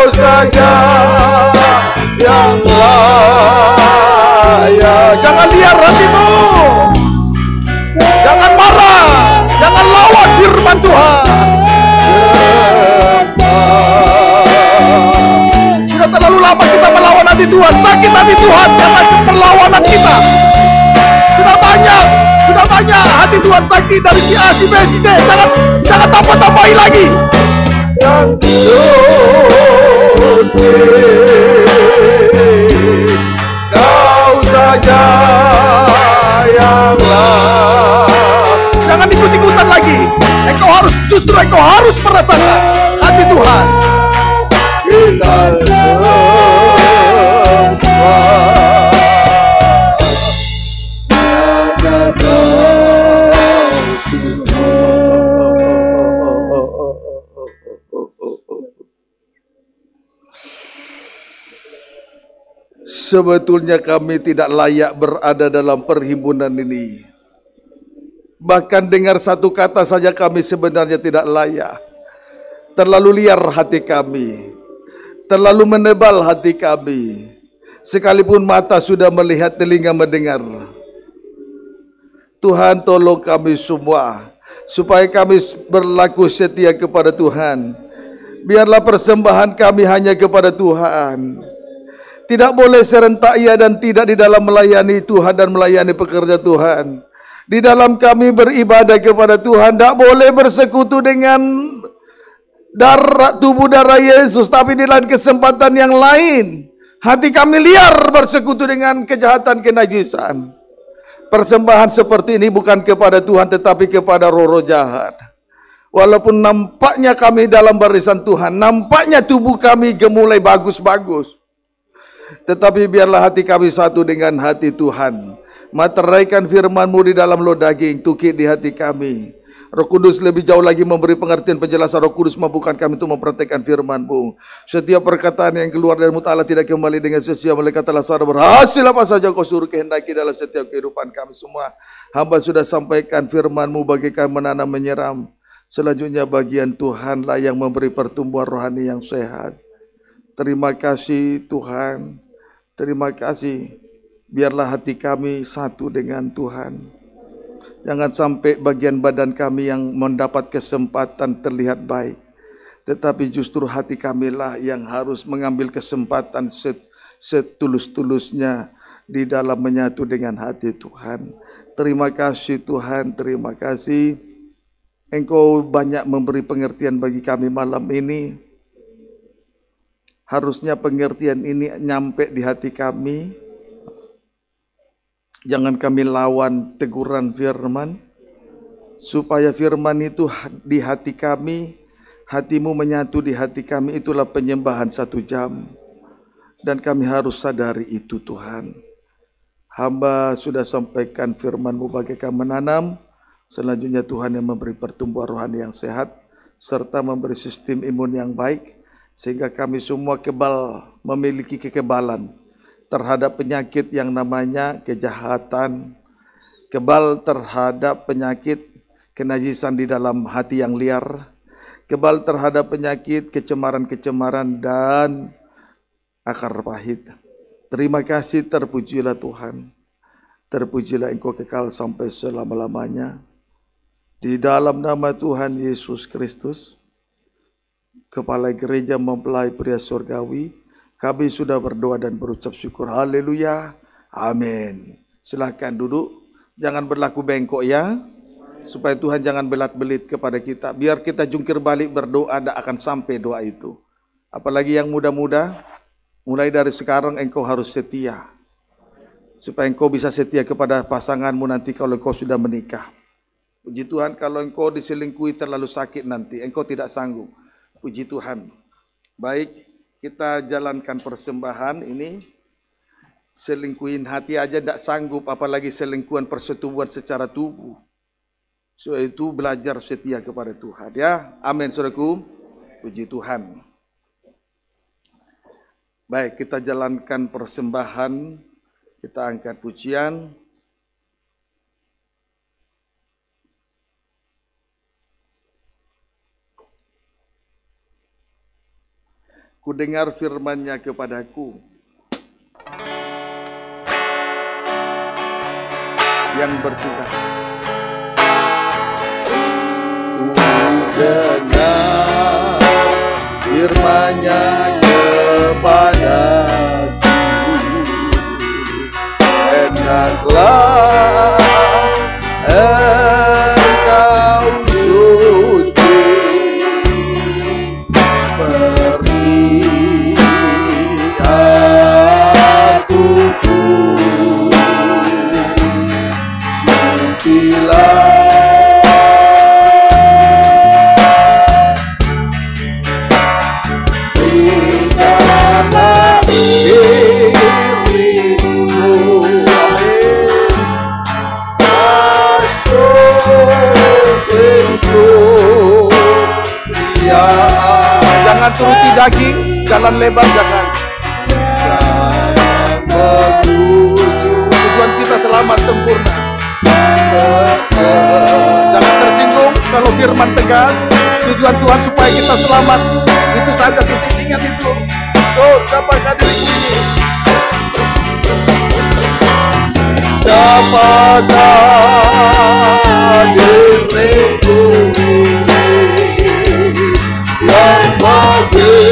kau saja yang layak jangan liar hatimu jangan marah jangan lawan firman Tuhan sudah terlalu lama kita melawan hati Tuhan sakit hati Tuhan jangan perlawanan kita sudah banyak sudah banyak hati Tuhan sakit dari si A si B si D jangan jangan tambah tambahi lagi yang putih Kau saja yang lain Jangan ikut-ikutan lagi Eko harus, justru engkau harus merasakan hati Tuhan Kita semua Sebetulnya kami tidak layak berada dalam perhimpunan ini. Bahkan dengar satu kata saja kami sebenarnya tidak layak. Terlalu liar hati kami. Terlalu menebal hati kami. Sekalipun mata sudah melihat, telinga mendengar. Tuhan tolong kami semua supaya kami berlaku setia kepada Tuhan. Biarlah persembahan kami hanya kepada Tuhan. Tidak boleh serentak ia dan tidak di dalam melayani Tuhan dan melayani pekerja Tuhan. Di dalam kami beribadah kepada Tuhan, tidak boleh bersekutu dengan darah tubuh darah Yesus, tapi di lain kesempatan yang lain, hati kami liar bersekutu dengan kejahatan kenajisan. Persembahan seperti ini bukan kepada Tuhan, tetapi kepada roro jahat. Walaupun nampaknya kami dalam barisan Tuhan, nampaknya tubuh kami gemulai bagus-bagus. Tetapi biarlah hati kami satu dengan hati Tuhan. Materaikan firman-Mu di dalam loh daging, tukik di hati kami. Roh Kudus lebih jauh lagi memberi pengertian penjelasan Roh Kudus mampukan kami untuk mempraktekkan firman-Mu. Setiap perkataan yang keluar dari mulut Allah tidak kembali dengan sia-sia melainkan telah suara berhasil apa saja kau suruh kehendaki dalam setiap kehidupan kami semua. Hamba sudah sampaikan firman-Mu bagikan menanam menyeram. Selanjutnya bagian Tuhanlah yang memberi pertumbuhan rohani yang sehat. Terima kasih Tuhan. Terima kasih. Biarlah hati kami satu dengan Tuhan. Jangan sampai bagian badan kami yang mendapat kesempatan terlihat baik. Tetapi justru hati kamilah yang harus mengambil kesempatan setulus-tulusnya di dalam menyatu dengan hati Tuhan. Terima kasih Tuhan, terima kasih. Engkau banyak memberi pengertian bagi kami malam ini. Harusnya pengertian ini nyampe di hati kami. Jangan kami lawan teguran firman. Supaya firman itu di hati kami, hatimu menyatu di hati kami, itulah penyembahan satu jam. Dan kami harus sadari itu Tuhan. Hamba sudah sampaikan firmanmu bagaikan menanam, Selanjutnya Tuhan yang memberi pertumbuhan rohani yang sehat serta memberi sistem imun yang baik sehingga kami semua kebal memiliki kekebalan terhadap penyakit yang namanya kejahatan, kebal terhadap penyakit kenajisan di dalam hati yang liar, kebal terhadap penyakit kecemaran-kecemaran dan akar pahit. Terima kasih terpujilah Tuhan. Terpujilah engkau kekal sampai selama-lamanya. Di dalam nama Tuhan Yesus Kristus Kepala Gereja Mempelai Pria Surgawi, kami sudah berdoa dan berucap syukur. Haleluya. Amin. Silahkan duduk. Jangan berlaku bengkok ya. Supaya Tuhan jangan belat-belit kepada kita. Biar kita jungkir balik berdoa, tidak akan sampai doa itu. Apalagi yang muda-muda, mulai dari sekarang engkau harus setia. Supaya engkau bisa setia kepada pasanganmu nanti kalau engkau sudah menikah. Puji Tuhan kalau engkau diselingkuhi terlalu sakit nanti, engkau tidak sanggup. Puji Tuhan. Baik, kita jalankan persembahan ini. Selingkuhin hati aja tidak sanggup, apalagi selingkuhan persetubuhan secara tubuh. So itu belajar setia kepada Tuhan ya. Amin saudaraku. Puji Tuhan. Baik, kita jalankan persembahan, kita angkat pujian. kudengar firman-Nya kepadaku. Yang bertugas. Kudengar firman-Nya kepadaku. Enaklah. enaklah. Suruti daging Jalan lebar jangan Tujuan kita selamat sempurna Jangan tersinggung Kalau firman tegas Tujuan Tuhan supaya kita selamat Itu saja titik ingat itu Oh siapakah diriku ini Siapakah diriku ini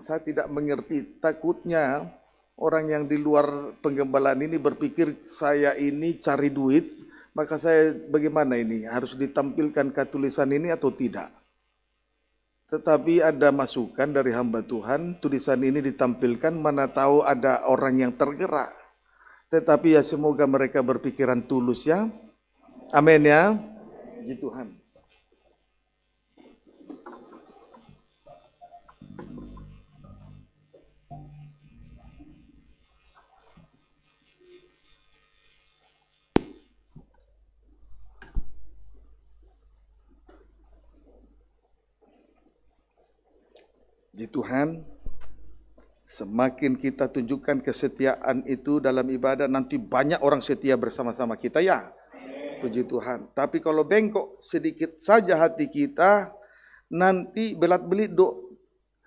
saya tidak mengerti. Takutnya orang yang di luar penggembalaan ini berpikir saya ini cari duit, maka saya bagaimana ini? Harus ditampilkan tulisan ini atau tidak? Tetapi ada masukan dari hamba Tuhan, tulisan ini ditampilkan, mana tahu ada orang yang tergerak. Tetapi ya semoga mereka berpikiran tulus ya. Amin ya. Di Tuhan. Di Tuhan, semakin kita tunjukkan kesetiaan itu dalam ibadah, nanti banyak orang setia bersama-sama kita ya. Puji Tuhan. Tapi kalau bengkok sedikit saja hati kita, nanti belat belit do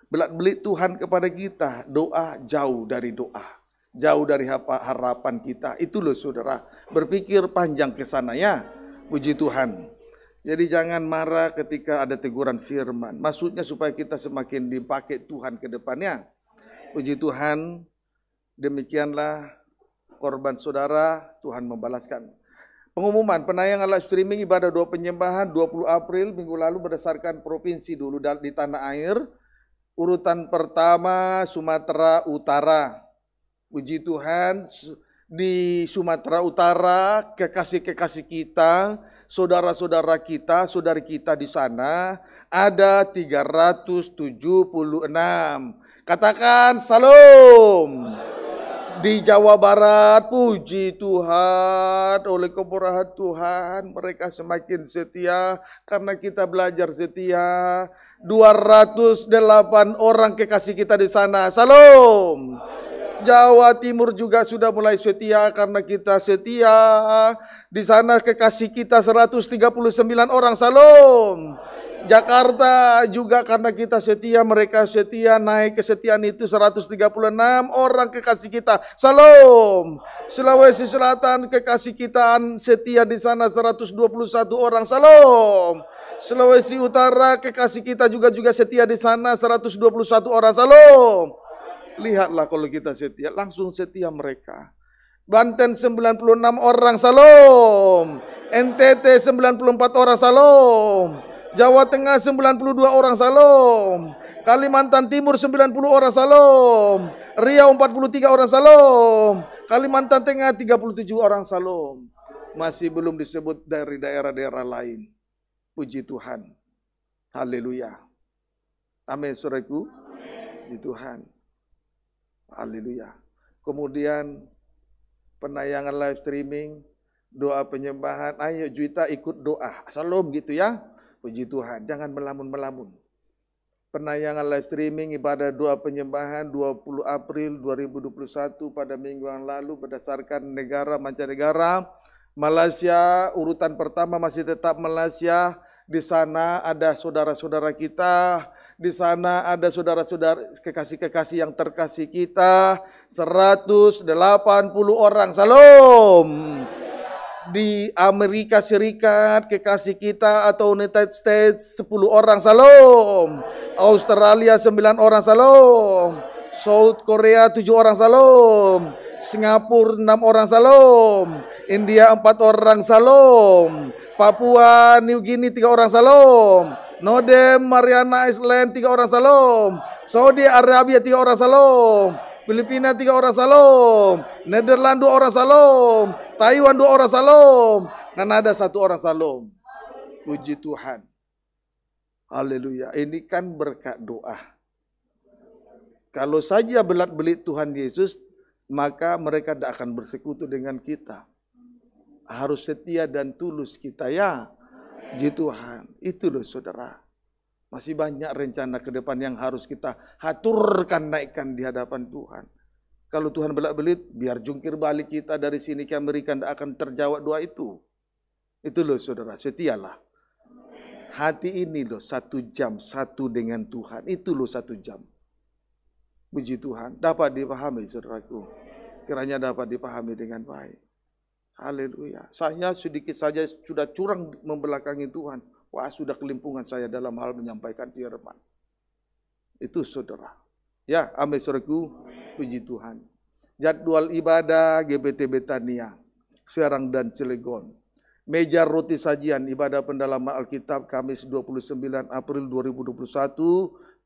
belat belit Tuhan kepada kita, doa jauh dari doa jauh dari harapan kita. Itu loh saudara, berpikir panjang ke sana ya. Puji Tuhan. Jadi jangan marah ketika ada teguran firman. Maksudnya supaya kita semakin dipakai Tuhan ke depannya. Puji Tuhan, demikianlah korban saudara, Tuhan membalaskan. Pengumuman penayangan live streaming ibadah doa penyembahan 20 April minggu lalu berdasarkan provinsi dulu di tanah air. Urutan pertama Sumatera Utara. Puji Tuhan di Sumatera Utara kekasih-kekasih kita saudara-saudara kita, saudari kita di sana ada 376. Katakan salam. Di Jawa Barat, puji Tuhan, oleh kemurahan Tuhan, mereka semakin setia karena kita belajar setia. 208 orang kekasih kita di sana. Salam. Jawa Timur juga sudah mulai setia karena kita setia. Di sana kekasih kita 139 orang. salom Jakarta juga karena kita setia, mereka setia, naik kesetiaan itu 136 orang kekasih kita. salom Sulawesi Selatan kekasih kita setia di sana 121 orang. salom Sulawesi Utara kekasih kita juga juga setia di sana 121 orang. salom Lihatlah kalau kita setia, langsung setia mereka. Banten 96 orang, salom, NTT 94 orang, salom, Jawa Tengah 92 orang salom. Kalimantan Timur 90 orang salom. Riau 43 orang salom. Kalimantan Tengah 37 orang salom. Masih belum disebut dari daerah-daerah lain. Puji Tuhan. Haleluya. Amin suraku. Puji Tuhan. Haleluya. Kemudian penayangan live streaming, doa penyembahan, ayo juita ikut doa. Salam gitu ya. Puji Tuhan, jangan melamun-melamun. Penayangan live streaming ibadah doa penyembahan 20 April 2021 pada minggu yang lalu berdasarkan negara mancanegara. Malaysia urutan pertama masih tetap Malaysia. Di sana ada saudara-saudara kita di sana ada saudara-saudara kekasih-kekasih yang terkasih kita 180 orang. Salam. Di Amerika Serikat kekasih kita atau United States 10 orang. Salam. Australia 9 orang. Salam. South Korea 7 orang. Salam. Singapura 6 orang salam India 4 orang salam Papua New Guinea 3 orang salam Nodem, Mariana, Island, tiga orang Salom. Saudi Arabia, tiga orang Salom. Filipina, tiga orang Salom. Nederland, dua orang Salom. Taiwan, dua orang Salom. Kanada, satu orang Salom. Puji Tuhan. Haleluya. Ini kan berkat doa. Kalau saja belat belit Tuhan Yesus, maka mereka tidak akan bersekutu dengan kita. Harus setia dan tulus kita ya Puji Tuhan. Itu loh saudara. Masih banyak rencana ke depan yang harus kita haturkan, naikkan di hadapan Tuhan. Kalau Tuhan belak belit, biar jungkir balik kita dari sini ke Amerika, tidak akan terjawab doa itu. Itu loh saudara, setialah. Hati ini loh satu jam, satu dengan Tuhan. Itu loh satu jam. Puji Tuhan, dapat dipahami saudaraku. Kiranya dapat dipahami dengan baik. Haleluya. Saya sedikit saja sudah curang membelakangi Tuhan. Wah sudah kelimpungan saya dalam hal menyampaikan firman. Itu saudara. Ya, amin saudaraku. Puji Tuhan. Jadwal ibadah GBT Betania, Serang dan Cilegon. Meja roti sajian ibadah pendalaman Alkitab Kamis 29 April 2021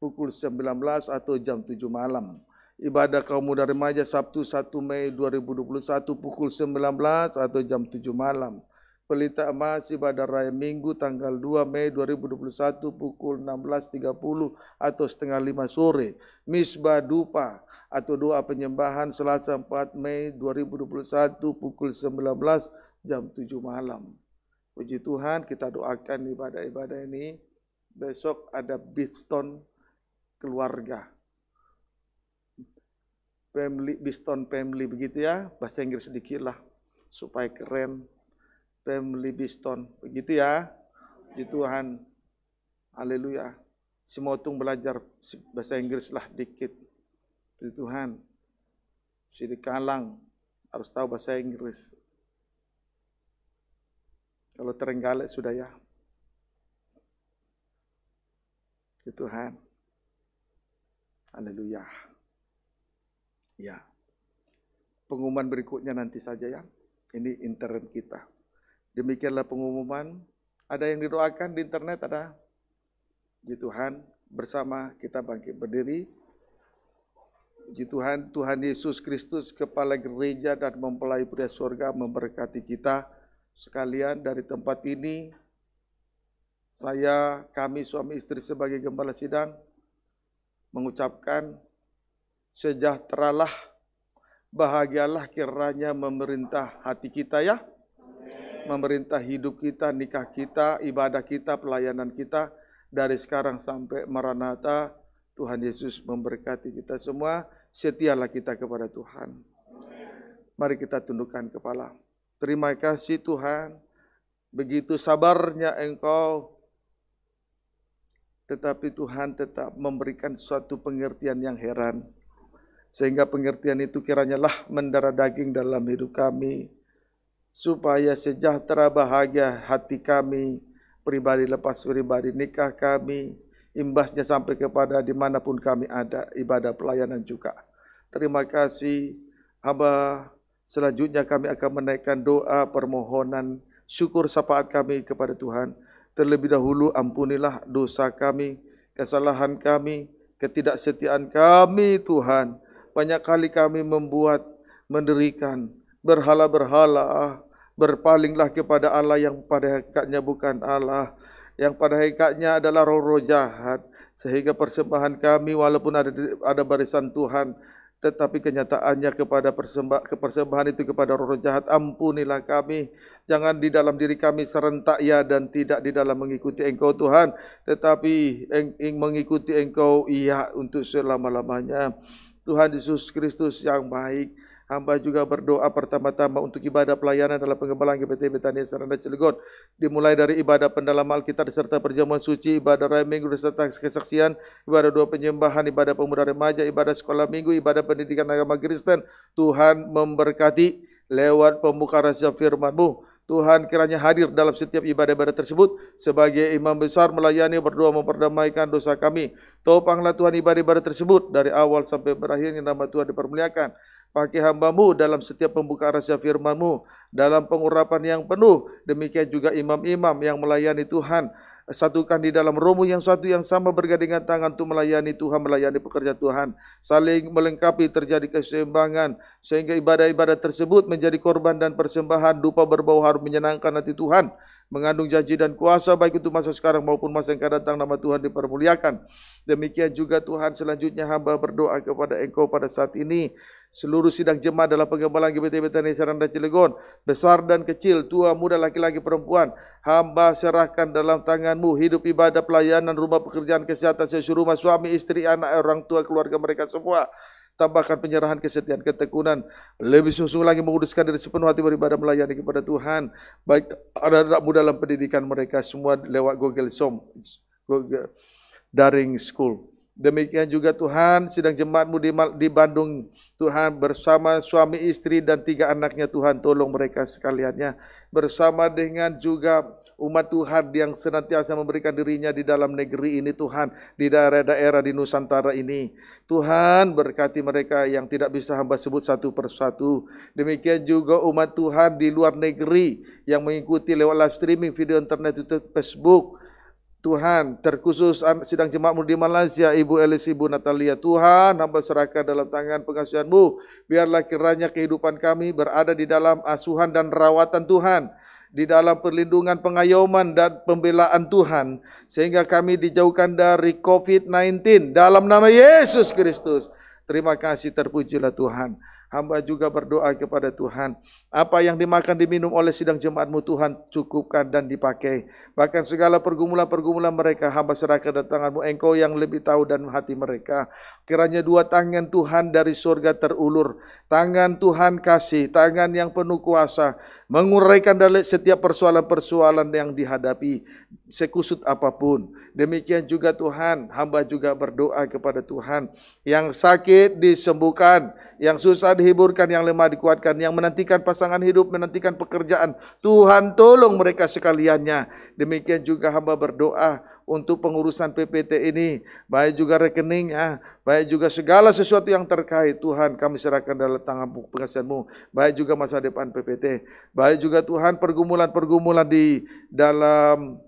pukul 19 atau jam 7 malam ibadah kaum muda remaja Sabtu 1 Mei 2021 pukul 19 atau jam 7 malam. Pelita Emas ibadah raya Minggu tanggal 2 Mei 2021 pukul 16.30 atau setengah 5 sore. Misbah Dupa atau doa penyembahan Selasa 4 Mei 2021 pukul 19 jam 7 malam. Puji Tuhan kita doakan ibadah-ibadah ini. Besok ada Bridgestone keluarga family, Biston family begitu ya, bahasa Inggris sedikit lah, supaya keren. family Biston, begitu ya, di Tuhan. Haleluya. Si Motung belajar bahasa Inggris lah dikit. Di Tuhan. Si Kalang harus tahu bahasa Inggris. Kalau terenggalek sudah ya. Di Tuhan. Haleluya. Ya. Pengumuman berikutnya nanti saja ya. Ini intern kita. Demikianlah pengumuman. Ada yang didoakan di internet ada. Di Tuhan, bersama kita bangkit berdiri. Puji Tuhan, Tuhan Yesus Kristus Kepala Gereja dan Mempelai Pria Surga memberkati kita sekalian dari tempat ini. Saya, kami suami istri sebagai gembala sidang mengucapkan sejahteralah, bahagialah kiranya memerintah hati kita ya. Memerintah hidup kita, nikah kita, ibadah kita, pelayanan kita. Dari sekarang sampai Maranatha, Tuhan Yesus memberkati kita semua. Setialah kita kepada Tuhan. Mari kita tundukkan kepala. Terima kasih Tuhan. Begitu sabarnya engkau. Tetapi Tuhan tetap memberikan suatu pengertian yang heran sehingga pengertian itu kiranyalah mendara daging dalam hidup kami. Supaya sejahtera bahagia hati kami, pribadi lepas pribadi nikah kami, imbasnya sampai kepada dimanapun kami ada, ibadah pelayanan juga. Terima kasih. Hamba selanjutnya kami akan menaikkan doa permohonan syukur sapaat kami kepada Tuhan. Terlebih dahulu ampunilah dosa kami, kesalahan kami, ketidaksetiaan kami Tuhan. Banyak kali kami membuat, mendirikan berhala-berhala, berpalinglah kepada Allah yang pada hakikatnya bukan Allah, yang pada hakikatnya adalah roh-roh jahat. Sehingga persembahan kami walaupun ada ada barisan Tuhan, tetapi kenyataannya kepada persembah, persembahan itu kepada roh roh jahat ampunilah kami jangan di dalam diri kami serentak ya dan tidak di dalam mengikuti engkau Tuhan tetapi mengikuti engkau iya untuk selama-lamanya Tuhan Yesus Kristus yang baik. Hamba juga berdoa pertama-tama untuk ibadah pelayanan dalam pengembalaan GPT Betania Sarana Cilegon. Dimulai dari ibadah pendalaman Alkitab serta perjamuan suci, ibadah raya minggu serta kesaksian, ibadah dua penyembahan, ibadah pemuda remaja, ibadah sekolah minggu, ibadah pendidikan agama Kristen. Tuhan memberkati lewat pembuka rahasia firman-Mu. Tuhan kiranya hadir dalam setiap ibadah-ibadah tersebut sebagai imam besar melayani berdoa memperdamaikan dosa kami Topanglah Tuhan ibadah-ibadah tersebut dari awal sampai berakhirnya nama Tuhan dipermuliakan. Pakai hambamu dalam setiap pembukaan rahasia firmanmu, dalam pengurapan yang penuh. Demikian juga imam-imam yang melayani Tuhan. Satukan di dalam romu yang satu yang sama bergandengan tangan untuk melayani Tuhan, melayani pekerja Tuhan. Saling melengkapi terjadi keseimbangan. Sehingga ibadah-ibadah tersebut menjadi korban dan persembahan dupa berbau harum menyenangkan hati Tuhan mengandung janji dan kuasa baik untuk masa sekarang maupun masa yang akan datang nama Tuhan dipermuliakan. Demikian juga Tuhan selanjutnya hamba berdoa kepada Engkau pada saat ini seluruh sidang jemaat dalam penggembalaan GBT Betani Saranda Cilegon, besar dan kecil, tua, muda, laki-laki, perempuan, hamba serahkan dalam tanganmu hidup ibadah pelayanan rumah pekerjaan kesehatan sesuruh rumah suami istri anak orang tua keluarga mereka semua tambahkan penyerahan, kesetiaan, ketekunan, lebih sungguh lagi menguduskan dari sepenuh hati beribadah melayani kepada Tuhan, baik ada anak muda dalam pendidikan mereka semua lewat Google Som, Google, daring school. Demikian juga Tuhan sidang jemaatmu di, di Bandung Tuhan bersama suami istri dan tiga anaknya Tuhan tolong mereka sekaliannya bersama dengan juga umat Tuhan yang senantiasa memberikan dirinya di dalam negeri ini Tuhan, di daerah-daerah di Nusantara ini. Tuhan berkati mereka yang tidak bisa hamba sebut satu persatu. Demikian juga umat Tuhan di luar negeri yang mengikuti lewat live streaming video internet itu Facebook. Tuhan, terkhusus sidang jemaatmu di Malaysia, Ibu Elis, Ibu Natalia. Tuhan, hamba serahkan dalam tangan pengasuhanmu Biarlah kiranya kehidupan kami berada di dalam asuhan dan rawatan Tuhan di dalam perlindungan pengayoman dan pembelaan Tuhan sehingga kami dijauhkan dari COVID-19 dalam nama Yesus Kristus. Terima kasih terpujilah Tuhan. Hamba juga berdoa kepada Tuhan. Apa yang dimakan diminum oleh sidang jemaatmu Tuhan cukupkan dan dipakai. Bahkan segala pergumulan-pergumulan mereka hamba serahkan dan tanganmu. Engkau yang lebih tahu dan hati mereka. Kiranya dua tangan Tuhan dari surga terulur. Tangan Tuhan kasih, tangan yang penuh kuasa. Menguraikan dari setiap persoalan-persoalan yang dihadapi. Sekusut apapun. Demikian juga Tuhan, hamba juga berdoa kepada Tuhan. Yang sakit disembuhkan yang susah dihiburkan, yang lemah dikuatkan, yang menantikan pasangan hidup, menantikan pekerjaan. Tuhan tolong mereka sekaliannya. Demikian juga hamba berdoa untuk pengurusan PPT ini, baik juga rekeningnya, ah, baik juga segala sesuatu yang terkait Tuhan kami serahkan dalam tangan pengasihanmu, baik juga masa depan PPT, baik juga Tuhan pergumulan-pergumulan di dalam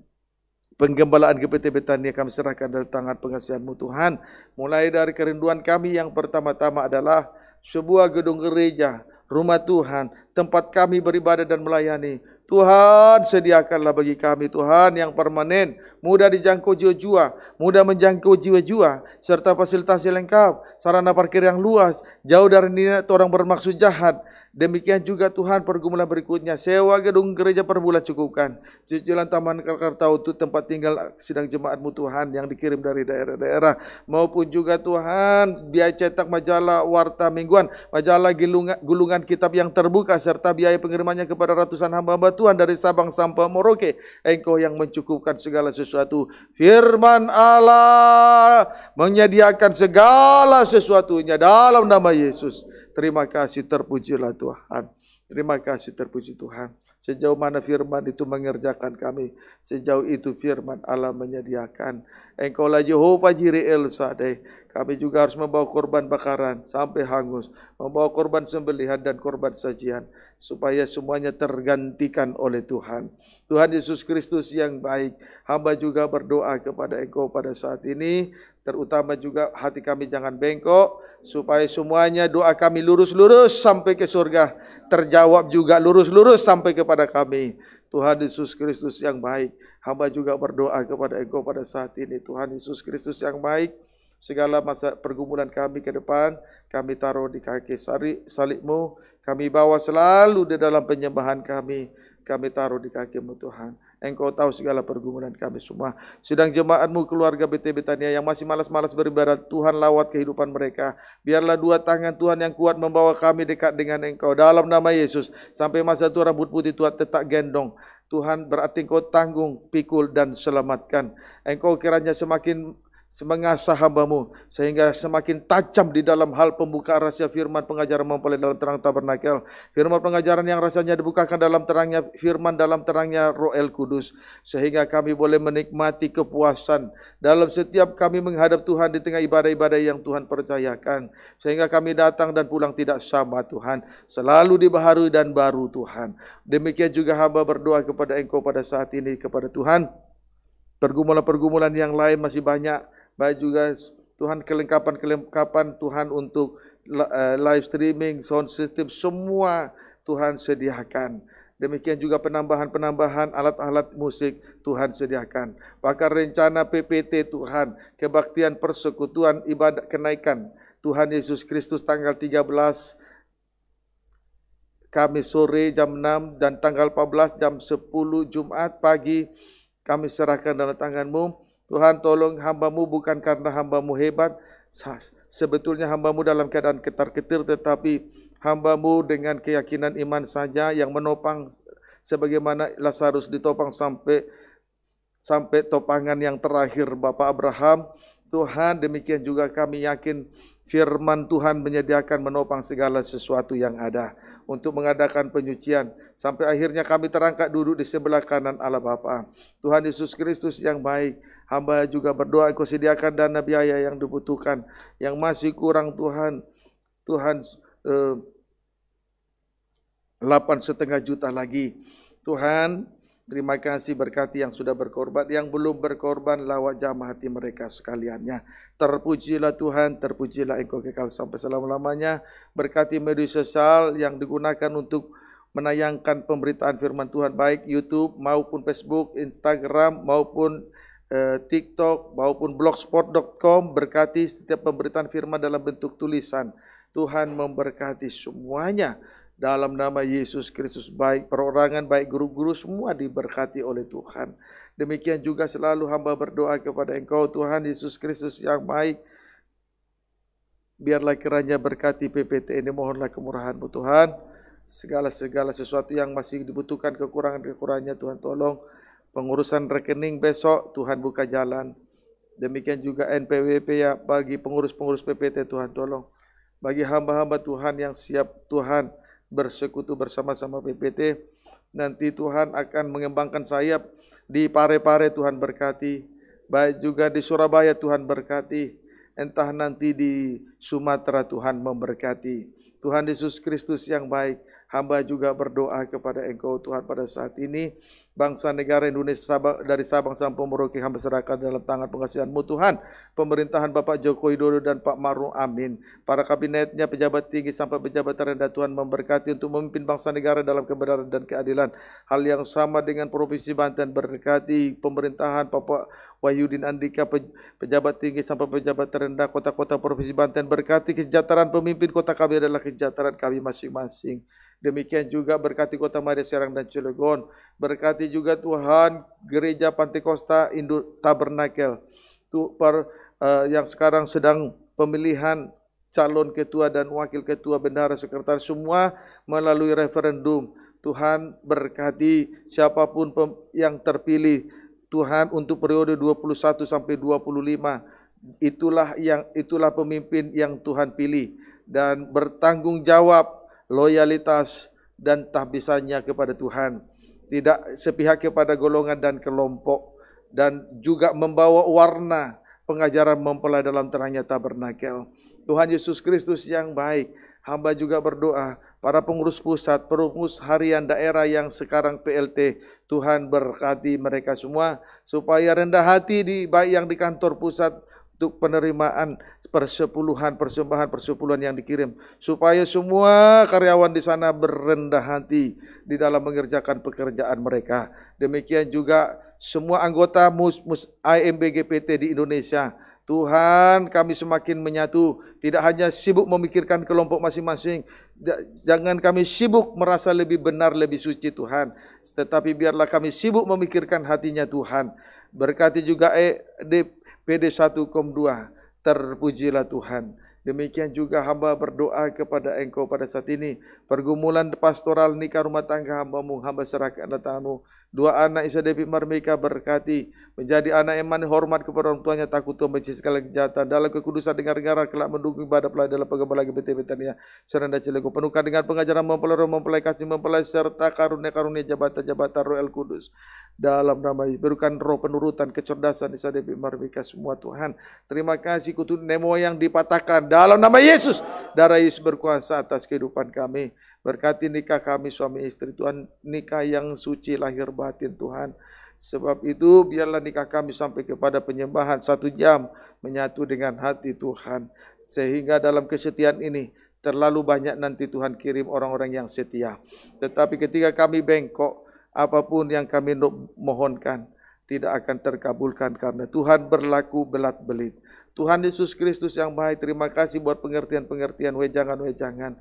Penggembalaan GPT Betania kami serahkan dari tangan pengasihanmu Tuhan. Mulai dari kerinduan kami yang pertama-tama adalah sebuah gedung gereja, rumah Tuhan, tempat kami beribadah dan melayani. Tuhan sediakanlah bagi kami Tuhan yang permanen, mudah dijangkau jiwa-jiwa, mudah menjangkau jiwa-jiwa, serta fasilitas lengkap, sarana parkir yang luas, jauh dari niat orang bermaksud jahat, Demikian juga Tuhan pergumulan berikutnya. Sewa gedung gereja per bulan cukupkan. Cicilan Taman Kartau itu tempat tinggal sidang jemaatmu Tuhan yang dikirim dari daerah-daerah. Maupun juga Tuhan biaya cetak majalah warta mingguan. Majalah gulungan, gulungan kitab yang terbuka serta biaya pengirimannya kepada ratusan hamba-hamba Tuhan dari Sabang sampai Merauke. Engkau yang mencukupkan segala sesuatu. Firman Allah menyediakan segala sesuatunya dalam nama Yesus. Terima kasih terpujilah Tuhan. Terima kasih terpuji Tuhan. Sejauh mana firman itu mengerjakan kami. Sejauh itu firman Allah menyediakan. lah Yehova Jiri El sadai. Kami juga harus membawa korban bakaran sampai hangus. Membawa korban sembelihan dan korban sajian. Supaya semuanya tergantikan oleh Tuhan. Tuhan Yesus Kristus yang baik. Hamba juga berdoa kepada Engkau pada saat ini. Terutama juga hati kami jangan bengkok supaya semuanya doa kami lurus-lurus sampai ke surga, terjawab juga lurus-lurus sampai kepada kami. Tuhan Yesus Kristus yang baik, hamba juga berdoa kepada Engkau pada saat ini. Tuhan Yesus Kristus yang baik, segala masa pergumulan kami ke depan, kami taruh di kaki salibmu, kami bawa selalu di dalam penyembahan kami, kami taruh di kakimu Tuhan. Engkau tahu segala pergumulan kami semua. Sedang jemaatmu keluarga BT Betania yang masih malas-malas beribadat, Tuhan lawat kehidupan mereka. Biarlah dua tangan Tuhan yang kuat membawa kami dekat dengan Engkau. Dalam nama Yesus, sampai masa itu rambut putih Tuhan tetap gendong. Tuhan berarti engkau tanggung, pikul dan selamatkan. Engkau kiranya semakin Semangat sahabamu sehingga semakin tajam di dalam hal pembuka rahasia firman pengajaran mempelai dalam terang tabernakel. Firman pengajaran yang rasanya dibukakan dalam terangnya firman dalam terangnya Roh El Kudus sehingga kami boleh menikmati kepuasan dalam setiap kami menghadap Tuhan di tengah ibadah-ibadah yang Tuhan percayakan sehingga kami datang dan pulang tidak sama Tuhan, selalu dibaharui dan baru Tuhan. Demikian juga hamba berdoa kepada Engkau pada saat ini kepada Tuhan. Pergumulan-pergumulan yang lain masih banyak baik juga Tuhan kelengkapan-kelengkapan Tuhan untuk eh, live streaming, sound system, semua Tuhan sediakan. Demikian juga penambahan-penambahan alat-alat musik Tuhan sediakan. Bahkan rencana PPT Tuhan, kebaktian persekutuan, ibadah kenaikan. Tuhan Yesus Kristus tanggal 13 kami sore jam 6 dan tanggal 14 jam 10 Jumat pagi kami serahkan dalam tanganmu Tuhan tolong hambamu bukan karena hambamu hebat, sebetulnya hambamu dalam keadaan ketar-ketir, tetapi hambamu dengan keyakinan iman saja yang menopang sebagaimana Lazarus ditopang sampai sampai topangan yang terakhir Bapak Abraham. Tuhan demikian juga kami yakin firman Tuhan menyediakan menopang segala sesuatu yang ada untuk mengadakan penyucian sampai akhirnya kami terangkat duduk di sebelah kanan Allah Bapa. Tuhan Yesus Kristus yang baik Hamba juga berdoa Engkau sediakan dana biaya yang dibutuhkan, yang masih kurang Tuhan. Tuhan delapan eh, setengah juta lagi. Tuhan, terima kasih berkati yang sudah berkorban, yang belum berkorban lawat jamaah hati mereka sekaliannya. Terpujilah Tuhan, terpujilah Engkau kekal sampai selama-lamanya. Berkati media sosial yang digunakan untuk menayangkan pemberitaan firman Tuhan baik YouTube maupun Facebook, Instagram maupun Eh, TikTok maupun blogspot.com berkati setiap pemberitaan firman dalam bentuk tulisan. Tuhan memberkati semuanya dalam nama Yesus Kristus baik perorangan baik guru-guru semua diberkati oleh Tuhan. Demikian juga selalu hamba berdoa kepada Engkau Tuhan Yesus Kristus yang baik. Biarlah kiranya berkati PPT ini mohonlah kemurahan-Mu Tuhan. Segala-segala sesuatu yang masih dibutuhkan kekurangan-kekurangannya Tuhan tolong pengurusan rekening besok Tuhan buka jalan. Demikian juga NPWP ya bagi pengurus-pengurus PPT Tuhan tolong. Bagi hamba-hamba Tuhan yang siap Tuhan bersekutu bersama-sama PPT, nanti Tuhan akan mengembangkan sayap di Pare-Pare Tuhan berkati, baik juga di Surabaya Tuhan berkati, entah nanti di Sumatera Tuhan memberkati. Tuhan Yesus Kristus yang baik, hamba juga berdoa kepada Engkau Tuhan pada saat ini bangsa negara Indonesia Sabang, dari Sabang sampai Merauke hamba serahkan dalam tangan pengasihanmu Tuhan. Pemerintahan Bapak Joko Widodo dan Pak Maruf Amin. Para kabinetnya, pejabat tinggi sampai pejabat terendah Tuhan memberkati untuk memimpin bangsa negara dalam kebenaran dan keadilan. Hal yang sama dengan Provinsi Banten berkati pemerintahan Bapak Wahyudin Andika, pejabat tinggi sampai pejabat terendah kota-kota Provinsi Banten berkati kesejahteraan pemimpin kota kami adalah kesejahteraan kami masing-masing. Demikian juga berkati kota Maria Serang dan Cilegon, berkati kasih juga Tuhan Gereja Pantekosta Indo Tabernakel. Tuh per uh, yang sekarang sedang pemilihan calon ketua dan wakil ketua bendahara sekretaris semua melalui referendum. Tuhan berkati siapapun yang terpilih Tuhan untuk periode 21 sampai 25. Itulah yang itulah pemimpin yang Tuhan pilih dan bertanggung jawab loyalitas dan tahbisannya kepada Tuhan tidak sepihak kepada golongan dan kelompok dan juga membawa warna pengajaran mempelai dalam terangnya tabernakel. Tuhan Yesus Kristus yang baik, hamba juga berdoa para pengurus pusat, pengurus harian daerah yang sekarang PLT, Tuhan berkati mereka semua supaya rendah hati di baik yang di kantor pusat untuk penerimaan persepuluhan, persembahan, persepuluhan yang dikirim. Supaya semua karyawan di sana berendah hati di dalam mengerjakan pekerjaan mereka. Demikian juga semua anggota mus, mus IMBGPT di Indonesia. Tuhan kami semakin menyatu, tidak hanya sibuk memikirkan kelompok masing-masing. Jangan kami sibuk merasa lebih benar, lebih suci Tuhan. Tetapi biarlah kami sibuk memikirkan hatinya Tuhan. Berkati juga EDP PD kom 1.2 terpujilah Tuhan. Demikian juga hamba berdoa kepada engkau pada saat ini. Pergumulan pastoral nikah rumah tangga hamba hambamu, hamba serahkan datangmu. Dua anak Isa Devi Marmika berkati. menjadi anak yang mani hormat kepada orang tuanya takut Tuhan benci segala kejahatan dalam kekudusan dengan dengar kelak mendukung ibadah pelayan dalam penggembala lagi betul serendah-celegu penuhkan dengan pengajaran mempelai mempelai kasih mempelai serta karunia karunia jabatan jabatan roh el kudus dalam nama berikan roh penurutan kecerdasan di sadep marmika semua Tuhan terima kasih kutu nemo yang dipatahkan dalam nama Yesus darah Yesus berkuasa atas kehidupan kami berkati nikah kami suami istri Tuhan nikah yang suci lahir batin Tuhan Sebab itu biarlah nikah kami sampai kepada penyembahan satu jam menyatu dengan hati Tuhan. Sehingga dalam kesetiaan ini terlalu banyak nanti Tuhan kirim orang-orang yang setia. Tetapi ketika kami bengkok, apapun yang kami mohonkan tidak akan terkabulkan karena Tuhan berlaku belat-belit. Tuhan Yesus Kristus yang baik, terima kasih buat pengertian-pengertian wejangan-wejangan.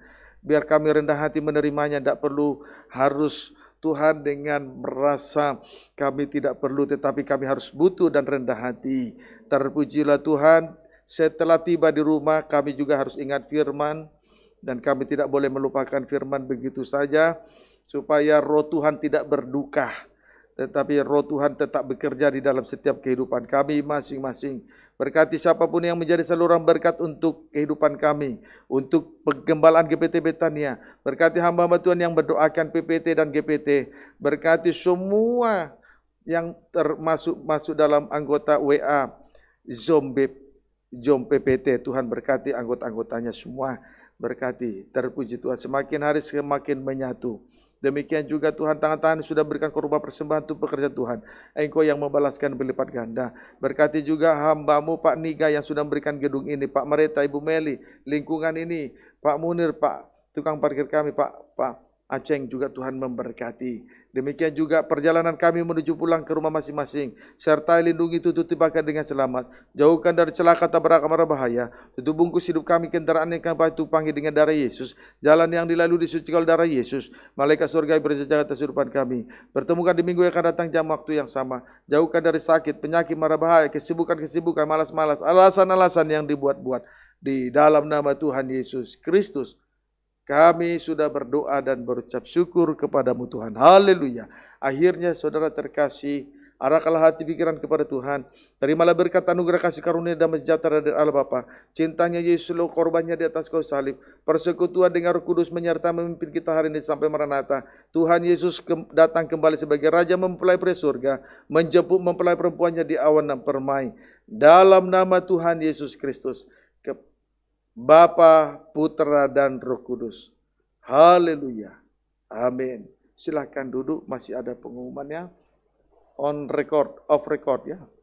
Biar kami rendah hati menerimanya, tidak perlu harus Tuhan dengan merasa kami tidak perlu tetapi kami harus butuh dan rendah hati. Terpujilah Tuhan, setelah tiba di rumah kami juga harus ingat firman dan kami tidak boleh melupakan firman begitu saja supaya roh Tuhan tidak berduka tetapi roh Tuhan tetap bekerja di dalam setiap kehidupan kami masing-masing. Berkati siapapun yang menjadi saluran berkat untuk kehidupan kami, untuk penggembalaan GPT Betania. Berkati hamba-hamba Tuhan yang berdoakan PPT dan GPT. Berkati semua yang termasuk masuk dalam anggota WA, Zoom, Zom PPT. Tuhan berkati anggota-anggotanya semua. Berkati, terpuji Tuhan. Semakin hari semakin menyatu. Demikian juga Tuhan tangan-tangan sudah berikan korban persembahan untuk pekerja Tuhan. Engkau yang membalaskan berlipat ganda. Berkati juga hambamu Pak Niga yang sudah memberikan gedung ini. Pak Mereta, Ibu Meli, lingkungan ini. Pak Munir, Pak tukang parkir kami, Pak Pak Aceng juga Tuhan memberkati. Demikian juga perjalanan kami menuju pulang ke rumah masing-masing. Serta lindungi tutup tibakan dengan selamat. Jauhkan dari celaka tabrak marah bahaya. Tutup bungkus hidup kami kendaraan yang kami tupangi dengan darah Yesus. Jalan yang dilalui disucikan darah Yesus. Malaikat surga berjaga atas urupan kami. Pertemukan di minggu yang akan datang jam waktu yang sama. Jauhkan dari sakit, penyakit, marah bahaya, kesibukan-kesibukan, malas-malas, alasan-alasan yang dibuat-buat. Di dalam nama Tuhan Yesus Kristus kami sudah berdoa dan berucap syukur kepadamu Tuhan. Haleluya. Akhirnya saudara terkasih, arahkanlah hati pikiran kepada Tuhan. Terimalah berkat anugerah kasih karunia dan sejahtera dari Allah Bapa. Cintanya Yesus lo korbannya di atas kau salib. Persekutuan dengan Roh Kudus menyertai memimpin kita hari ini sampai Maranatha. Tuhan Yesus ke datang kembali sebagai Raja mempelai pria surga, menjemput mempelai perempuannya di awan dan permai. Dalam nama Tuhan Yesus Kristus. Bapa, Putra, dan Roh Kudus. Haleluya. Amin. Silahkan duduk, masih ada pengumumannya. On record, off record ya.